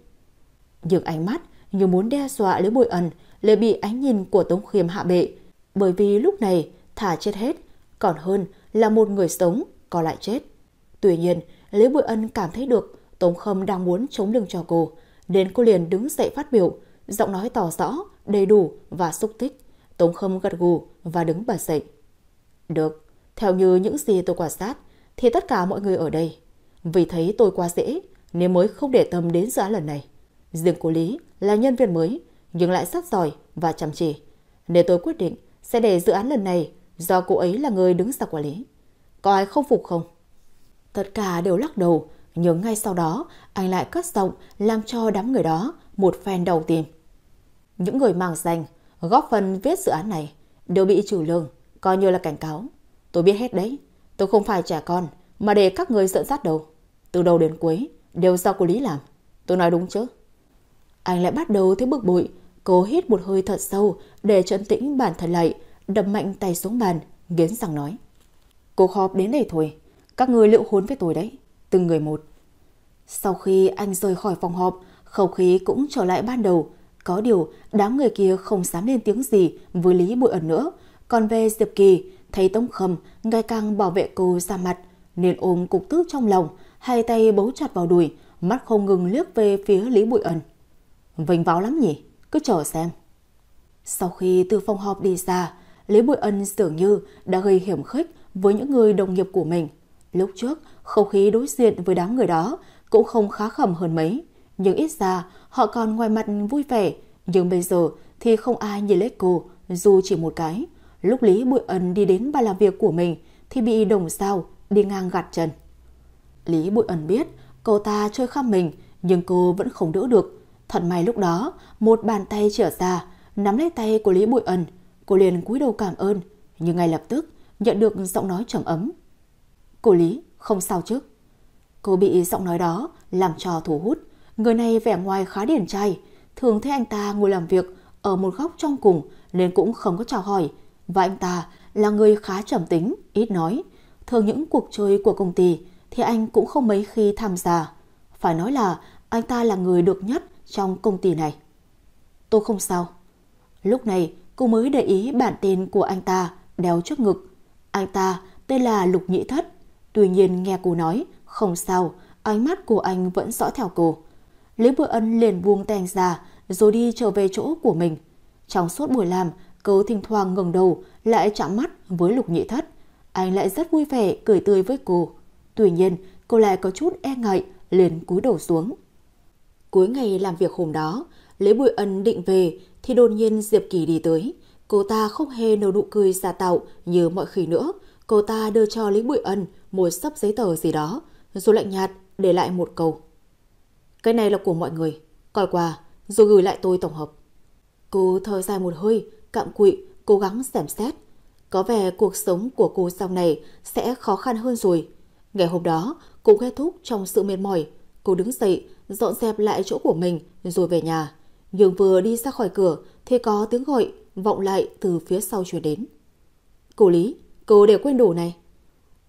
Nhưng ánh mắt như muốn đe dọa lấy bụi ẩn lại bị ánh nhìn của Tống Khiêm hạ bệ. Bởi vì lúc này, thả chết hết, còn hơn là một người sống có lại chết. Tuy nhiên, Lý Bùi Ân cảm thấy được Tống Khâm đang muốn chống lưng cho cô, đến cô liền đứng dậy phát biểu, giọng nói tỏ rõ, đầy đủ và xúc tích. Tống Khâm gật gù và đứng bật dậy. Được, theo như những gì tôi quan sát, thì tất cả mọi người ở đây. Vì thấy tôi quá dễ, nên mới không để tâm đến dự án lần này. Riêng cô Lý là nhân viên mới, nhưng lại rất giỏi và chăm chỉ. Nên tôi quyết định sẽ để dự án lần này do cô ấy là người đứng ra quản lý. Có ai không phục không? Tất cả đều lắc đầu, nhưng ngay sau đó anh lại cất giọng làm cho đám người đó một phen đầu tìm. Những người mang danh, góp phần viết dự án này đều bị trừ lương, coi như là cảnh cáo. Tôi biết hết đấy, tôi không phải trẻ con mà để các người giận sát đầu. Từ đầu đến cuối đều do cô Lý làm. Tôi nói đúng chứ? Anh lại bắt đầu thấy bực bội, cố hít một hơi thật sâu để trấn tĩnh bản thân lại đập mạnh tay xuống bàn, nghiến rằng nói. Cuộc họp đến đây thôi, các người liệu hốn với tôi đấy, từng người một. Sau khi anh rời khỏi phòng họp, không khí cũng trở lại ban đầu. Có điều, đám người kia không dám lên tiếng gì với Lý Bụi ẩn nữa. Còn về Diệp Kỳ, thấy Tống Khâm ngày càng bảo vệ cô ra mặt, nên ôm cục tức trong lòng, hai tay bấu chặt vào đùi, mắt không ngừng liếc về phía Lý Bụi ẩn. Vinh váo lắm nhỉ, cứ chờ xem. Sau khi từ phòng họp đi ra, Lý Bùi Ân dường như đã gây hiểm khích với những người đồng nghiệp của mình. Lúc trước, không khí đối diện với đám người đó cũng không khá khẩm hơn mấy. Nhưng ít ra, họ còn ngoài mặt vui vẻ. Nhưng bây giờ thì không ai nhìn lấy cô, dù chỉ một cái. Lúc Lý Bùi Ân đi đến bàn làm việc của mình thì bị đồng sao đi ngang gạt chân. Lý Bụi Ẩn biết cô ta chơi khắp mình nhưng cô vẫn không đỡ được. Thật may lúc đó một bàn tay trở ra nắm lấy tay của Lý Bụi Ẩn Cô liền cúi đầu cảm ơn, nhưng ngay lập tức nhận được giọng nói trầm ấm. Cô Lý, không sao chứ? Cô bị giọng nói đó làm cho thu hút. Người này vẻ ngoài khá điển trai, thường thấy anh ta ngồi làm việc ở một góc trong cùng nên cũng không có chào hỏi. Và anh ta là người khá trầm tính, ít nói. Thường những cuộc chơi của công ty thì anh cũng không mấy khi tham gia. Phải nói là anh ta là người được nhất trong công ty này. Tôi không sao. Lúc này cô mới để ý bản tên của anh ta đeo trước ngực. Anh ta tên là Lục nhị Thất. Tuy nhiên nghe cô nói, không sao, ánh mắt của anh vẫn dõi theo cô. Lý Bội Ân liền buông tay ra, rồi đi trở về chỗ của mình. Trong suốt buổi làm, cô thỉnh thoảng ngẩng đầu, lại chạm mắt với Lục nhị Thất. Anh lại rất vui vẻ, cười tươi với cô. Tuy nhiên, cô lại có chút e ngại, liền cúi đầu xuống. Cuối ngày làm việc hôm đó, Lý Bùi Ân định về thì đột nhiên Diệp Kỳ đi tới. Cô ta không hề nở nụ cười giả tạo như mọi khi nữa. Cô ta đưa cho Lý Bụi Ân một sấp giấy tờ gì đó, rồi lạnh nhạt để lại một câu. Cái này là của mọi người, coi qua, rồi gửi lại tôi tổng hợp. Cô thở dài một hơi, cạm cụi, cố gắng xem xét. Có vẻ cuộc sống của cô sau này sẽ khó khăn hơn rồi. Ngày hôm đó, cô kết thúc trong sự mệt mỏi. Cô đứng dậy, dọn dẹp lại chỗ của mình rồi về nhà. Nhưng vừa đi ra khỏi cửa thì có tiếng gọi vọng lại từ phía sau chuyển đến. Cô Lý, cô để quên đồ này.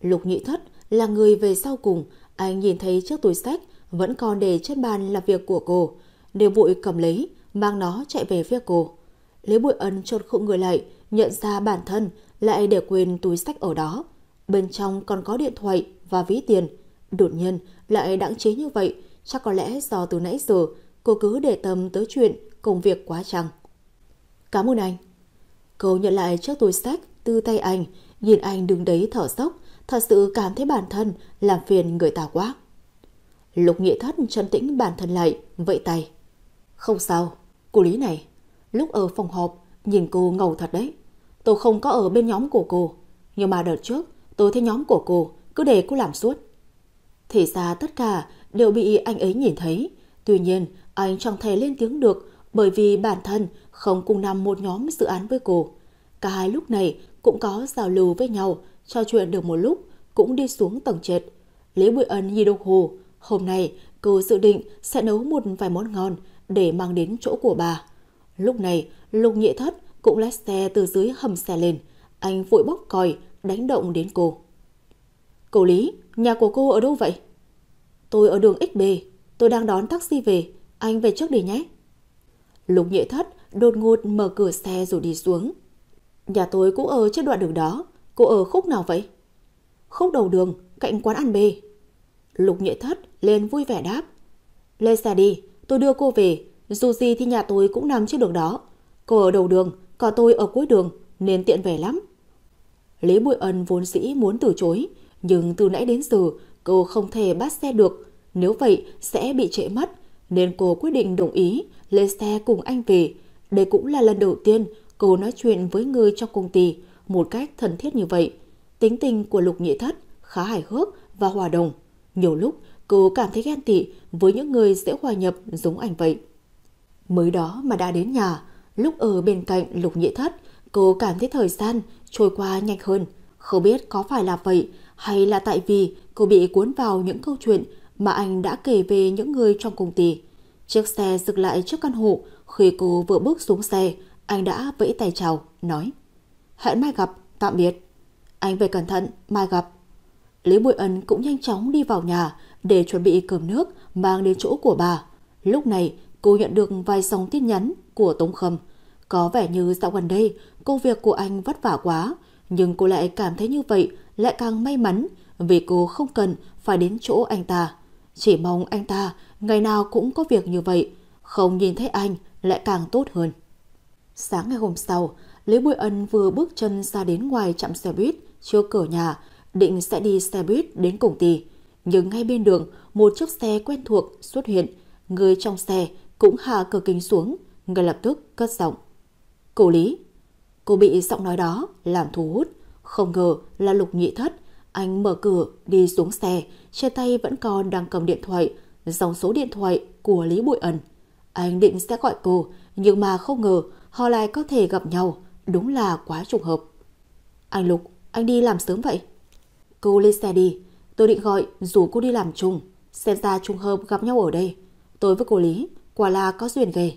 Lục nhị thất là người về sau cùng, anh nhìn thấy chiếc túi sách vẫn còn để trên bàn là việc của cô, đều bụi cầm lấy, mang nó chạy về phía cô. lấy Bụi ấn chột khụng người lại, nhận ra bản thân lại để quên túi sách ở đó. Bên trong còn có điện thoại và ví tiền. Đột nhiên lại đặng chế như vậy, chắc có lẽ do từ nãy giờ cô cứ để tâm tới chuyện công việc quá chăng. Cảm ơn anh. Cô nhận lại chiếc túi sách từ tay anh, nhìn anh đứng đấy thở sốc, thật sự cảm thấy bản thân làm phiền người ta quá. Lục Nghĩa Thất trấn tĩnh bản thân lại, vẫy tay. Không sao, cô Lý này, lúc ở phòng họp, nhìn cô ngầu thật đấy. Tôi không có ở bên nhóm của cô, nhưng mà đợt trước tôi thấy nhóm của cô cứ để cô làm suốt. Thì ra tất cả đều bị anh ấy nhìn thấy, tuy nhiên anh chẳng thể lên tiếng được bởi vì bản thân không cùng nằm một nhóm dự án với cô. Cả hai lúc này cũng có giao lưu với nhau, trò chuyện được một lúc cũng đi xuống tầng trệt. Lý Bùi Ân nhìn đồng hồ, hôm nay cô dự định sẽ nấu một vài món ngon để mang đến chỗ của bà. Lúc này, Lục Nhị Thất cũng lái xe từ dưới hầm xe lên. Anh vội bóc còi, đánh động đến cô. Cô Lý, nhà của cô ở đâu vậy? Tôi ở đường XB, tôi đang đón taxi về, anh về trước đi nhé. Lục nhị thất đột ngột mở cửa xe rồi đi xuống. Nhà tôi cũng ở trên đoạn đường đó. Cô ở khúc nào vậy? Khúc đầu đường, cạnh quán ăn bê. Lục nhị thất lên vui vẻ đáp. Lên xe đi, tôi đưa cô về. Dù gì thì nhà tôi cũng nằm trên đường đó. Cô ở đầu đường, còn tôi ở cuối đường, nên tiện về lắm. Lý Bụi Ân vốn dĩ muốn từ chối, nhưng từ nãy đến giờ cô không thể bắt xe được. Nếu vậy sẽ bị trễ mất, nên cô quyết định đồng ý lên xe cùng anh về. Đây cũng là lần đầu tiên cô nói chuyện với người trong công ty một cách thân thiết như vậy. Tính tình của Lục Nhị Thất khá hài hước và hòa đồng. Nhiều lúc cô cảm thấy ghen tị với những người dễ hòa nhập giống anh vậy. Mới đó mà đã đến nhà, lúc ở bên cạnh Lục Nhị Thất, cô cảm thấy thời gian trôi qua nhanh hơn. Không biết có phải là vậy hay là tại vì cô bị cuốn vào những câu chuyện mà anh đã kể về những người trong công ty. Chiếc xe dừng lại trước căn hộ, khi cô vừa bước xuống xe, anh đã vẫy tay chào, nói Hẹn mai gặp, tạm biệt. Anh về cẩn thận, mai gặp. Lý Bùi Ân cũng nhanh chóng đi vào nhà để chuẩn bị cơm nước mang đến chỗ của bà. Lúc này, cô nhận được vài dòng tin nhắn của Tống Khâm. Có vẻ như dạo gần đây, công việc của anh vất vả quá, nhưng cô lại cảm thấy như vậy lại càng may mắn vì cô không cần phải đến chỗ anh ta chỉ mong anh ta ngày nào cũng có việc như vậy, không nhìn thấy anh lại càng tốt hơn. Sáng ngày hôm sau, Lý Bùi Ân vừa bước chân ra đến ngoài chạm xe buýt, chưa cửa nhà, định sẽ đi xe buýt đến công ty. Nhưng ngay bên đường, một chiếc xe quen thuộc xuất hiện, người trong xe cũng hạ cửa kính xuống, ngay lập tức cất giọng. Cô Lý, cô bị giọng nói đó làm thu hút, không ngờ là lục nhị thất, anh mở cửa đi xuống xe, trên tay vẫn còn đang cầm điện thoại, dòng số điện thoại của Lý Bụi Ẩn. Anh định sẽ gọi cô, nhưng mà không ngờ họ lại có thể gặp nhau, đúng là quá trùng hợp. Anh Lục, anh đi làm sớm vậy? Cô lên xe đi, tôi định gọi dù cô đi làm chung, xem ra trùng hợp gặp nhau ở đây. Tôi với cô Lý, quả là có duyên ghê.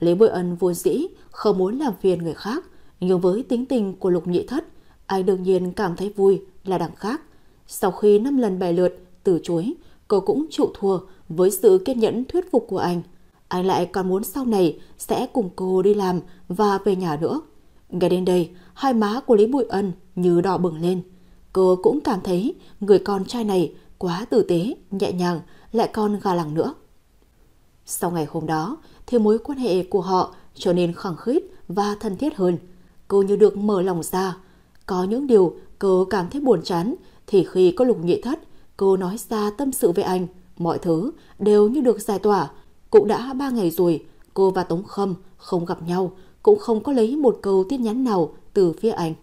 Lý Bụi Ẩn vốn dĩ không muốn làm phiền người khác, nhưng với tính tình của Lục Nhị Thất, anh đương nhiên cảm thấy vui là đằng khác. Sau khi 5 lần bài lượt từ chối, cô cũng chịu thua với sự kiên nhẫn thuyết phục của anh. Anh lại còn muốn sau này sẽ cùng cô đi làm và về nhà nữa. Ngay đến đây, hai má của Lý Bụi Ân như đỏ bừng lên. Cô cũng cảm thấy người con trai này quá tử tế, nhẹ nhàng, lại còn gà lẳng nữa. Sau ngày hôm đó, thì mối quan hệ của họ trở nên khẳng khít và thân thiết hơn. Cô như được mở lòng ra. Có những điều cô cảm thấy buồn chán, thì khi có lục nhị thất, cô nói ra tâm sự với anh, mọi thứ đều như được giải tỏa. Cũng đã ba ngày rồi, cô và Tống Khâm không gặp nhau, cũng không có lấy một câu tin nhắn nào từ phía anh.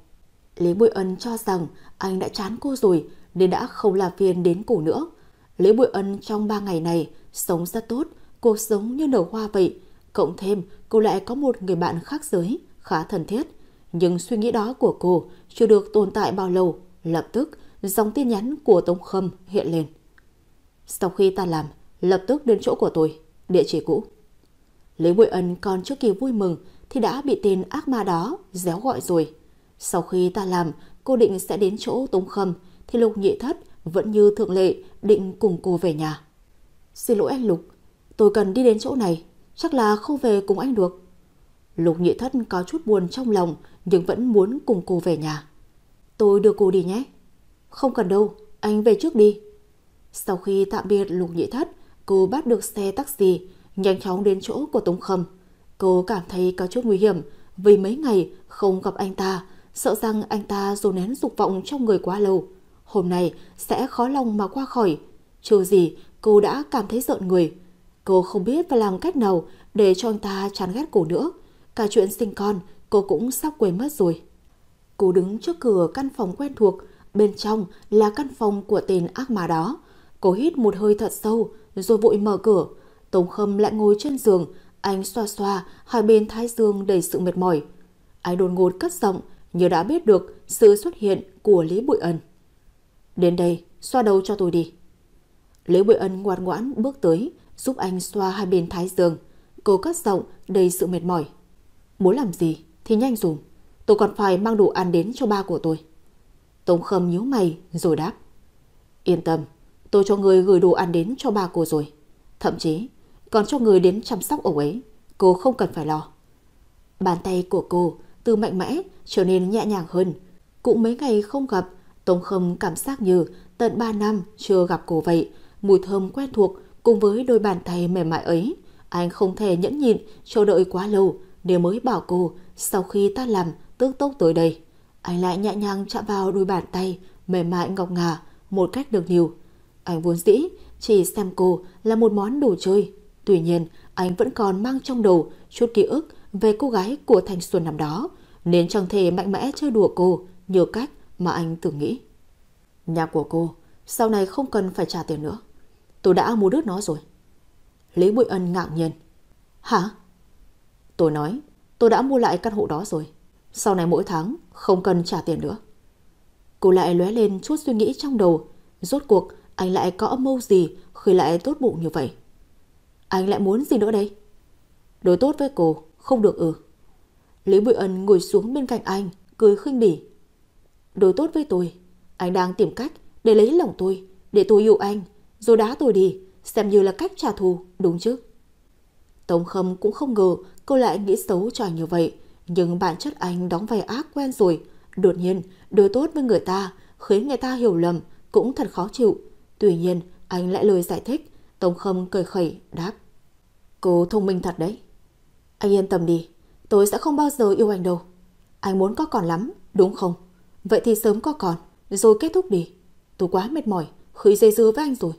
Lý Bụi Ân cho rằng anh đã chán cô rồi nên đã không làm phiền đến cổ nữa. Lý Bụi Ân trong ba ngày này sống rất tốt, cuộc sống như nở hoa vậy. Cộng thêm cô lại có một người bạn khác giới, khá thân thiết. Nhưng suy nghĩ đó của cô chưa được tồn tại bao lâu. Lập tức dòng tin nhắn của Tống Khâm hiện lên. Sau khi ta làm, lập tức đến chỗ của tôi, địa chỉ cũ. Lý bụi Ân còn trước kỳ vui mừng thì đã bị tên ác ma đó déo gọi rồi. Sau khi ta làm, cô định sẽ đến chỗ Tống Khâm thì Lục Nhị Thất vẫn như thường lệ định cùng cô về nhà. Xin lỗi anh Lục, tôi cần đi đến chỗ này, chắc là không về cùng anh được. Lục Nhị Thất có chút buồn trong lòng nhưng vẫn muốn cùng cô về nhà. Tôi đưa cô đi nhé. Không cần đâu, anh về trước đi. Sau khi tạm biệt lục nhị thất, cô bắt được xe taxi, nhanh chóng đến chỗ của Tống Khâm. Cô cảm thấy có chút nguy hiểm vì mấy ngày không gặp anh ta, sợ rằng anh ta dù nén dục vọng trong người quá lâu. Hôm nay sẽ khó lòng mà qua khỏi. Trừ gì cô đã cảm thấy giận người. Cô không biết phải làm cách nào để cho anh ta chán ghét cô nữa. Cả chuyện sinh con cô cũng sắp quên mất rồi. Cô đứng trước cửa căn phòng quen thuộc Bên trong là căn phòng của tên ác ma đó. Cô hít một hơi thật sâu, rồi vội mở cửa. Tống Khâm lại ngồi trên giường, anh xoa xoa hai bên thái dương đầy sự mệt mỏi. Anh đột ngột cất giọng như đã biết được sự xuất hiện của Lý Bụi Ân. Đến đây, xoa đầu cho tôi đi. Lý Bụi Ân ngoan ngoãn bước tới, giúp anh xoa hai bên thái dương. Cô cất giọng đầy sự mệt mỏi. Muốn làm gì thì nhanh dùm. Tôi còn phải mang đồ ăn đến cho ba của tôi. Tống Khâm nhíu mày rồi đáp. Yên tâm, tôi cho người gửi đồ ăn đến cho ba cô rồi. Thậm chí, còn cho người đến chăm sóc ông ấy. Cô không cần phải lo. Bàn tay của cô từ mạnh mẽ trở nên nhẹ nhàng hơn. Cũng mấy ngày không gặp, Tống Khâm cảm giác như tận 3 năm chưa gặp cô vậy. Mùi thơm quen thuộc cùng với đôi bàn tay mềm mại ấy. Anh không thể nhẫn nhịn, chờ đợi quá lâu để mới bảo cô sau khi ta làm tương tốc tới đây. Anh lại nhẹ nhàng chạm vào đôi bàn tay mềm mại ngọc ngà một cách được nhiều. Anh vốn dĩ chỉ xem cô là một món đồ chơi. Tuy nhiên, anh vẫn còn mang trong đầu chút ký ức về cô gái của thanh xuân năm đó, nên chẳng thể mạnh mẽ chơi đùa cô nhiều cách mà anh từng nghĩ. Nhà của cô sau này không cần phải trả tiền nữa. Tôi đã mua đứt nó rồi. Lý Bụi Ân ngạc nhiên. Hả? Tôi nói, tôi đã mua lại căn hộ đó rồi. Sau này mỗi tháng không cần trả tiền nữa. Cô lại lóe lên chút suy nghĩ trong đầu. Rốt cuộc anh lại có âm mưu gì khi lại tốt bụng như vậy? Anh lại muốn gì nữa đây? Đối tốt với cô, không được ừ. Lý Bụi Ân ngồi xuống bên cạnh anh, cười khinh bỉ. Đối tốt với tôi, anh đang tìm cách để lấy lòng tôi, để tôi yêu anh, rồi đá tôi đi, xem như là cách trả thù, đúng chứ? Tống Khâm cũng không ngờ cô lại nghĩ xấu cho anh như vậy, nhưng bản chất anh đóng vai ác quen rồi, đột nhiên đối tốt với người ta, khiến người ta hiểu lầm cũng thật khó chịu. Tuy nhiên, anh lại lời giải thích, Tống Khâm cười khẩy đáp. Cô thông minh thật đấy. Anh yên tâm đi, tôi sẽ không bao giờ yêu anh đâu. Anh muốn có còn lắm, đúng không? Vậy thì sớm có còn, rồi kết thúc đi. Tôi quá mệt mỏi, khi dây dưa với anh rồi.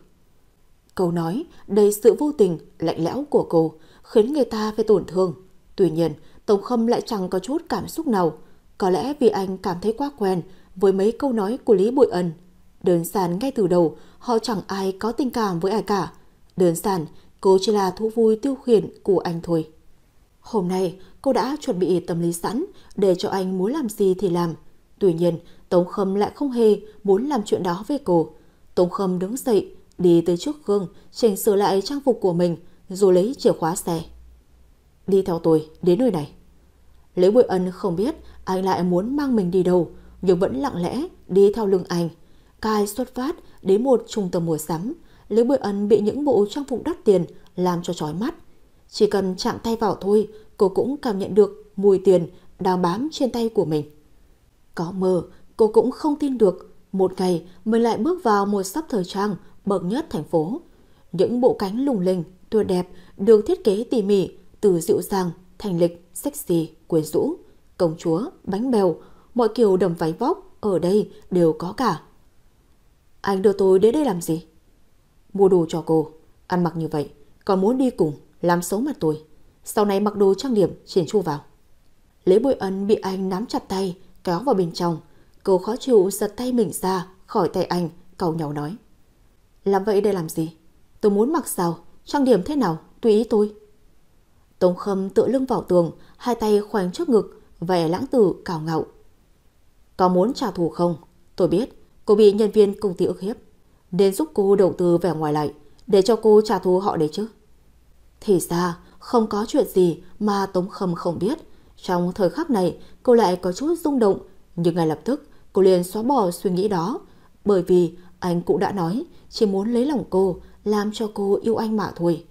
Câu nói đầy sự vô tình, lạnh lẽo của cô khiến người ta phải tổn thương. Tuy nhiên, Tống Khâm lại chẳng có chút cảm xúc nào. Có lẽ vì anh cảm thấy quá quen với mấy câu nói của Lý Bội Ân. Đơn giản ngay từ đầu, họ chẳng ai có tình cảm với ai cả. Đơn giản, cô chỉ là thú vui tiêu khiển của anh thôi. Hôm nay, cô đã chuẩn bị tâm lý sẵn để cho anh muốn làm gì thì làm. Tuy nhiên, Tống Khâm lại không hề muốn làm chuyện đó với cô. Tống Khâm đứng dậy, đi tới trước gương, chỉnh sửa lại trang phục của mình, rồi lấy chìa khóa xe đi theo tôi đến nơi này. Lý Bội Ân không biết anh lại muốn mang mình đi đâu, nhưng vẫn lặng lẽ đi theo lưng anh. Cai xuất phát đến một trung tâm mua sắm, Lý Bội Ân bị những bộ trang phục đắt tiền làm cho chói mắt. Chỉ cần chạm tay vào thôi, cô cũng cảm nhận được mùi tiền đang bám trên tay của mình. Có mơ, cô cũng không tin được một ngày mình lại bước vào một sắp thời trang bậc nhất thành phố. Những bộ cánh lùng linh, tuyệt đẹp, được thiết kế tỉ mỉ, từ dịu dàng, thành lịch, sexy, quyến rũ, công chúa, bánh bèo, mọi kiểu đầm váy vóc ở đây đều có cả. Anh đưa tôi đến đây làm gì? Mua đồ cho cô, ăn mặc như vậy, còn muốn đi cùng, làm xấu mặt tôi. Sau này mặc đồ trang điểm, triển chu vào. lấy bội ân bị anh nắm chặt tay, kéo vào bên trong. Cô khó chịu giật tay mình ra, khỏi tay anh, cầu nhau nói. Làm vậy để làm gì? Tôi muốn mặc sao, trang điểm thế nào, tùy ý tôi. Tống Khâm tựa lưng vào tường, hai tay khoanh trước ngực, vẻ lãng tử cào ngạo. Có muốn trả thù không? Tôi biết, cô bị nhân viên công ty ức hiếp. Đến giúp cô đầu tư vẻ ngoài lại, để cho cô trả thù họ đấy chứ. Thì ra, không có chuyện gì mà Tống Khâm không biết. Trong thời khắc này, cô lại có chút rung động, nhưng ngay lập tức cô liền xóa bỏ suy nghĩ đó. Bởi vì anh cũng đã nói, chỉ muốn lấy lòng cô, làm cho cô yêu anh mà thôi.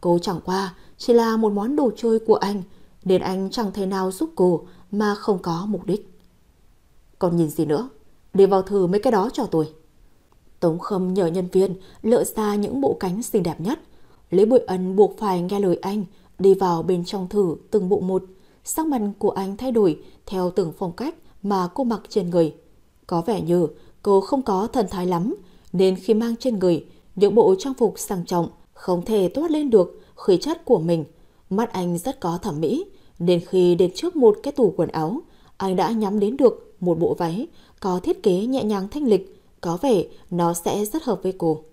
Cô chẳng qua chỉ là một món đồ chơi của anh, nên anh chẳng thể nào giúp cô mà không có mục đích. Còn nhìn gì nữa, đi vào thử mấy cái đó cho tôi. Tống Khâm nhờ nhân viên lựa ra những bộ cánh xinh đẹp nhất. Lý Bội Ân buộc phải nghe lời anh, đi vào bên trong thử từng bộ một. Sắc mặt của anh thay đổi theo từng phong cách mà cô mặc trên người. Có vẻ như cô không có thần thái lắm, nên khi mang trên người, những bộ trang phục sang trọng không thể toát lên được khí chất của mình. Mắt anh rất có thẩm mỹ, nên khi đến trước một cái tủ quần áo, anh đã nhắm đến được một bộ váy có thiết kế nhẹ nhàng thanh lịch, có vẻ nó sẽ rất hợp với cô.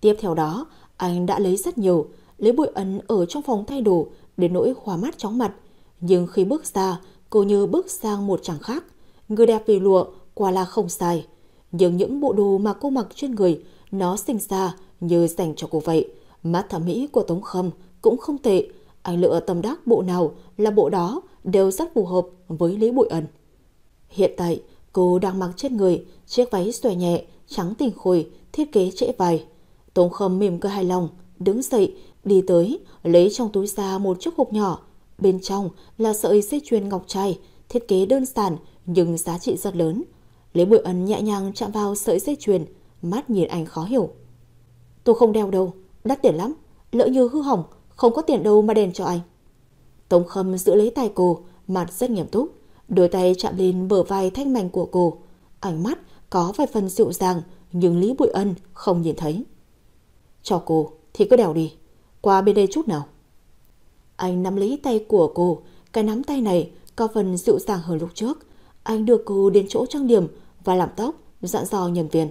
Tiếp theo đó, anh đã lấy rất nhiều, lấy bụi ấn ở trong phòng thay đồ để nỗi khóa mắt chóng mặt. Nhưng khi bước ra, cô như bước sang một chàng khác. Người đẹp vì lụa, quả là không sai. Nhưng những bộ đồ mà cô mặc trên người, nó sinh ra như dành cho cô vậy. Mắt thẩm mỹ của Tống Khâm cũng không tệ, anh lựa tâm đắc bộ nào là bộ đó đều rất phù hợp với Lý Bụi Ẩn. Hiện tại, cô đang mặc trên người chiếc váy xòe nhẹ, trắng tình khôi, thiết kế trễ vài. Tống Khâm mỉm cười hài lòng, đứng dậy, đi tới, lấy trong túi ra một chiếc hộp nhỏ. Bên trong là sợi dây chuyền ngọc trai, thiết kế đơn giản nhưng giá trị rất lớn. Lý Bụi Ẩn nhẹ nhàng chạm vào sợi dây chuyền, mắt nhìn anh khó hiểu. Tôi không đeo đâu, Đắt tiền lắm, lỡ như hư hỏng, không có tiền đâu mà đền cho anh. Tống Khâm giữ lấy tay cô, mặt rất nghiêm túc, đôi tay chạm lên bờ vai thanh mảnh của cô. Ánh mắt có vài phần dịu dàng, nhưng Lý Bụi Ân không nhìn thấy. Cho cô thì cứ đèo đi, qua bên đây chút nào. Anh nắm lấy tay của cô, cái nắm tay này có phần dịu dàng hơn lúc trước. Anh đưa cô đến chỗ trang điểm và làm tóc, dặn dò nhân viên.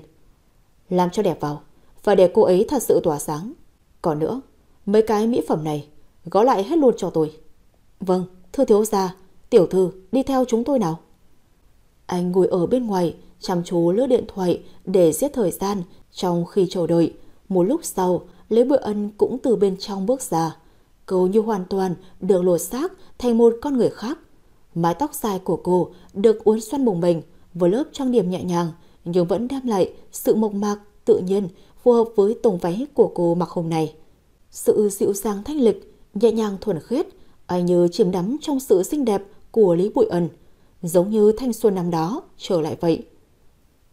Làm cho đẹp vào, và để cô ấy thật sự tỏa sáng. Còn nữa, mấy cái mỹ phẩm này gói lại hết luôn cho tôi. Vâng, thưa thiếu gia, tiểu thư đi theo chúng tôi nào. Anh ngồi ở bên ngoài, chăm chú lướt điện thoại để giết thời gian trong khi chờ đợi. Một lúc sau, lê Bội Ân cũng từ bên trong bước ra. Cô như hoàn toàn được lột xác thành một con người khác. Mái tóc dài của cô được uốn xoăn bồng bềnh với lớp trang điểm nhẹ nhàng nhưng vẫn đem lại sự mộc mạc tự nhiên phù hợp với tông váy của cô mặc hôm nay. Sự dịu dàng thanh lịch, nhẹ nhàng thuần khiết, ai như chiếm đắm trong sự xinh đẹp của Lý Bụi Ẩn, giống như thanh xuân năm đó trở lại vậy.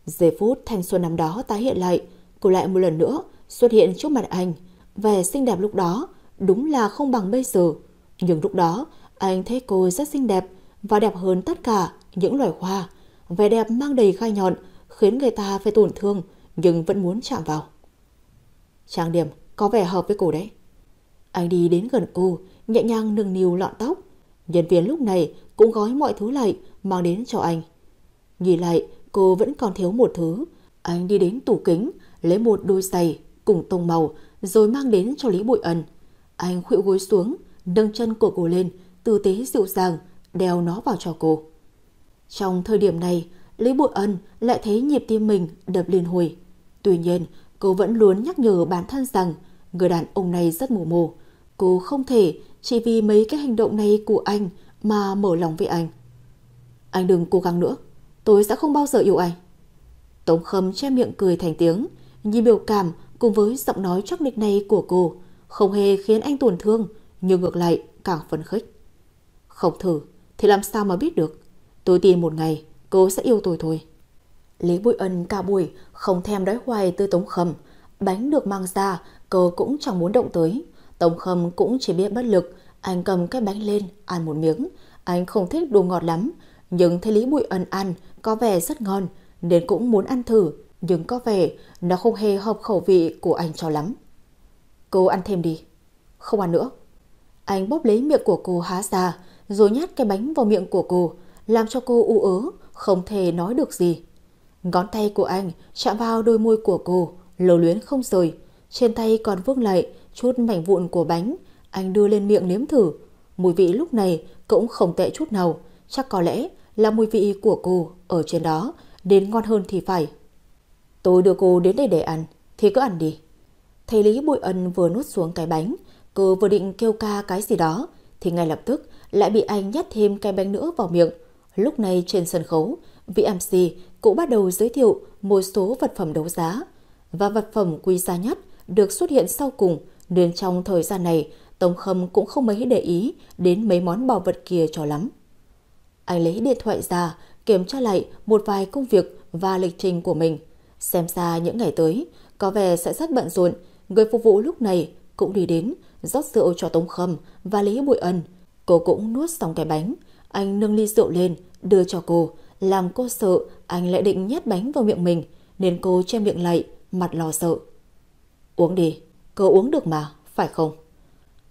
Giây phút thanh xuân năm đó tái hiện lại, cô lại một lần nữa xuất hiện trước mặt anh. Vẻ xinh đẹp lúc đó đúng là không bằng bây giờ, nhưng lúc đó anh thấy cô rất xinh đẹp và đẹp hơn tất cả những loài hoa. Vẻ đẹp mang đầy gai nhọn khiến người ta phải tổn thương nhưng vẫn muốn chạm vào. Trang điểm có vẻ hợp với cô đấy. Anh đi đến gần cô, nhẹ nhàng nâng niu lọn tóc. Nhân viên lúc này cũng gói mọi thứ lại, mang đến cho anh. Nhìn lại, cô vẫn còn thiếu một thứ. Anh đi đến tủ kính, lấy một đôi giày cùng tông màu, rồi mang đến cho Lý Bội Ân. Anh khuỵu gối xuống, nâng chân của cô lên, tư thế dịu dàng, đeo nó vào cho cô. Trong thời điểm này, Lý Bội Ân lại thấy nhịp tim mình đập liên hồi. Tuy nhiên, Cô vẫn luôn nhắc nhở bản thân rằng người đàn ông này rất mù mồ. Cô không thể chỉ vì mấy cái hành động này của anh mà mở lòng với anh. Anh đừng cố gắng nữa, tôi sẽ không bao giờ yêu anh. Tống Khâm che miệng cười thành tiếng, nhìn biểu cảm cùng với giọng nói chắc nịch này của cô, không hề khiến anh tổn thương, nhưng ngược lại càng phấn khích. Không thử, thì làm sao mà biết được. Tôi tin một ngày, cô sẽ yêu tôi thôi. Lý Bụi Ân cả buổi không thèm đói hoài tư Tống Khâm. Bánh được mang ra, cô cũng chẳng muốn động tới. Tống Khâm cũng chỉ biết bất lực, anh cầm cái bánh lên, ăn một miếng. Anh không thích đồ ngọt lắm, nhưng thấy Lý Bụi Ân ăn có vẻ rất ngon, nên cũng muốn ăn thử, nhưng có vẻ nó không hề hợp khẩu vị của anh cho lắm. Cô ăn thêm đi. Không ăn nữa. Anh bóp lấy miệng của cô há ra, rồi nhát cái bánh vào miệng của cô, làm cho cô u ớ, không thể nói được gì. Ngón tay của anh chạm vào đôi môi của cô, lầu luyến không rời. Trên tay còn vương lại chút mảnh vụn của bánh, anh đưa lên miệng nếm thử. Mùi vị lúc này cũng không tệ chút nào, chắc có lẽ là mùi vị của cô ở trên đó, đến ngon hơn thì phải. Tôi đưa cô đến đây để ăn, thì cứ ăn đi. Thầy Lý Bụi Ân vừa nuốt xuống cái bánh, cô vừa định kêu ca cái gì đó, thì ngay lập tức lại bị anh nhét thêm cái bánh nữa vào miệng. Lúc này trên sân khấu, vị MC cũng bắt đầu giới thiệu một số vật phẩm đấu giá và vật phẩm quý giá nhất được xuất hiện sau cùng nên trong thời gian này Tống Khâm cũng không mấy để ý đến mấy món bảo vật kia cho lắm. Anh lấy điện thoại ra kiểm tra lại một vài công việc và lịch trình của mình. Xem ra những ngày tới có vẻ sẽ rất bận rộn người phục vụ lúc này cũng đi đến rót rượu cho Tống Khâm và lấy Bụi Ân. Cô cũng nuốt xong cái bánh anh nâng ly rượu lên đưa cho cô làm cô sợ anh lại định nhét bánh vào miệng mình nên cô che miệng lại, mặt lo sợ. Uống đi, cô uống được mà, phải không?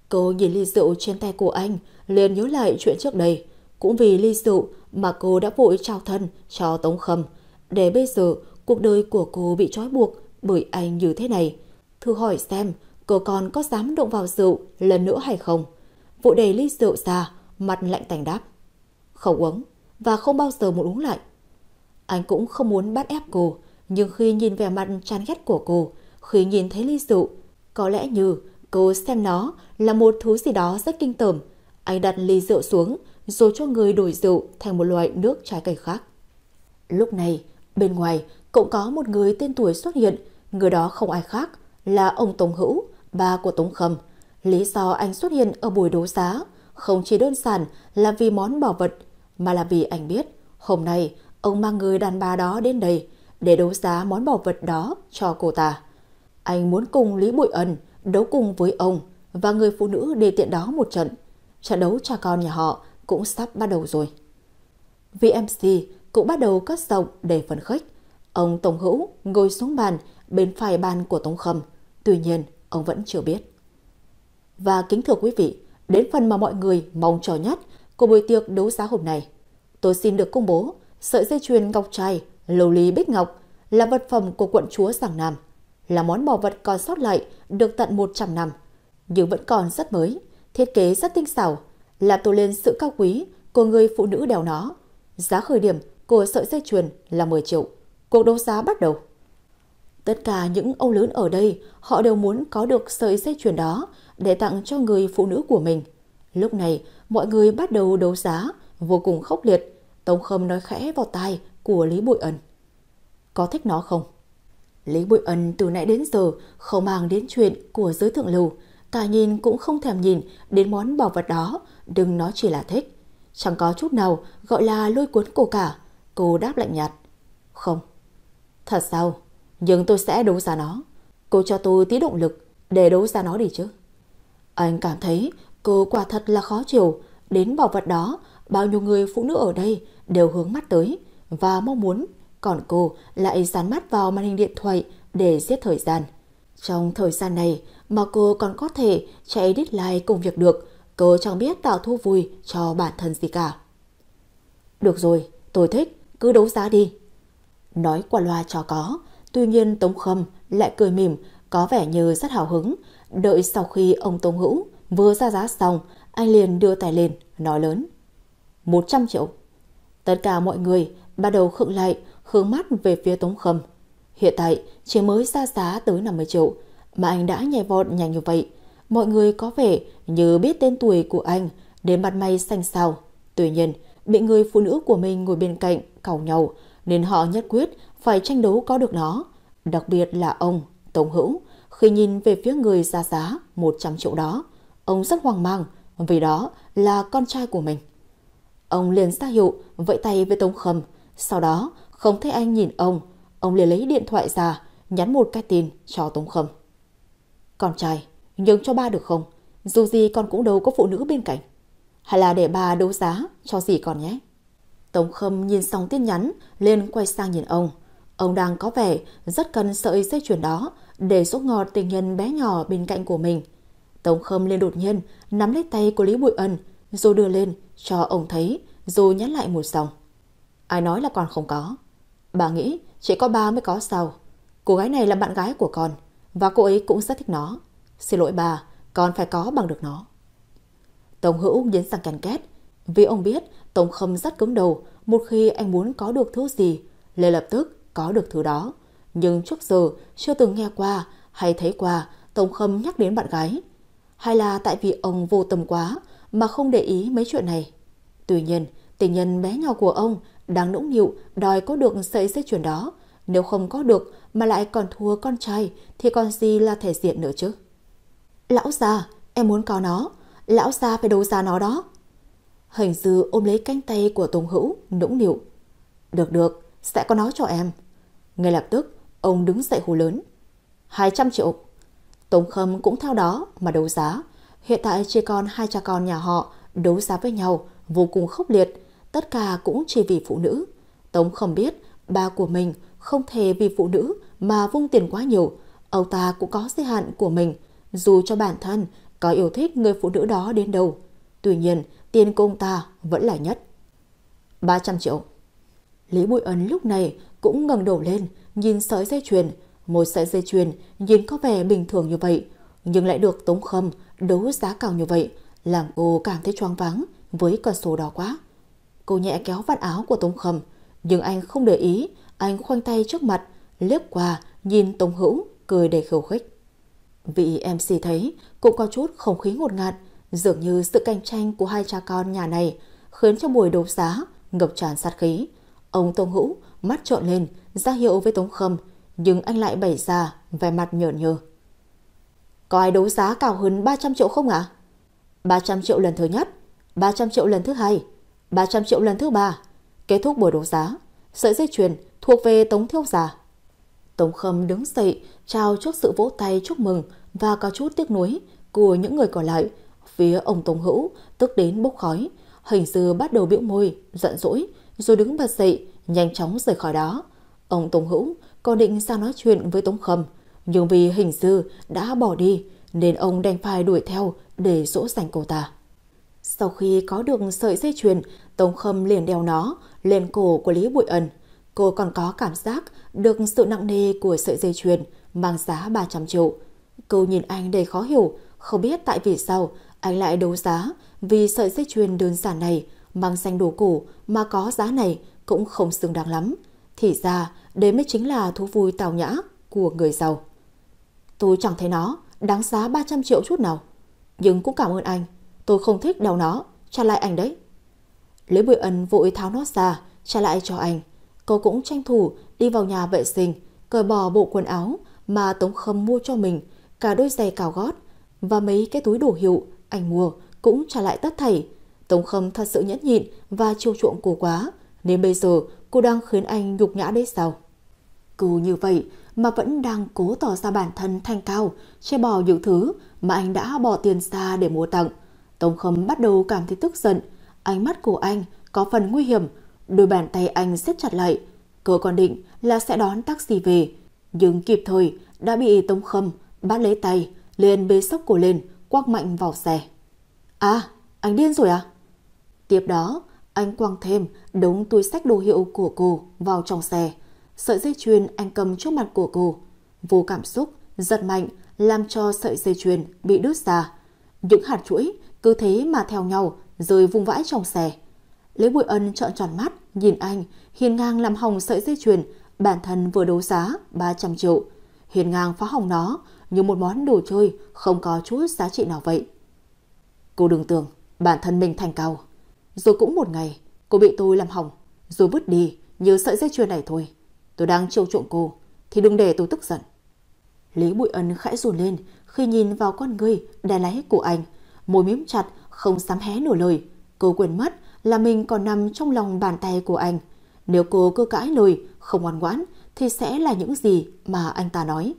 Cô nhìn ly rượu trên tay của anh, liền nhớ lại chuyện trước đây. Cũng vì ly rượu mà cô đã vội trao thân cho Tống Khâm. Để bây giờ cuộc đời của cô bị trói buộc bởi anh như thế này. Thử hỏi xem cô còn có dám động vào rượu lần nữa hay không? Vội đầy ly rượu ra, mặt lạnh tành đáp. Không uống, và không bao giờ muốn uống lại. Anh cũng không muốn bắt ép cô, nhưng khi nhìn vẻ mặt chán ghét của cô, khi nhìn thấy ly rượu, có lẽ như cô xem nó là một thứ gì đó rất kinh tởm. Anh đặt ly rượu xuống rồi cho người đổi rượu thành một loại nước trái cây khác. Lúc này, bên ngoài cũng có một người tên tuổi xuất hiện, người đó không ai khác là ông Tống Hữu, ba của Tống Khâm. Lý do anh xuất hiện ở buổi đấu giá không chỉ đơn giản là vì món bảo vật, mà là vì anh biết hôm nay Ông mang người đàn bà đó đến đây để đấu giá món bảo vật đó cho cô ta. Anh muốn cùng Lý Bụi Ân đấu cùng với ông và người phụ nữ đề tiện đó một trận. Trận đấu cha con nhà họ cũng sắp bắt đầu rồi. VMC cũng bắt đầu cất giọng để phấn khích. Ông Tổng Hữu ngồi xuống bàn bên phải bàn của Tống Khâm. Tuy nhiên, ông vẫn chưa biết. Và kính thưa quý vị, đến phần mà mọi người mong chờ nhất của buổi tiệc đấu giá hôm nay. Tôi xin được công bố Sợi dây chuyền ngọc trai, lưu ly bích ngọc là vật phẩm của quận chúa Giang Nam, là món bảo vật còn sót lại được tận 100 năm, nhưng vẫn còn rất mới, thiết kế rất tinh xảo, là tô lên sự cao quý của người phụ nữ đeo nó. Giá khởi điểm của sợi dây chuyền là 10 triệu. Cuộc đấu giá bắt đầu. Tất cả những ông lớn ở đây, họ đều muốn có được sợi dây chuyền đó để tặng cho người phụ nữ của mình. Lúc này, mọi người bắt đầu đấu giá vô cùng khốc liệt. Tống Khâm nói khẽ vào tai của Lý Bội Ân. Có thích nó không? Lý Bội Ân từ nãy đến giờ không mang đến chuyện của giới thượng lưu, cả nhìn cũng không thèm nhìn đến món bảo vật đó, đừng nói chỉ là thích. Chẳng có chút nào gọi là lôi cuốn cô cả. Cô đáp lạnh nhạt. Không. Thật sao? Nhưng tôi sẽ đấu giá nó. Cô cho tôi tí động lực để đấu giá nó đi chứ. Anh cảm thấy cô quả thật là khó chịu. Đến bảo vật đó, bao nhiêu người phụ nữ ở đây đều hướng mắt tới và mong muốn, còn cô lại dán mắt vào màn hình điện thoại để giết thời gian. Trong thời gian này mà cô còn có thể chạy đít lại công việc được, cô chẳng biết tạo thu vui cho bản thân gì cả. Được rồi, tôi thích, cứ đấu giá đi. Nói qua loa cho có, tuy nhiên Tống Khâm lại cười mỉm, có vẻ như rất hào hứng. Đợi sau khi ông Tống Hữu vừa ra giá xong, anh liền đưa tài lên, nói lớn. 100 triệu. Tất cả mọi người bắt đầu khựng lại, hướng mắt về phía Tống Khâm. Hiện tại, chỉ mới ra giá tới 50 triệu, mà anh đã nhảy vọt nhanh như vậy. Mọi người có vẻ như biết tên tuổi của anh, đến mặt mày xanh xao. Tuy nhiên, bị người phụ nữ của mình ngồi bên cạnh cầu nhau, nên họ nhất quyết phải tranh đấu có được nó. Đặc biệt là ông, Tống Hữu, khi nhìn về phía người ra giá 100 triệu đó, ông rất hoang mang vì đó là con trai của mình. Ông liền ra hiệu, vẫy tay với Tống Khâm. Sau đó, không thấy anh nhìn ông, ông liền lấy điện thoại ra, nhắn một cái tin cho Tống Khâm. Con trai, nhường cho ba được không? Dù gì con cũng đâu có phụ nữ bên cạnh. Hay là để bà đấu giá cho gì con nhé? Tống Khâm nhìn xong tin nhắn, liền quay sang nhìn ông. Ông đang có vẻ rất cần sợi dây chuyển đó để sốt ngọt tình nhân bé nhỏ bên cạnh của mình. Tống Khâm liền đột nhiên nắm lấy tay của Lý Bụi Ân, rồi đưa lên cho ông thấy rồi nhắn lại một dòng. Ai nói là con không có. Bà nghĩ chỉ có ba mới có sao. Cô gái này là bạn gái của con và cô ấy cũng rất thích nó. Xin lỗi bà, con phải có bằng được nó. tổng Hữu nhấn sang càn két vì ông biết tổng Khâm rất cứng đầu một khi anh muốn có được thứ gì lê lập tức có được thứ đó. Nhưng trước giờ chưa từng nghe qua hay thấy qua tổng Khâm nhắc đến bạn gái. Hay là tại vì ông vô tâm quá mà không để ý mấy chuyện này. Tuy nhiên, tình nhân bé nhỏ của ông đang nũng nịu đòi có được sợi dây chuyền đó. Nếu không có được mà lại còn thua con trai thì còn gì là thể diện nữa chứ. Lão già, em muốn có nó. Lão già phải đấu giá nó đó. Hình dư ôm lấy cánh tay của Tùng Hữu, nũng nịu. Được được, sẽ có nó cho em. Ngay lập tức, ông đứng dậy hù lớn. 200 triệu. Tống Khâm cũng theo đó mà đấu giá, Hiện tại chỉ còn hai cha con nhà họ đấu giá với nhau vô cùng khốc liệt, tất cả cũng chỉ vì phụ nữ. Tống không biết ba của mình không thể vì phụ nữ mà vung tiền quá nhiều, ông ta cũng có giới hạn của mình, dù cho bản thân có yêu thích người phụ nữ đó đến đâu. Tuy nhiên, tiền của ông ta vẫn là nhất. 300 triệu. Lý Bụi Ấn lúc này cũng ngẩng đầu lên, nhìn sợi dây chuyền, một sợi dây chuyền nhìn có vẻ bình thường như vậy, nhưng lại được Tống Khâm Đấu giá cao như vậy làm cô cảm thấy choáng vắng với con số đó quá. Cô nhẹ kéo vạt áo của Tống Khâm, nhưng anh không để ý, anh khoanh tay trước mặt, liếc qua, nhìn Tống Hữu, cười đầy khẩu khích. Vị MC thấy cũng có chút không khí ngột ngạt, dường như sự cạnh tranh của hai cha con nhà này khiến cho buổi đấu giá ngập tràn sát khí. Ông Tống Hữu mắt trộn lên, ra hiệu với Tống Khâm, nhưng anh lại bày ra vẻ mặt nhợn nhơ. Có ai đấu giá cao hơn 300 triệu không ạ? À? 300 triệu lần thứ nhất, 300 triệu lần thứ hai, 300 triệu lần thứ ba. Kết thúc buổi đấu giá, sợi dây chuyền thuộc về Tống Thiếu Già. Tống Khâm đứng dậy, trao trước sự vỗ tay chúc mừng và có chút tiếc nuối của những người còn lại. Phía ông Tống Hữu tức đến bốc khói, hình sư bắt đầu biểu môi, giận dỗi, rồi đứng bật dậy, nhanh chóng rời khỏi đó. Ông Tống Hữu còn định ra nói chuyện với Tống Khâm, nhưng vì hình sư đã bỏ đi nên ông đành phải đuổi theo để dỗ dành cô ta. Sau khi có được sợi dây chuyền, Tống Khâm liền đeo nó lên cổ của Lý Bụi ẩn. Cô còn có cảm giác được sự nặng nề của sợi dây chuyền mang giá 300 triệu. Cô nhìn anh đầy khó hiểu, không biết tại vì sao anh lại đấu giá vì sợi dây chuyền đơn giản này mang danh đồ cổ mà có giá này cũng không xứng đáng lắm. Thì ra, đấy mới chính là thú vui tào nhã của người giàu. Tôi chẳng thấy nó đáng giá 300 triệu chút nào. Nhưng cũng cảm ơn anh, tôi không thích đeo nó, trả lại anh đấy. lấy Bùi Ân vội tháo nó ra, trả lại cho anh. Cô cũng tranh thủ đi vào nhà vệ sinh, cởi bỏ bộ quần áo mà Tống Khâm mua cho mình, cả đôi giày cao gót và mấy cái túi đồ hiệu anh mua cũng trả lại tất thảy. Tống Khâm thật sự nhẫn nhịn và chiêu chuộng cô quá, nên bây giờ cô đang khiến anh nhục nhã đấy sao? Cứ như vậy, mà vẫn đang cố tỏ ra bản thân thanh cao, che bỏ những thứ mà anh đã bỏ tiền ra để mua tặng. Tống Khâm bắt đầu cảm thấy tức giận, ánh mắt của anh có phần nguy hiểm, đôi bàn tay anh siết chặt lại. Cô còn định là sẽ đón taxi về, nhưng kịp thời đã bị Tống Khâm bắt lấy tay, liền bế sóc cổ lên, quăng mạnh vào xe. À, anh điên rồi à? Tiếp đó, anh quăng thêm đống túi sách đồ hiệu của cô vào trong xe, Sợi dây chuyền anh cầm trước mặt của cô. Vô cảm xúc, giật mạnh, làm cho sợi dây chuyền bị đứt ra. Những hạt chuỗi cứ thế mà theo nhau, rơi vung vãi trong xe. lấy Bụi Ân trợn tròn mắt, nhìn anh, hiền ngang làm hỏng sợi dây chuyền, bản thân vừa đấu giá 300 triệu. Hiền ngang phá hỏng nó, như một món đồ chơi không có chút giá trị nào vậy. Cô đừng tưởng bản thân mình thành cao. Rồi cũng một ngày, cô bị tôi làm hỏng, rồi vứt đi như sợi dây chuyền này thôi. Tôi đang trêu trộn cô, thì đừng để tôi tức giận. Lý Bụi ấn khẽ rùn lên khi nhìn vào con người đè lái của anh, môi miếm chặt, không dám hé nửa lời. Cô quên mất là mình còn nằm trong lòng bàn tay của anh. Nếu cô cứ cãi lời, không ngoan ngoãn, thì sẽ là những gì mà anh ta nói.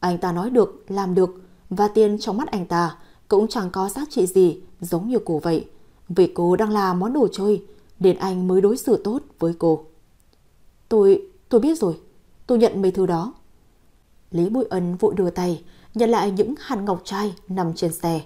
Anh ta nói được, làm được, và tiền trong mắt anh ta cũng chẳng có giá trị gì giống như cô vậy. Vì cô đang là món đồ chơi, nên anh mới đối xử tốt với cô. Tôi, Tôi biết rồi, tôi nhận mấy thứ đó. Lý Bụi Ân vội đưa tay, nhận lại những hạt ngọc trai nằm trên xe.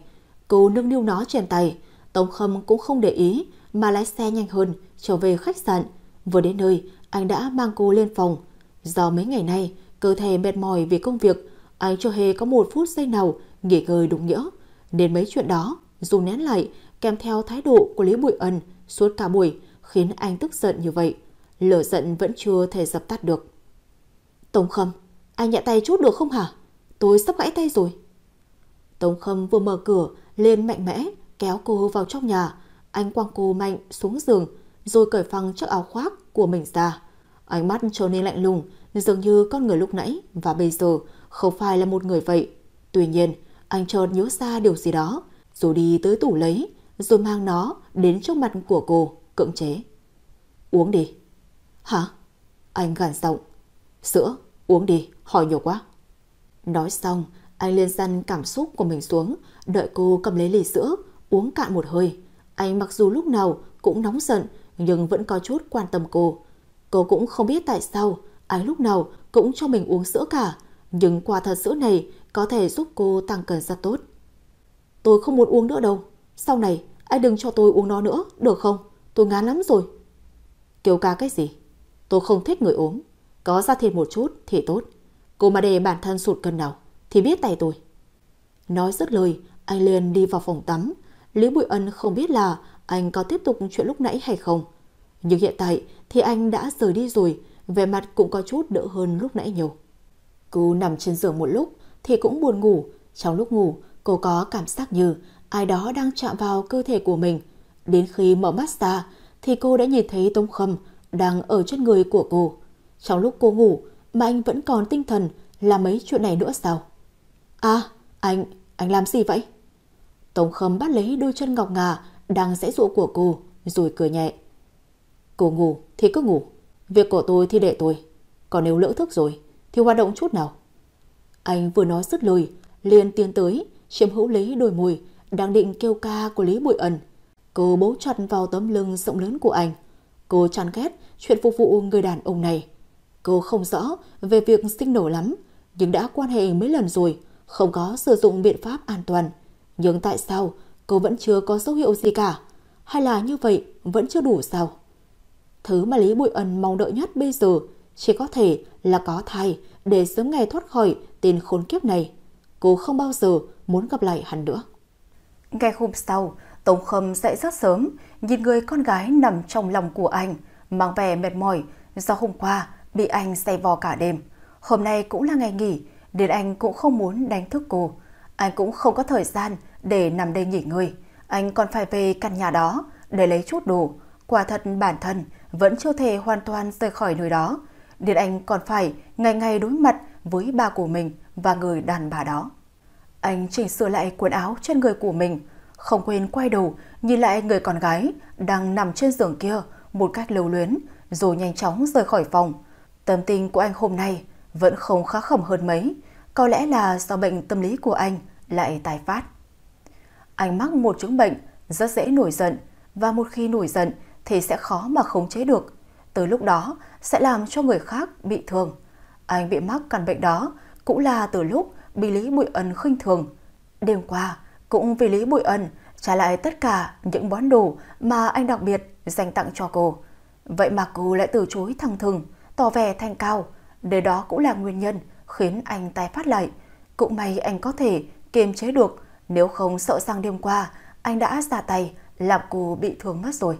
Cô nương niu nó trên tay, Tống Khâm cũng không để ý mà lái xe nhanh hơn trở về khách sạn. Vừa đến nơi, anh đã mang cô lên phòng. Do mấy ngày nay, cơ thể mệt mỏi vì công việc, anh chưa hề có một phút giây nào nghỉ ngơi đúng nghĩa. Đến mấy chuyện đó, dù nén lại, kèm theo thái độ của Lý Bụi Ân suốt cả buổi khiến anh tức giận như vậy lửa giận vẫn chưa thể dập tắt được. Tống Khâm, anh nhẹ tay chút được không hả? Tôi sắp gãy tay rồi. Tống Khâm vừa mở cửa, lên mạnh mẽ, kéo cô vào trong nhà. Anh quăng cô mạnh xuống giường, rồi cởi phăng chiếc áo khoác của mình ra. Ánh mắt trở nên lạnh lùng, dường như con người lúc nãy và bây giờ không phải là một người vậy. Tuy nhiên, anh chợt nhớ ra điều gì đó, rồi đi tới tủ lấy, rồi mang nó đến trước mặt của cô, cưỡng chế. Uống đi. Hả? Anh gằn rộng Sữa, uống đi, hỏi nhiều quá. Nói xong, anh liên dằn cảm xúc của mình xuống, đợi cô cầm lấy ly sữa, uống cạn một hơi. Anh mặc dù lúc nào cũng nóng giận, nhưng vẫn có chút quan tâm cô. Cô cũng không biết tại sao, anh lúc nào cũng cho mình uống sữa cả. Nhưng quả thật sữa này có thể giúp cô tăng cân rất tốt. Tôi không muốn uống nữa đâu. Sau này, anh đừng cho tôi uống nó nữa, được không? Tôi ngán lắm rồi. Kêu ca cái gì? Tôi không thích người ốm, có ra thêm một chút thì tốt. Cô mà để bản thân sụt cân nào thì biết tay tôi. Nói rất lời, anh liền đi vào phòng tắm. Lý Bụi Ân không biết là anh có tiếp tục chuyện lúc nãy hay không. Nhưng hiện tại thì anh đã rời đi rồi, về mặt cũng có chút đỡ hơn lúc nãy nhiều. Cô nằm trên giường một lúc thì cũng buồn ngủ. Trong lúc ngủ, cô có cảm giác như ai đó đang chạm vào cơ thể của mình. Đến khi mở mắt ra thì cô đã nhìn thấy Tống Khâm đang ở trên người của cô. Trong lúc cô ngủ mà anh vẫn còn tinh thần làm mấy chuyện này nữa sao? À, anh, anh làm gì vậy? Tống Khâm bắt lấy đôi chân ngọc ngà đang rẽ dụa của cô rồi cười nhẹ. Cô ngủ thì cứ ngủ, việc của tôi thì để tôi. Còn nếu lỡ thức rồi thì hoạt động chút nào. Anh vừa nói dứt lời, liền tiến tới, chiếm hữu lấy đôi môi, đang định kêu ca của Lý Bụi Ẩn. Cô bố chặt vào tấm lưng rộng lớn của anh. Cô chán ghét chuyện phục vụ người đàn ông này. Cô không rõ về việc sinh nổ lắm, nhưng đã quan hệ mấy lần rồi, không có sử dụng biện pháp an toàn. Nhưng tại sao cô vẫn chưa có dấu hiệu gì cả? Hay là như vậy vẫn chưa đủ sao? Thứ mà Lý Bụi Ân mong đợi nhất bây giờ chỉ có thể là có thai để sớm ngày thoát khỏi tên khốn kiếp này. Cô không bao giờ muốn gặp lại hắn nữa. Ngày hôm sau, Tống Khâm dậy rất sớm, nhìn người con gái nằm trong lòng của anh, mang vẻ mệt mỏi do hôm qua bị anh say vò cả đêm. Hôm nay cũng là ngày nghỉ, nên anh cũng không muốn đánh thức cô. Anh cũng không có thời gian để nằm đây nghỉ ngơi. Anh còn phải về căn nhà đó để lấy chút đồ. Quả thật bản thân vẫn chưa thể hoàn toàn rời khỏi nơi đó. Điện Anh còn phải ngày ngày đối mặt với bà của mình và người đàn bà đó. Anh chỉnh sửa lại quần áo trên người của mình, không quên quay đầu nhìn lại người con gái đang nằm trên giường kia một cách lưu luyến rồi nhanh chóng rời khỏi phòng. Tâm tình của anh hôm nay vẫn không khá khẩm hơn mấy, có lẽ là do bệnh tâm lý của anh lại tái phát. Anh mắc một chứng bệnh rất dễ nổi giận và một khi nổi giận thì sẽ khó mà khống chế được. Tới lúc đó sẽ làm cho người khác bị thương. Anh bị mắc căn bệnh đó cũng là từ lúc bị Lý Bụi Ân khinh thường. Đêm qua, cũng vì Lý bụi Ân trả lại tất cả những món đồ mà anh đặc biệt dành tặng cho cô. Vậy mà cô lại từ chối thẳng thừng, tỏ vẻ thanh cao. Để đó cũng là nguyên nhân khiến anh tái phát lại. Cũng may anh có thể kiềm chế được, nếu không sợ sang đêm qua anh đã ra tay làm cô bị thương mất rồi.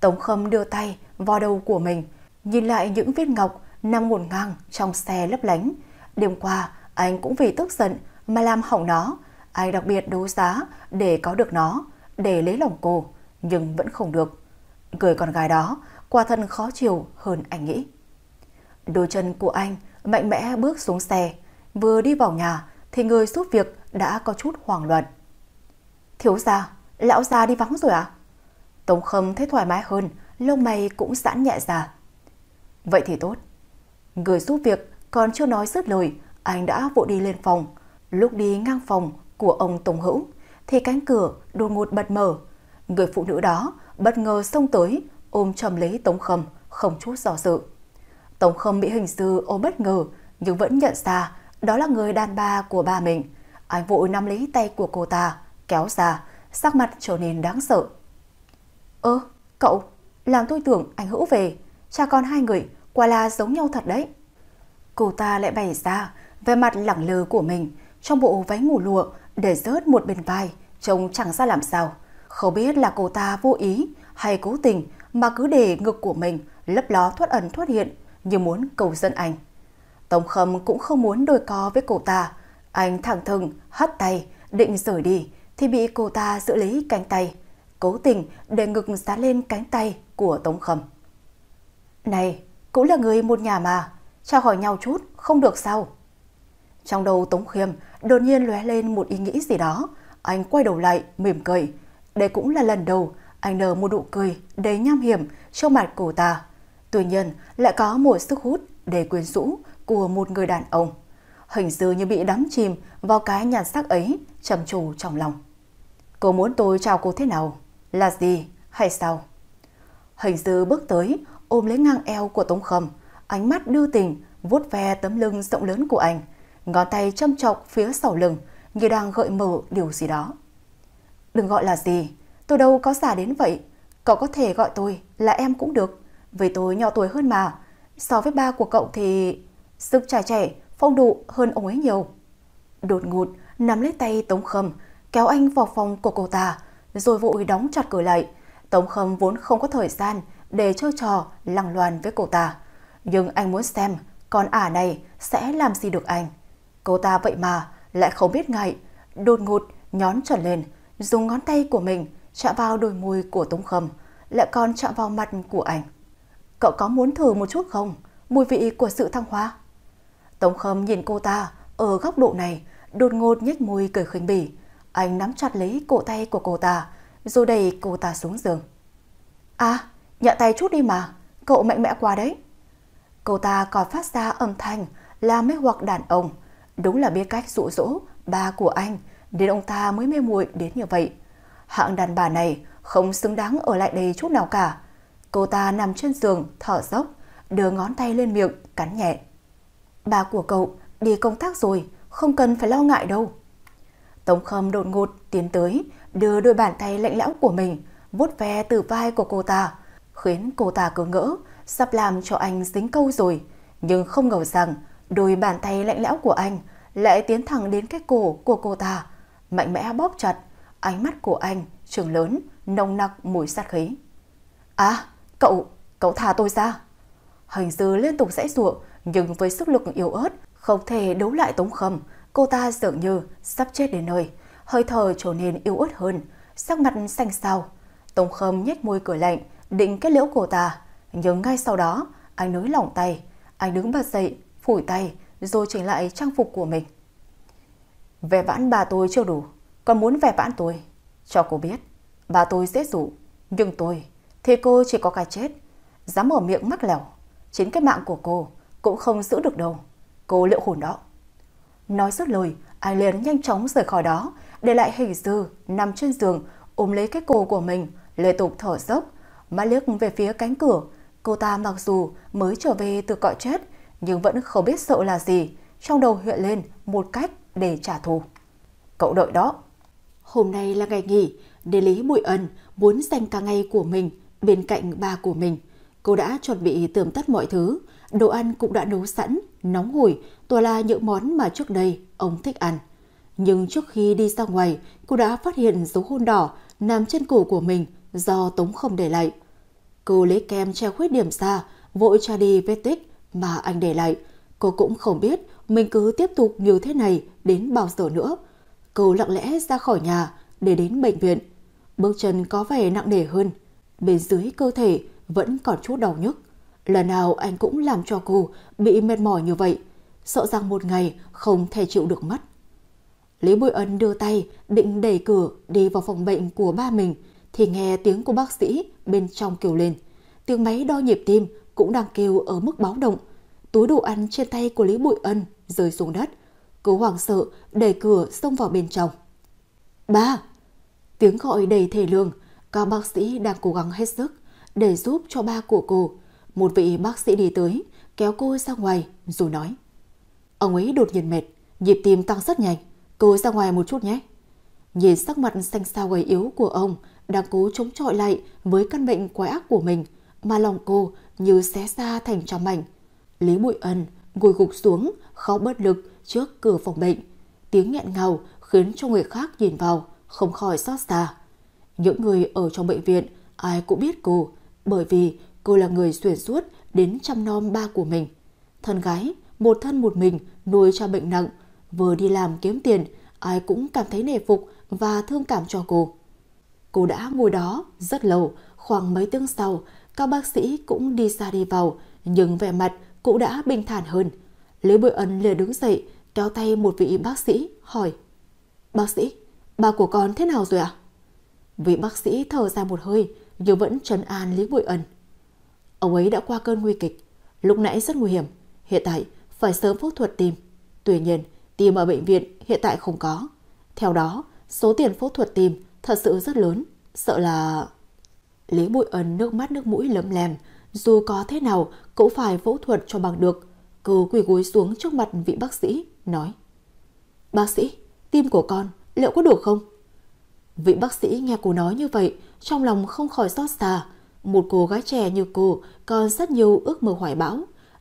Tống Khâm đưa tay vào đầu của mình, nhìn lại những vết ngọc nằm ngổn ngang trong xe lấp lánh. Đêm qua, anh cũng vì tức giận mà làm hỏng nó, Ai đặc biệt đấu giá để có được nó, để lấy lòng cô, nhưng vẫn không được. Người con gái đó quả thân khó chịu hơn anh nghĩ. Đôi chân của anh mạnh mẽ bước xuống xe, vừa đi vào nhà thì người giúp việc đã có chút hoảng loạn. Thiếu gia, lão gia đi vắng rồi à? Tống Khâm thấy thoải mái hơn, lông mày cũng giãn nhẹ ra. Vậy thì tốt. Người giúp việc còn chưa nói dứt lời, anh đã vội đi lên phòng. Lúc đi ngang phòng, của ông Tùng Hữu thì cánh cửa đột ngột bật mở. Người phụ nữ đó bất ngờ xông tới ôm chầm lấy Tống Khâm không chút do dự. Tống Khâm bị hình sư ôm bất ngờ nhưng vẫn nhận ra đó là người đàn bà của ba mình. Anh vội nắm lấy tay của cô ta, kéo ra, sắc mặt trở nên đáng sợ. Ơ, cậu, làm tôi tưởng anh Hữu về, cha con hai người quả là giống nhau thật đấy. Cô ta lại bày ra về mặt lẳng lơ của mình trong bộ váy ngủ lụa để rớt một bên vai, trông chẳng ra làm sao. Không biết là cô ta vô ý hay cố tình mà cứ để ngực của mình lấp ló thoát ẩn thoát hiện như muốn cầu dân anh. Tống Khâm cũng không muốn đôi co với cô ta. Anh thẳng thừng, hất tay, định rời đi thì bị cô ta giữ lấy cánh tay, cố tình để ngực sát lên cánh tay của Tống Khâm. Này, cũng là người một nhà mà, trao hỏi nhau chút, không được sao? Trong đầu Tống Khiêm đột nhiên lóe lên một ý nghĩ gì đó. Anh quay đầu lại, mỉm cười. Đây cũng là lần đầu anh nở một nụ cười đầy nham hiểm trong mặt cổ ta. Tuy nhiên, lại có một sức hút đầy quyến rũ của một người đàn ông. Hình dư như bị đắm chìm vào cái nhàn sắc ấy trầm trù trong lòng. Cô muốn tôi chào cô thế nào? Là gì? Hay sao? Hình dư bước tới, ôm lấy ngang eo của Tống Khâm. Ánh mắt đưa tình, vuốt ve tấm lưng rộng lớn của anh – ngón tay châm trọng phía sau lưng như đang gợi mở điều gì đó. Đừng gọi là gì, tôi đâu có già đến vậy. Cậu có thể gọi tôi là em cũng được, vì tôi nhỏ tuổi hơn mà. So với ba của cậu thì... Sức trẻ trẻ, phong độ hơn ông ấy nhiều. Đột ngột, nắm lấy tay Tống Khâm, kéo anh vào phòng của cô ta, rồi vội đóng chặt cửa lại. Tống Khâm vốn không có thời gian để chơi trò lằng loàn với cô ta. Nhưng anh muốn xem con ả này sẽ làm gì được anh. Cô ta vậy mà lại không biết ngại, đột ngột nhón trở lên, dùng ngón tay của mình chạm vào đôi môi của Tống Khâm, lại còn chạm vào mặt của anh. Cậu có muốn thử một chút không? Mùi vị của sự thăng hoa. Tống Khâm nhìn cô ta ở góc độ này, đột ngột nhếch môi cười khinh bỉ. Anh nắm chặt lấy cổ tay của cô ta, rồi đẩy cô ta xuống giường. À, nhẹ tay chút đi mà, cậu mạnh mẽ quá đấy. Cô ta còn phát ra âm thanh là mấy hoặc đàn ông, Đúng là biết cách dụ dỗ ba của anh nên ông ta mới mê muội đến như vậy. Hạng đàn bà này không xứng đáng ở lại đây chút nào cả. Cô ta nằm trên giường thở dốc, đưa ngón tay lên miệng cắn nhẹ. Bà của cậu đi công tác rồi, không cần phải lo ngại đâu. Tống Khâm đột ngột tiến tới, đưa đôi bàn tay lạnh lẽo của mình vuốt ve từ vai của cô ta, khiến cô ta cứ ngỡ sắp làm cho anh dính câu rồi, nhưng không ngờ rằng Đôi bàn tay lạnh lẽo của anh lại tiến thẳng đến cái cổ của cô ta, mạnh mẽ bóp chặt, ánh mắt của anh trường lớn, nồng nặc mùi sát khí. À, cậu, cậu thả tôi ra. Hình dư liên tục dãy ruộng, nhưng với sức lực yếu ớt, không thể đấu lại tống khâm. Cô ta dường như sắp chết đến nơi, hơi thở trở nên yếu ớt hơn, sắc mặt xanh xao. Tống khâm nhếch môi cười lạnh, định kết liễu cô ta. Nhưng ngay sau đó, anh nới lỏng tay, anh đứng bật dậy, phủi tay rồi chỉnh lại trang phục của mình. Vẻ vãn bà tôi chưa đủ, còn muốn vẻ vãn tôi. Cho cô biết, bà tôi dễ dụ, nhưng tôi thì cô chỉ có cái chết. Dám mở miệng mắc lẻo, chính cái mạng của cô cũng không giữ được đâu. Cô liệu hồn đó. Nói dứt lời, ai liền nhanh chóng rời khỏi đó, để lại hình dư nằm trên giường, ôm lấy cái cổ của mình, liên tục thở dốc, mắt liếc về phía cánh cửa. Cô ta mặc dù mới trở về từ cõi chết, nhưng vẫn không biết sợ là gì, trong đầu hiện lên một cách để trả thù. Cậu đợi đó. Hôm nay là ngày nghỉ, để Lý Bụi Ân muốn dành cả ngày của mình bên cạnh ba của mình. Cô đã chuẩn bị tươm tất mọi thứ, đồ ăn cũng đã nấu sẵn, nóng hổi, toàn là những món mà trước đây ông thích ăn. Nhưng trước khi đi ra ngoài, cô đã phát hiện dấu hôn đỏ nằm trên cổ của mình do Tống không để lại. Cô lấy kem che khuyết điểm ra, vội tra đi vết tích, mà anh để lại. Cô cũng không biết mình cứ tiếp tục như thế này đến bao giờ nữa. Cô lặng lẽ ra khỏi nhà để đến bệnh viện. Bước chân có vẻ nặng nề hơn. Bên dưới cơ thể vẫn còn chút đau nhức. Lần nào anh cũng làm cho cô bị mệt mỏi như vậy. Sợ rằng một ngày không thể chịu được mất. Lý Bùi Ân đưa tay định đẩy cửa đi vào phòng bệnh của ba mình thì nghe tiếng của bác sĩ bên trong kêu lên. Tiếng máy đo nhịp tim cũng đang kêu ở mức báo động. Túi đồ ăn trên tay của Lý Bụi Ân rơi xuống đất. Cô hoảng sợ đẩy cửa xông vào bên trong. Ba! Tiếng gọi đầy thể lương. Các bác sĩ đang cố gắng hết sức để giúp cho ba của cô. Một vị bác sĩ đi tới, kéo cô ra ngoài rồi nói. Ông ấy đột nhiên mệt, nhịp tim tăng rất nhanh. Cô ra ngoài một chút nhé. Nhìn sắc mặt xanh xao gầy yếu của ông đang cố chống chọi lại với căn bệnh quái ác của mình mà lòng cô như xé ra thành trăm mảnh. Lý Bụi Ân ngồi gục xuống, khóc bất lực trước cửa phòng bệnh. Tiếng nghẹn ngào khiến cho người khác nhìn vào, không khỏi xót xa. Những người ở trong bệnh viện ai cũng biết cô, bởi vì cô là người xuyên suốt đến chăm nom ba của mình. Thân gái, một thân một mình nuôi cho bệnh nặng, vừa đi làm kiếm tiền, ai cũng cảm thấy nề phục và thương cảm cho cô. Cô đã ngồi đó rất lâu, khoảng mấy tiếng sau các bác sĩ cũng đi ra đi vào, nhưng vẻ mặt cũng đã bình thản hơn. Lý Bội Ân liền đứng dậy, kéo tay một vị bác sĩ, hỏi. Bác sĩ, bà của con thế nào rồi ạ? Vị bác sĩ thở ra một hơi, nhưng vẫn trấn an Lý Bội Ân. Ông ấy đã qua cơn nguy kịch, lúc nãy rất nguy hiểm, hiện tại phải sớm phẫu thuật tim. Tuy nhiên, tim ở bệnh viện hiện tại không có. Theo đó, số tiền phẫu thuật tim thật sự rất lớn, sợ là... Lý Bụi Ân nước mắt nước mũi lấm lem, dù có thế nào cũng phải phẫu thuật cho bằng được. Cứ quỳ gối xuống trước mặt vị bác sĩ, nói. Bác sĩ, tim của con liệu có đủ không? Vị bác sĩ nghe cô nói như vậy, trong lòng không khỏi xót xa. Một cô gái trẻ như cô còn rất nhiều ước mơ hoài bão.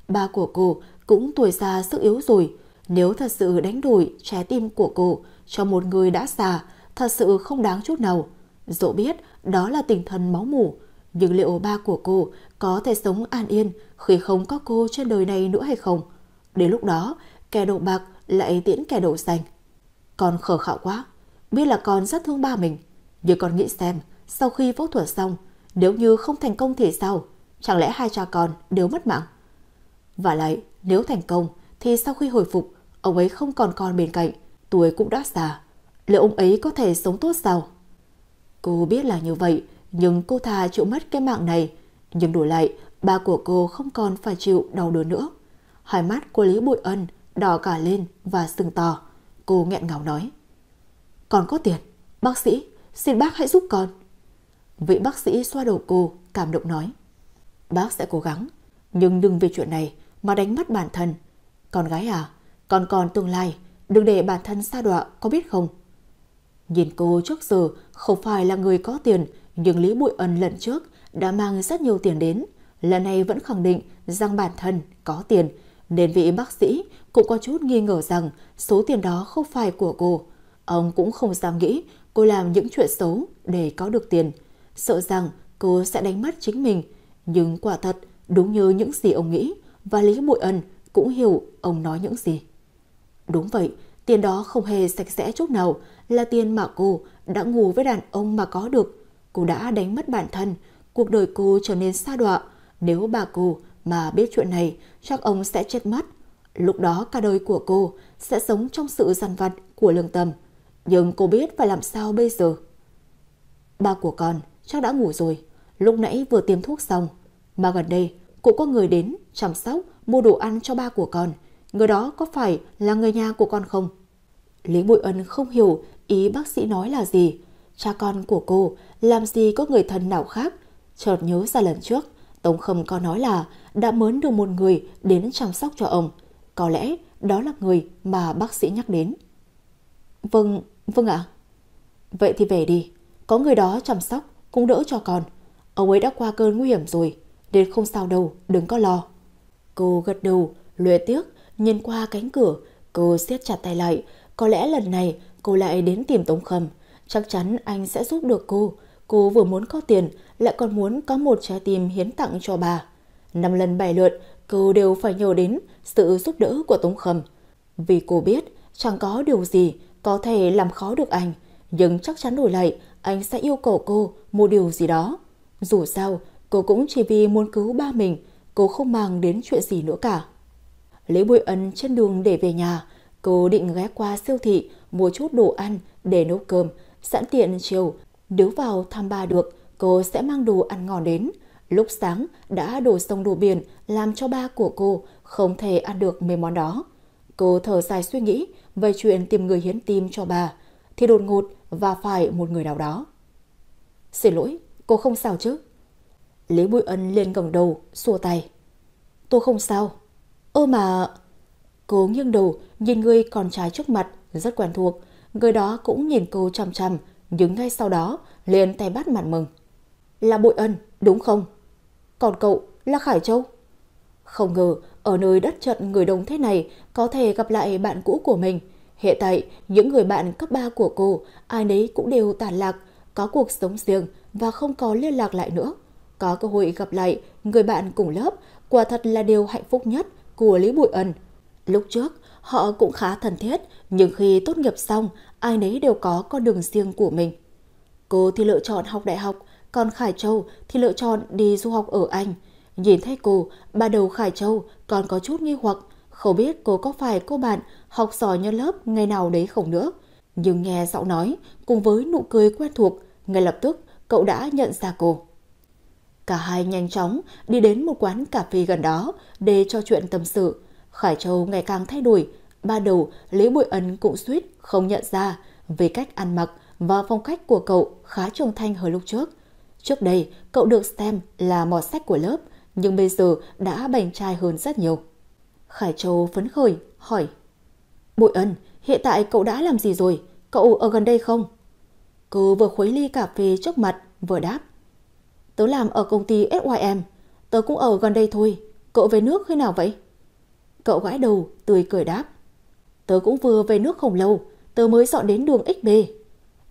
Ba của cô cũng tuổi già sức yếu rồi. Nếu thật sự đánh đổi trái tim của cô cho một người đã già, thật sự không đáng chút nào. Dẫu biết đó là tình thần máu mủ. Nhưng liệu ba của cô có thể sống an yên khi không có cô trên đời này nữa hay không? Đến lúc đó, kẻ đầu bạc lại tiễn kẻ đầu xanh. Con khờ khạo quá, biết là con rất thương ba mình. Nhưng con nghĩ xem, sau khi phẫu thuật xong, nếu như không thành công thì sao? Chẳng lẽ hai cha con đều mất mạng? Và lại, nếu thành công, thì sau khi hồi phục, ông ấy không còn con bên cạnh, tuổi cũng đã già. Liệu ông ấy có thể sống tốt sao? Cô biết là như vậy, nhưng cô thà chịu mất cái mạng này. Nhưng đổi lại, ba của cô không còn phải chịu đau đớn nữa. Hai mắt của Lý Bụi Ân đỏ cả lên và sưng to. Cô nghẹn ngào nói. Còn có tiền, bác sĩ, xin bác hãy giúp con. Vị bác sĩ xoa đầu cô, cảm động nói. Bác sẽ cố gắng, nhưng đừng vì chuyện này mà đánh mất bản thân. Con gái à, con còn tương lai, đừng để bản thân xa đọa, có biết không? Nhìn cô trước giờ không phải là người có tiền, nhưng Lý Bụi Ân lần trước đã mang rất nhiều tiền đến. Lần này vẫn khẳng định rằng bản thân có tiền, nên vị bác sĩ cũng có chút nghi ngờ rằng số tiền đó không phải của cô. Ông cũng không dám nghĩ cô làm những chuyện xấu để có được tiền, sợ rằng cô sẽ đánh mất chính mình. Nhưng quả thật, đúng như những gì ông nghĩ, và Lý Bụi Ân cũng hiểu ông nói những gì. Đúng vậy, Tiền đó không hề sạch sẽ chút nào, là tiền mà cô đã ngủ với đàn ông mà có được. Cô đã đánh mất bản thân, cuộc đời cô trở nên xa đọa. Nếu bà cô mà biết chuyện này, chắc ông sẽ chết mất. Lúc đó cả đời của cô sẽ sống trong sự dằn vặt của lương tâm. Nhưng cô biết phải làm sao bây giờ. Ba của con chắc đã ngủ rồi, lúc nãy vừa tiêm thuốc xong. Mà gần đây, cũng có người đến chăm sóc, mua đồ ăn cho ba của con người đó có phải là người nhà của con không? Lý Bụi Ân không hiểu ý bác sĩ nói là gì. Cha con của cô làm gì có người thân nào khác. Chợt nhớ ra lần trước, Tống Khâm có nói là đã mớn được một người đến chăm sóc cho ông. Có lẽ đó là người mà bác sĩ nhắc đến. Vâng, vâng ạ. Vậy thì về đi, có người đó chăm sóc cũng đỡ cho con. Ông ấy đã qua cơn nguy hiểm rồi, nên không sao đâu, đừng có lo. Cô gật đầu, luyện tiếc Nhìn qua cánh cửa, cô siết chặt tay lại. Có lẽ lần này cô lại đến tìm Tống Khâm. Chắc chắn anh sẽ giúp được cô. Cô vừa muốn có tiền, lại còn muốn có một trái tim hiến tặng cho bà. Năm lần bài lượt, cô đều phải nhờ đến sự giúp đỡ của Tống Khâm. Vì cô biết chẳng có điều gì có thể làm khó được anh. Nhưng chắc chắn đổi lại, anh sẽ yêu cầu cô một điều gì đó. Dù sao, cô cũng chỉ vì muốn cứu ba mình, cô không mang đến chuyện gì nữa cả. Lý Bùi Ân trên đường để về nhà, cô định ghé qua siêu thị mua chút đồ ăn để nấu cơm, sẵn tiện chiều nếu vào thăm ba được, cô sẽ mang đồ ăn ngon đến. Lúc sáng đã đổ sông đổ biển làm cho ba của cô không thể ăn được mấy món đó. Cô thở dài suy nghĩ về chuyện tìm người hiến tim cho bà, thì đột ngột và phải một người nào đó. Xin lỗi, cô không sao chứ? Lý Bùi Ân lên gầm đầu, xua tay. Tôi không sao. Ô mà... Cô nghiêng đầu, nhìn người con trai trước mặt, rất quen thuộc. Người đó cũng nhìn cô chằm chằm, nhưng ngay sau đó liền tay bắt mặt mừng. Là Bội Ân, đúng không? Còn cậu là Khải Châu? Không ngờ, ở nơi đất trận người đông thế này có thể gặp lại bạn cũ của mình. Hiện tại, những người bạn cấp 3 của cô, ai nấy cũng đều tàn lạc, có cuộc sống riêng và không có liên lạc lại nữa. Có cơ hội gặp lại người bạn cùng lớp, quả thật là điều hạnh phúc nhất của Lý Bụi Ân. Lúc trước, họ cũng khá thân thiết, nhưng khi tốt nghiệp xong, ai nấy đều có con đường riêng của mình. Cô thì lựa chọn học đại học, còn Khải Châu thì lựa chọn đi du học ở Anh. Nhìn thấy cô, bà đầu Khải Châu còn có chút nghi hoặc, không biết cô có phải cô bạn học giỏi nhân lớp ngày nào đấy không nữa. Nhưng nghe giọng nói, cùng với nụ cười quen thuộc, ngay lập tức cậu đã nhận ra cô. Cả hai nhanh chóng đi đến một quán cà phê gần đó để cho chuyện tâm sự. Khải Châu ngày càng thay đổi, ba đầu Lý Bụi Ấn cũng suýt không nhận ra về cách ăn mặc và phong cách của cậu khá trưởng thanh hơn lúc trước. Trước đây, cậu được xem là mọt sách của lớp, nhưng bây giờ đã bành trai hơn rất nhiều. Khải Châu phấn khởi, hỏi. Bụi Ân, hiện tại cậu đã làm gì rồi? Cậu ở gần đây không? Cô vừa khuấy ly cà phê trước mặt, vừa đáp. Tớ làm ở công ty SYM, tớ cũng ở gần đây thôi, cậu về nước khi nào vậy? Cậu gãi đầu, tươi cười đáp. Tớ cũng vừa về nước không lâu, tớ mới dọn đến đường XB.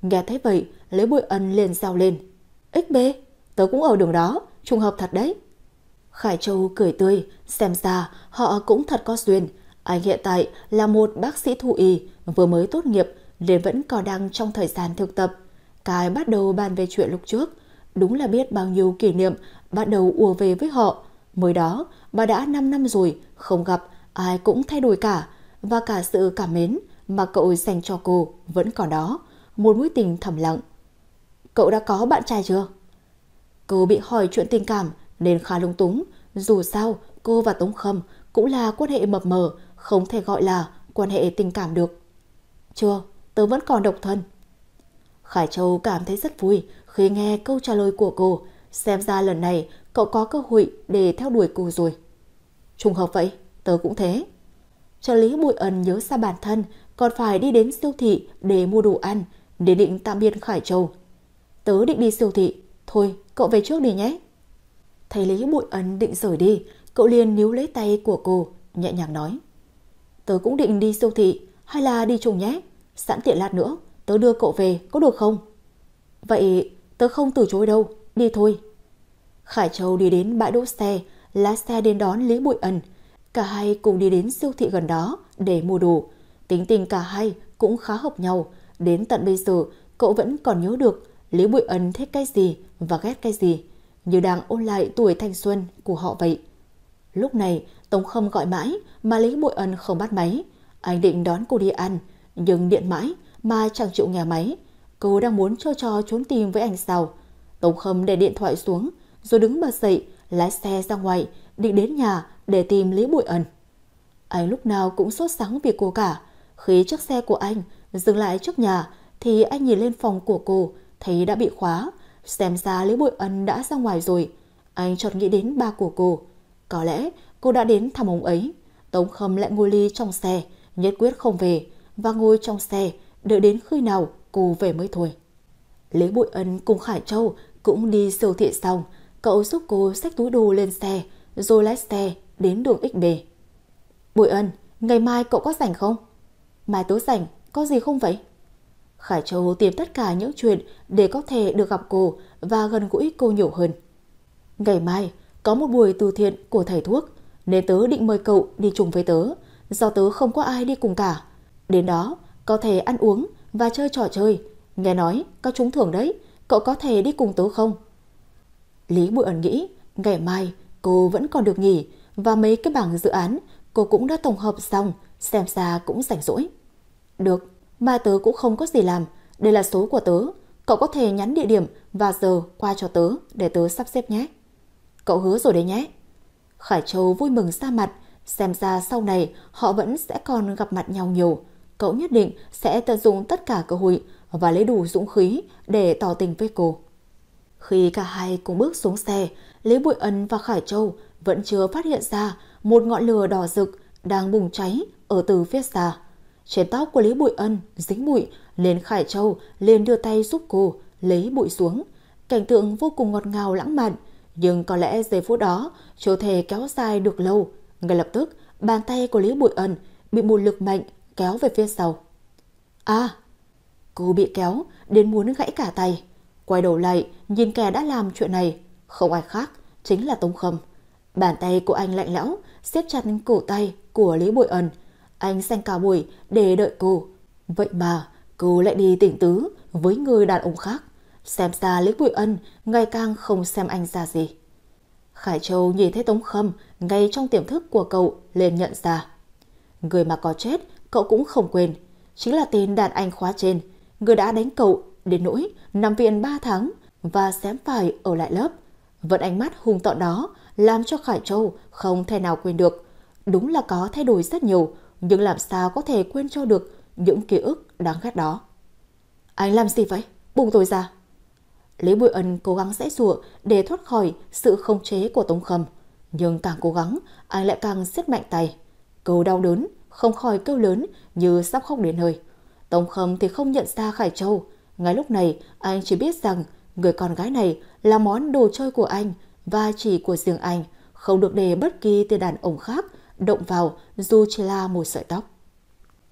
Nghe thấy vậy, lấy bụi ân liền sao lên. XB, tớ cũng ở đường đó, trùng hợp thật đấy. Khải Châu cười tươi, xem ra họ cũng thật có duyên. Anh hiện tại là một bác sĩ thú y, vừa mới tốt nghiệp nên vẫn còn đang trong thời gian thực tập. Cái bắt đầu bàn về chuyện lúc trước, Đúng là biết bao nhiêu kỷ niệm bắt đầu ùa về với họ. Mới đó, bà đã 5 năm rồi, không gặp, ai cũng thay đổi cả. Và cả sự cảm mến mà cậu dành cho cô vẫn còn đó. Một mối tình thầm lặng. Cậu đã có bạn trai chưa? Cô bị hỏi chuyện tình cảm nên khá lung túng. Dù sao, cô và Tống Khâm cũng là quan hệ mập mờ, không thể gọi là quan hệ tình cảm được. Chưa, tớ vẫn còn độc thân. Khải Châu cảm thấy rất vui khi nghe câu trả lời của cô, xem ra lần này cậu có cơ hội để theo đuổi cô rồi. Trùng hợp vậy, tớ cũng thế. Trợ lý bụi ẩn nhớ ra bản thân, còn phải đi đến siêu thị để mua đồ ăn, để định tạm biệt Khải Châu. Tớ định đi siêu thị, thôi cậu về trước đi nhé. thầy Lý Bụi ẩn định rời đi, cậu liền níu lấy tay của cô, nhẹ nhàng nói. Tớ cũng định đi siêu thị, hay là đi trùng nhé? Sẵn tiện lát nữa, tớ đưa cậu về, có được không? Vậy Tớ không từ chối đâu, đi thôi. Khải Châu đi đến bãi đỗ xe, lái xe đến đón Lý Bụi Ẩn. Cả hai cùng đi đến siêu thị gần đó để mua đồ. Tính tình cả hai cũng khá hợp nhau. Đến tận bây giờ, cậu vẫn còn nhớ được Lý Bụi Ẩn thích cái gì và ghét cái gì. Như đang ôn lại tuổi thanh xuân của họ vậy. Lúc này, Tống Khâm gọi mãi mà Lý Bụi Ẩn không bắt máy. Anh định đón cô đi ăn, nhưng điện mãi mà chẳng chịu nghe máy. Cô đang muốn cho trò trốn tìm với anh sau. Tống Khâm để điện thoại xuống, rồi đứng bật dậy, lái xe ra ngoài, định đến nhà để tìm Lý Bụi Ẩn. Anh lúc nào cũng sốt sắng vì cô cả. Khi chiếc xe của anh dừng lại trước nhà, thì anh nhìn lên phòng của cô, thấy đã bị khóa. Xem ra Lý Bụi Ân đã ra ngoài rồi. Anh chợt nghĩ đến ba của cô. Có lẽ cô đã đến thăm ông ấy. Tống Khâm lại ngồi ly trong xe, nhất quyết không về, và ngồi trong xe, đợi đến khi nào cô về mới thôi. Lý Bụi Ân cùng Khải Châu cũng đi siêu thị xong, cậu giúp cô xách túi đồ lên xe, rồi lái xe đến đường XB. Bụi Ân, ngày mai cậu có rảnh không? Mai tối rảnh, có gì không vậy? Khải Châu tìm tất cả những chuyện để có thể được gặp cô và gần gũi cô nhiều hơn. Ngày mai, có một buổi từ thiện của thầy thuốc, nên tớ định mời cậu đi chung với tớ, do tớ không có ai đi cùng cả. Đến đó, có thể ăn uống, và chơi trò chơi. Nghe nói có trúng thưởng đấy, cậu có thể đi cùng tớ không? Lý Bụi ẩn nghĩ, ngày mai cô vẫn còn được nghỉ và mấy cái bảng dự án cô cũng đã tổng hợp xong, xem ra cũng rảnh rỗi. Được, mai tớ cũng không có gì làm, đây là số của tớ, cậu có thể nhắn địa điểm và giờ qua cho tớ để tớ sắp xếp nhé. Cậu hứa rồi đấy nhé. Khải Châu vui mừng ra mặt, xem ra sau này họ vẫn sẽ còn gặp mặt nhau nhiều cậu nhất định sẽ tận dụng tất cả cơ hội và lấy đủ dũng khí để tỏ tình với cô. Khi cả hai cùng bước xuống xe, Lý Bụi Ân và Khải Châu vẫn chưa phát hiện ra một ngọn lửa đỏ rực đang bùng cháy ở từ phía xa. Trên tóc của Lý Bụi Ân dính bụi nên Khải Châu liền đưa tay giúp cô lấy bụi xuống. Cảnh tượng vô cùng ngọt ngào lãng mạn, nhưng có lẽ giây phút đó chưa thể kéo dài được lâu. Ngay lập tức, bàn tay của Lý Bụi Ân bị một lực mạnh kéo về phía sau. À, cô bị kéo đến muốn gãy cả tay. Quay đầu lại, nhìn kẻ đã làm chuyện này, không ai khác, chính là Tống Khâm. Bàn tay của anh lạnh lẽo, xếp chặt cổ tay của Lý Bội Ân. Anh xanh cả buổi để đợi cô. Vậy mà, cô lại đi tỉnh tứ với người đàn ông khác. Xem ra Lý Bội Ân ngày càng không xem anh ra gì. Khải Châu nhìn thấy Tống Khâm ngay trong tiềm thức của cậu lên nhận ra. Người mà có chết cậu cũng không quên. Chính là tên đàn anh khóa trên, người đã đánh cậu đến nỗi nằm viện 3 tháng và xém phải ở lại lớp. Vẫn ánh mắt hung tợn đó làm cho Khải Châu không thể nào quên được. Đúng là có thay đổi rất nhiều, nhưng làm sao có thể quên cho được những ký ức đáng ghét đó. Anh làm gì vậy? Bùng tôi ra. Lý Bùi Ân cố gắng rẽ rùa để thoát khỏi sự khống chế của Tống Khâm. Nhưng càng cố gắng, anh lại càng siết mạnh tay. Cầu đau đớn không khỏi kêu lớn như sắp khóc đến nơi. Tống Khâm thì không nhận ra Khải Châu. Ngay lúc này, anh chỉ biết rằng người con gái này là món đồ chơi của anh và chỉ của riêng anh, không được để bất kỳ tên đàn ông khác động vào dù chỉ là một sợi tóc.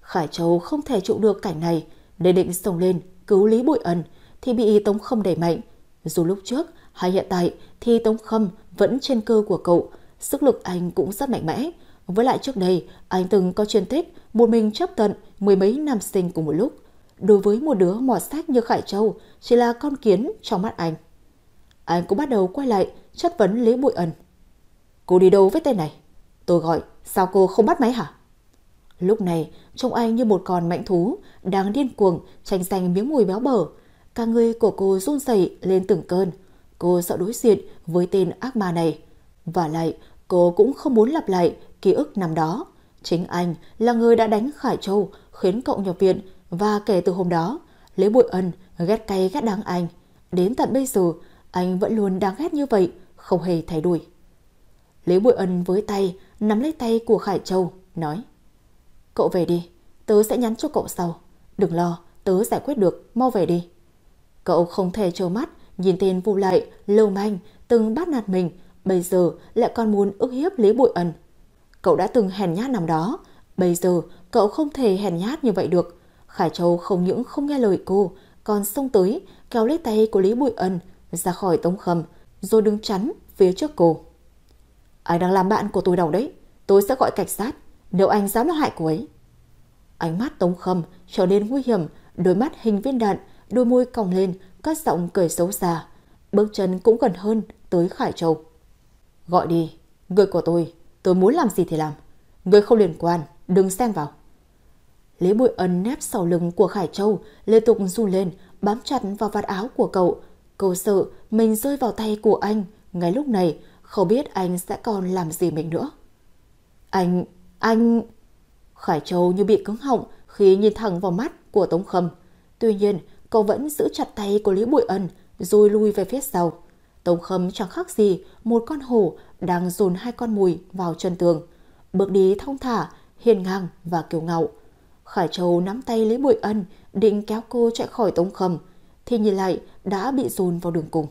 Khải Châu không thể trụ được cảnh này, nên định xông lên cứu Lý bụi Ân thì bị Tống Khâm đẩy mạnh. Dù lúc trước hay hiện tại thì Tống Khâm vẫn trên cơ của cậu, sức lực anh cũng rất mạnh mẽ, với lại trước đây, anh từng có chuyên thích một mình chấp tận mười mấy nam sinh cùng một lúc. Đối với một đứa mọt sách như Khải Châu, chỉ là con kiến trong mắt anh. Anh cũng bắt đầu quay lại chất vấn Lý Bụi Ẩn. Cô đi đâu với tên này? Tôi gọi, sao cô không bắt máy hả? Lúc này, trông anh như một con mạnh thú, đang điên cuồng, tranh giành miếng mùi béo bở. Cả người của cô run rẩy lên từng cơn. Cô sợ đối diện với tên ác ma này. Và lại, cô cũng không muốn lặp lại ký ức năm đó. Chính anh là người đã đánh Khải Châu, khiến cậu nhập viện và kể từ hôm đó, Lý Bội Ân ghét cay ghét đáng anh. Đến tận bây giờ, anh vẫn luôn đáng ghét như vậy, không hề thay đổi. Lý Bội Ân với tay, nắm lấy tay của Khải Châu, nói Cậu về đi, tớ sẽ nhắn cho cậu sau. Đừng lo, tớ giải quyết được, mau về đi. Cậu không thể trơ mắt, nhìn tên vô lại, lâu manh, từng bắt nạt mình, bây giờ lại còn muốn ức hiếp Lý Bội Ân. Cậu đã từng hèn nhát năm đó, bây giờ cậu không thể hèn nhát như vậy được. Khải Châu không những không nghe lời cô, còn xông tới, kéo lấy tay của Lý Bụi Ân ra khỏi tống khầm, rồi đứng chắn phía trước cô. Anh đang làm bạn của tôi đâu đấy, tôi sẽ gọi cảnh sát nếu anh dám lo hại cô ấy. Ánh mắt tống khầm trở nên nguy hiểm, đôi mắt hình viên đạn, đôi môi còng lên, các giọng cười xấu xa. Bước chân cũng gần hơn tới Khải Châu. Gọi đi, người của tôi Tôi muốn làm gì thì làm. Người không liên quan, đừng xen vào. Lý Bụi Ân nép sau lưng của Khải Châu, liên tục run lên, bám chặt vào vạt áo của cậu. Cậu sợ mình rơi vào tay của anh, ngay lúc này không biết anh sẽ còn làm gì mình nữa. Anh, anh... Khải Châu như bị cứng họng khi nhìn thẳng vào mắt của Tống Khâm. Tuy nhiên, cậu vẫn giữ chặt tay của Lý Bụi Ân rồi lui về phía sau. Tống Khâm chẳng khác gì một con hổ đang dồn hai con mùi vào chân tường, bước đi thong thả, hiền ngang và kiều ngạo. Khải Châu nắm tay Lý bụi Ân định kéo cô chạy khỏi tống khầm, thì nhìn lại đã bị dồn vào đường cùng.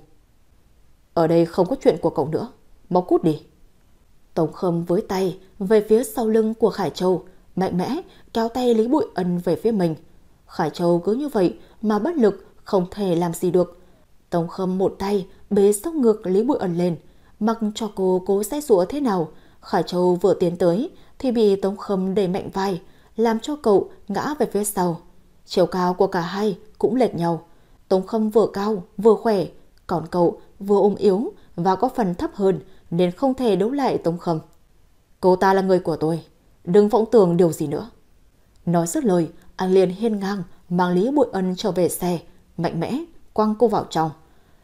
Ở đây không có chuyện của cậu nữa, mau cút đi. Tống khâm với tay về phía sau lưng của Khải Châu, mạnh mẽ kéo tay Lý Bụi Ân về phía mình. Khải Châu cứ như vậy mà bất lực không thể làm gì được. Tống khâm một tay bế sóc ngược Lý Bụi Ân lên, Mặc cho cô cố sẽ rủa thế nào, Khải Châu vừa tiến tới thì bị Tống Khâm đẩy mạnh vai, làm cho cậu ngã về phía sau. Chiều cao của cả hai cũng lệch nhau. Tống Khâm vừa cao, vừa khỏe, còn cậu vừa ôm yếu và có phần thấp hơn nên không thể đấu lại Tống Khâm. Cô ta là người của tôi, đừng vọng tưởng điều gì nữa. Nói dứt lời, anh liền hiên ngang mang Lý bụi Ân trở về xe, mạnh mẽ quăng cô vào trong.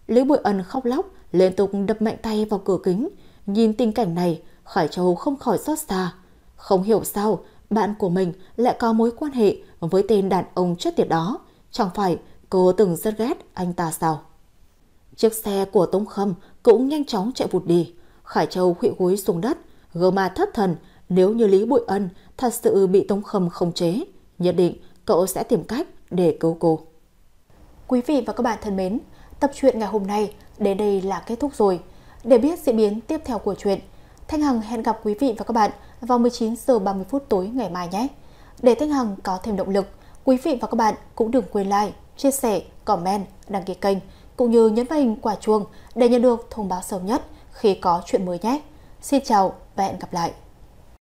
Lý bụi Ân khóc lóc liên tục đập mạnh tay vào cửa kính. Nhìn tình cảnh này, Khải Châu không khỏi xót xa. Không hiểu sao, bạn của mình lại có mối quan hệ với tên đàn ông chết tiệt đó. Chẳng phải cô từng rất ghét anh ta sao? Chiếc xe của Tống Khâm cũng nhanh chóng chạy vụt đi. Khải Châu hụy gối xuống đất, gơ mà thất thần. Nếu như Lý Bụi Ân thật sự bị Tống Khâm khống chế, nhất định cậu sẽ tìm cách để cứu cô. Quý vị và các bạn thân mến, tập truyện ngày hôm nay Đến đây là kết thúc rồi. Để biết diễn biến tiếp theo của chuyện, Thanh Hằng hẹn gặp quý vị và các bạn vào 19 giờ 30 phút tối ngày mai nhé. Để Thanh Hằng có thêm động lực, quý vị và các bạn cũng đừng quên like, chia sẻ, comment, đăng ký kênh cũng như nhấn vào hình quả chuông để nhận được thông báo sớm nhất khi có chuyện mới nhé. Xin chào và hẹn gặp lại.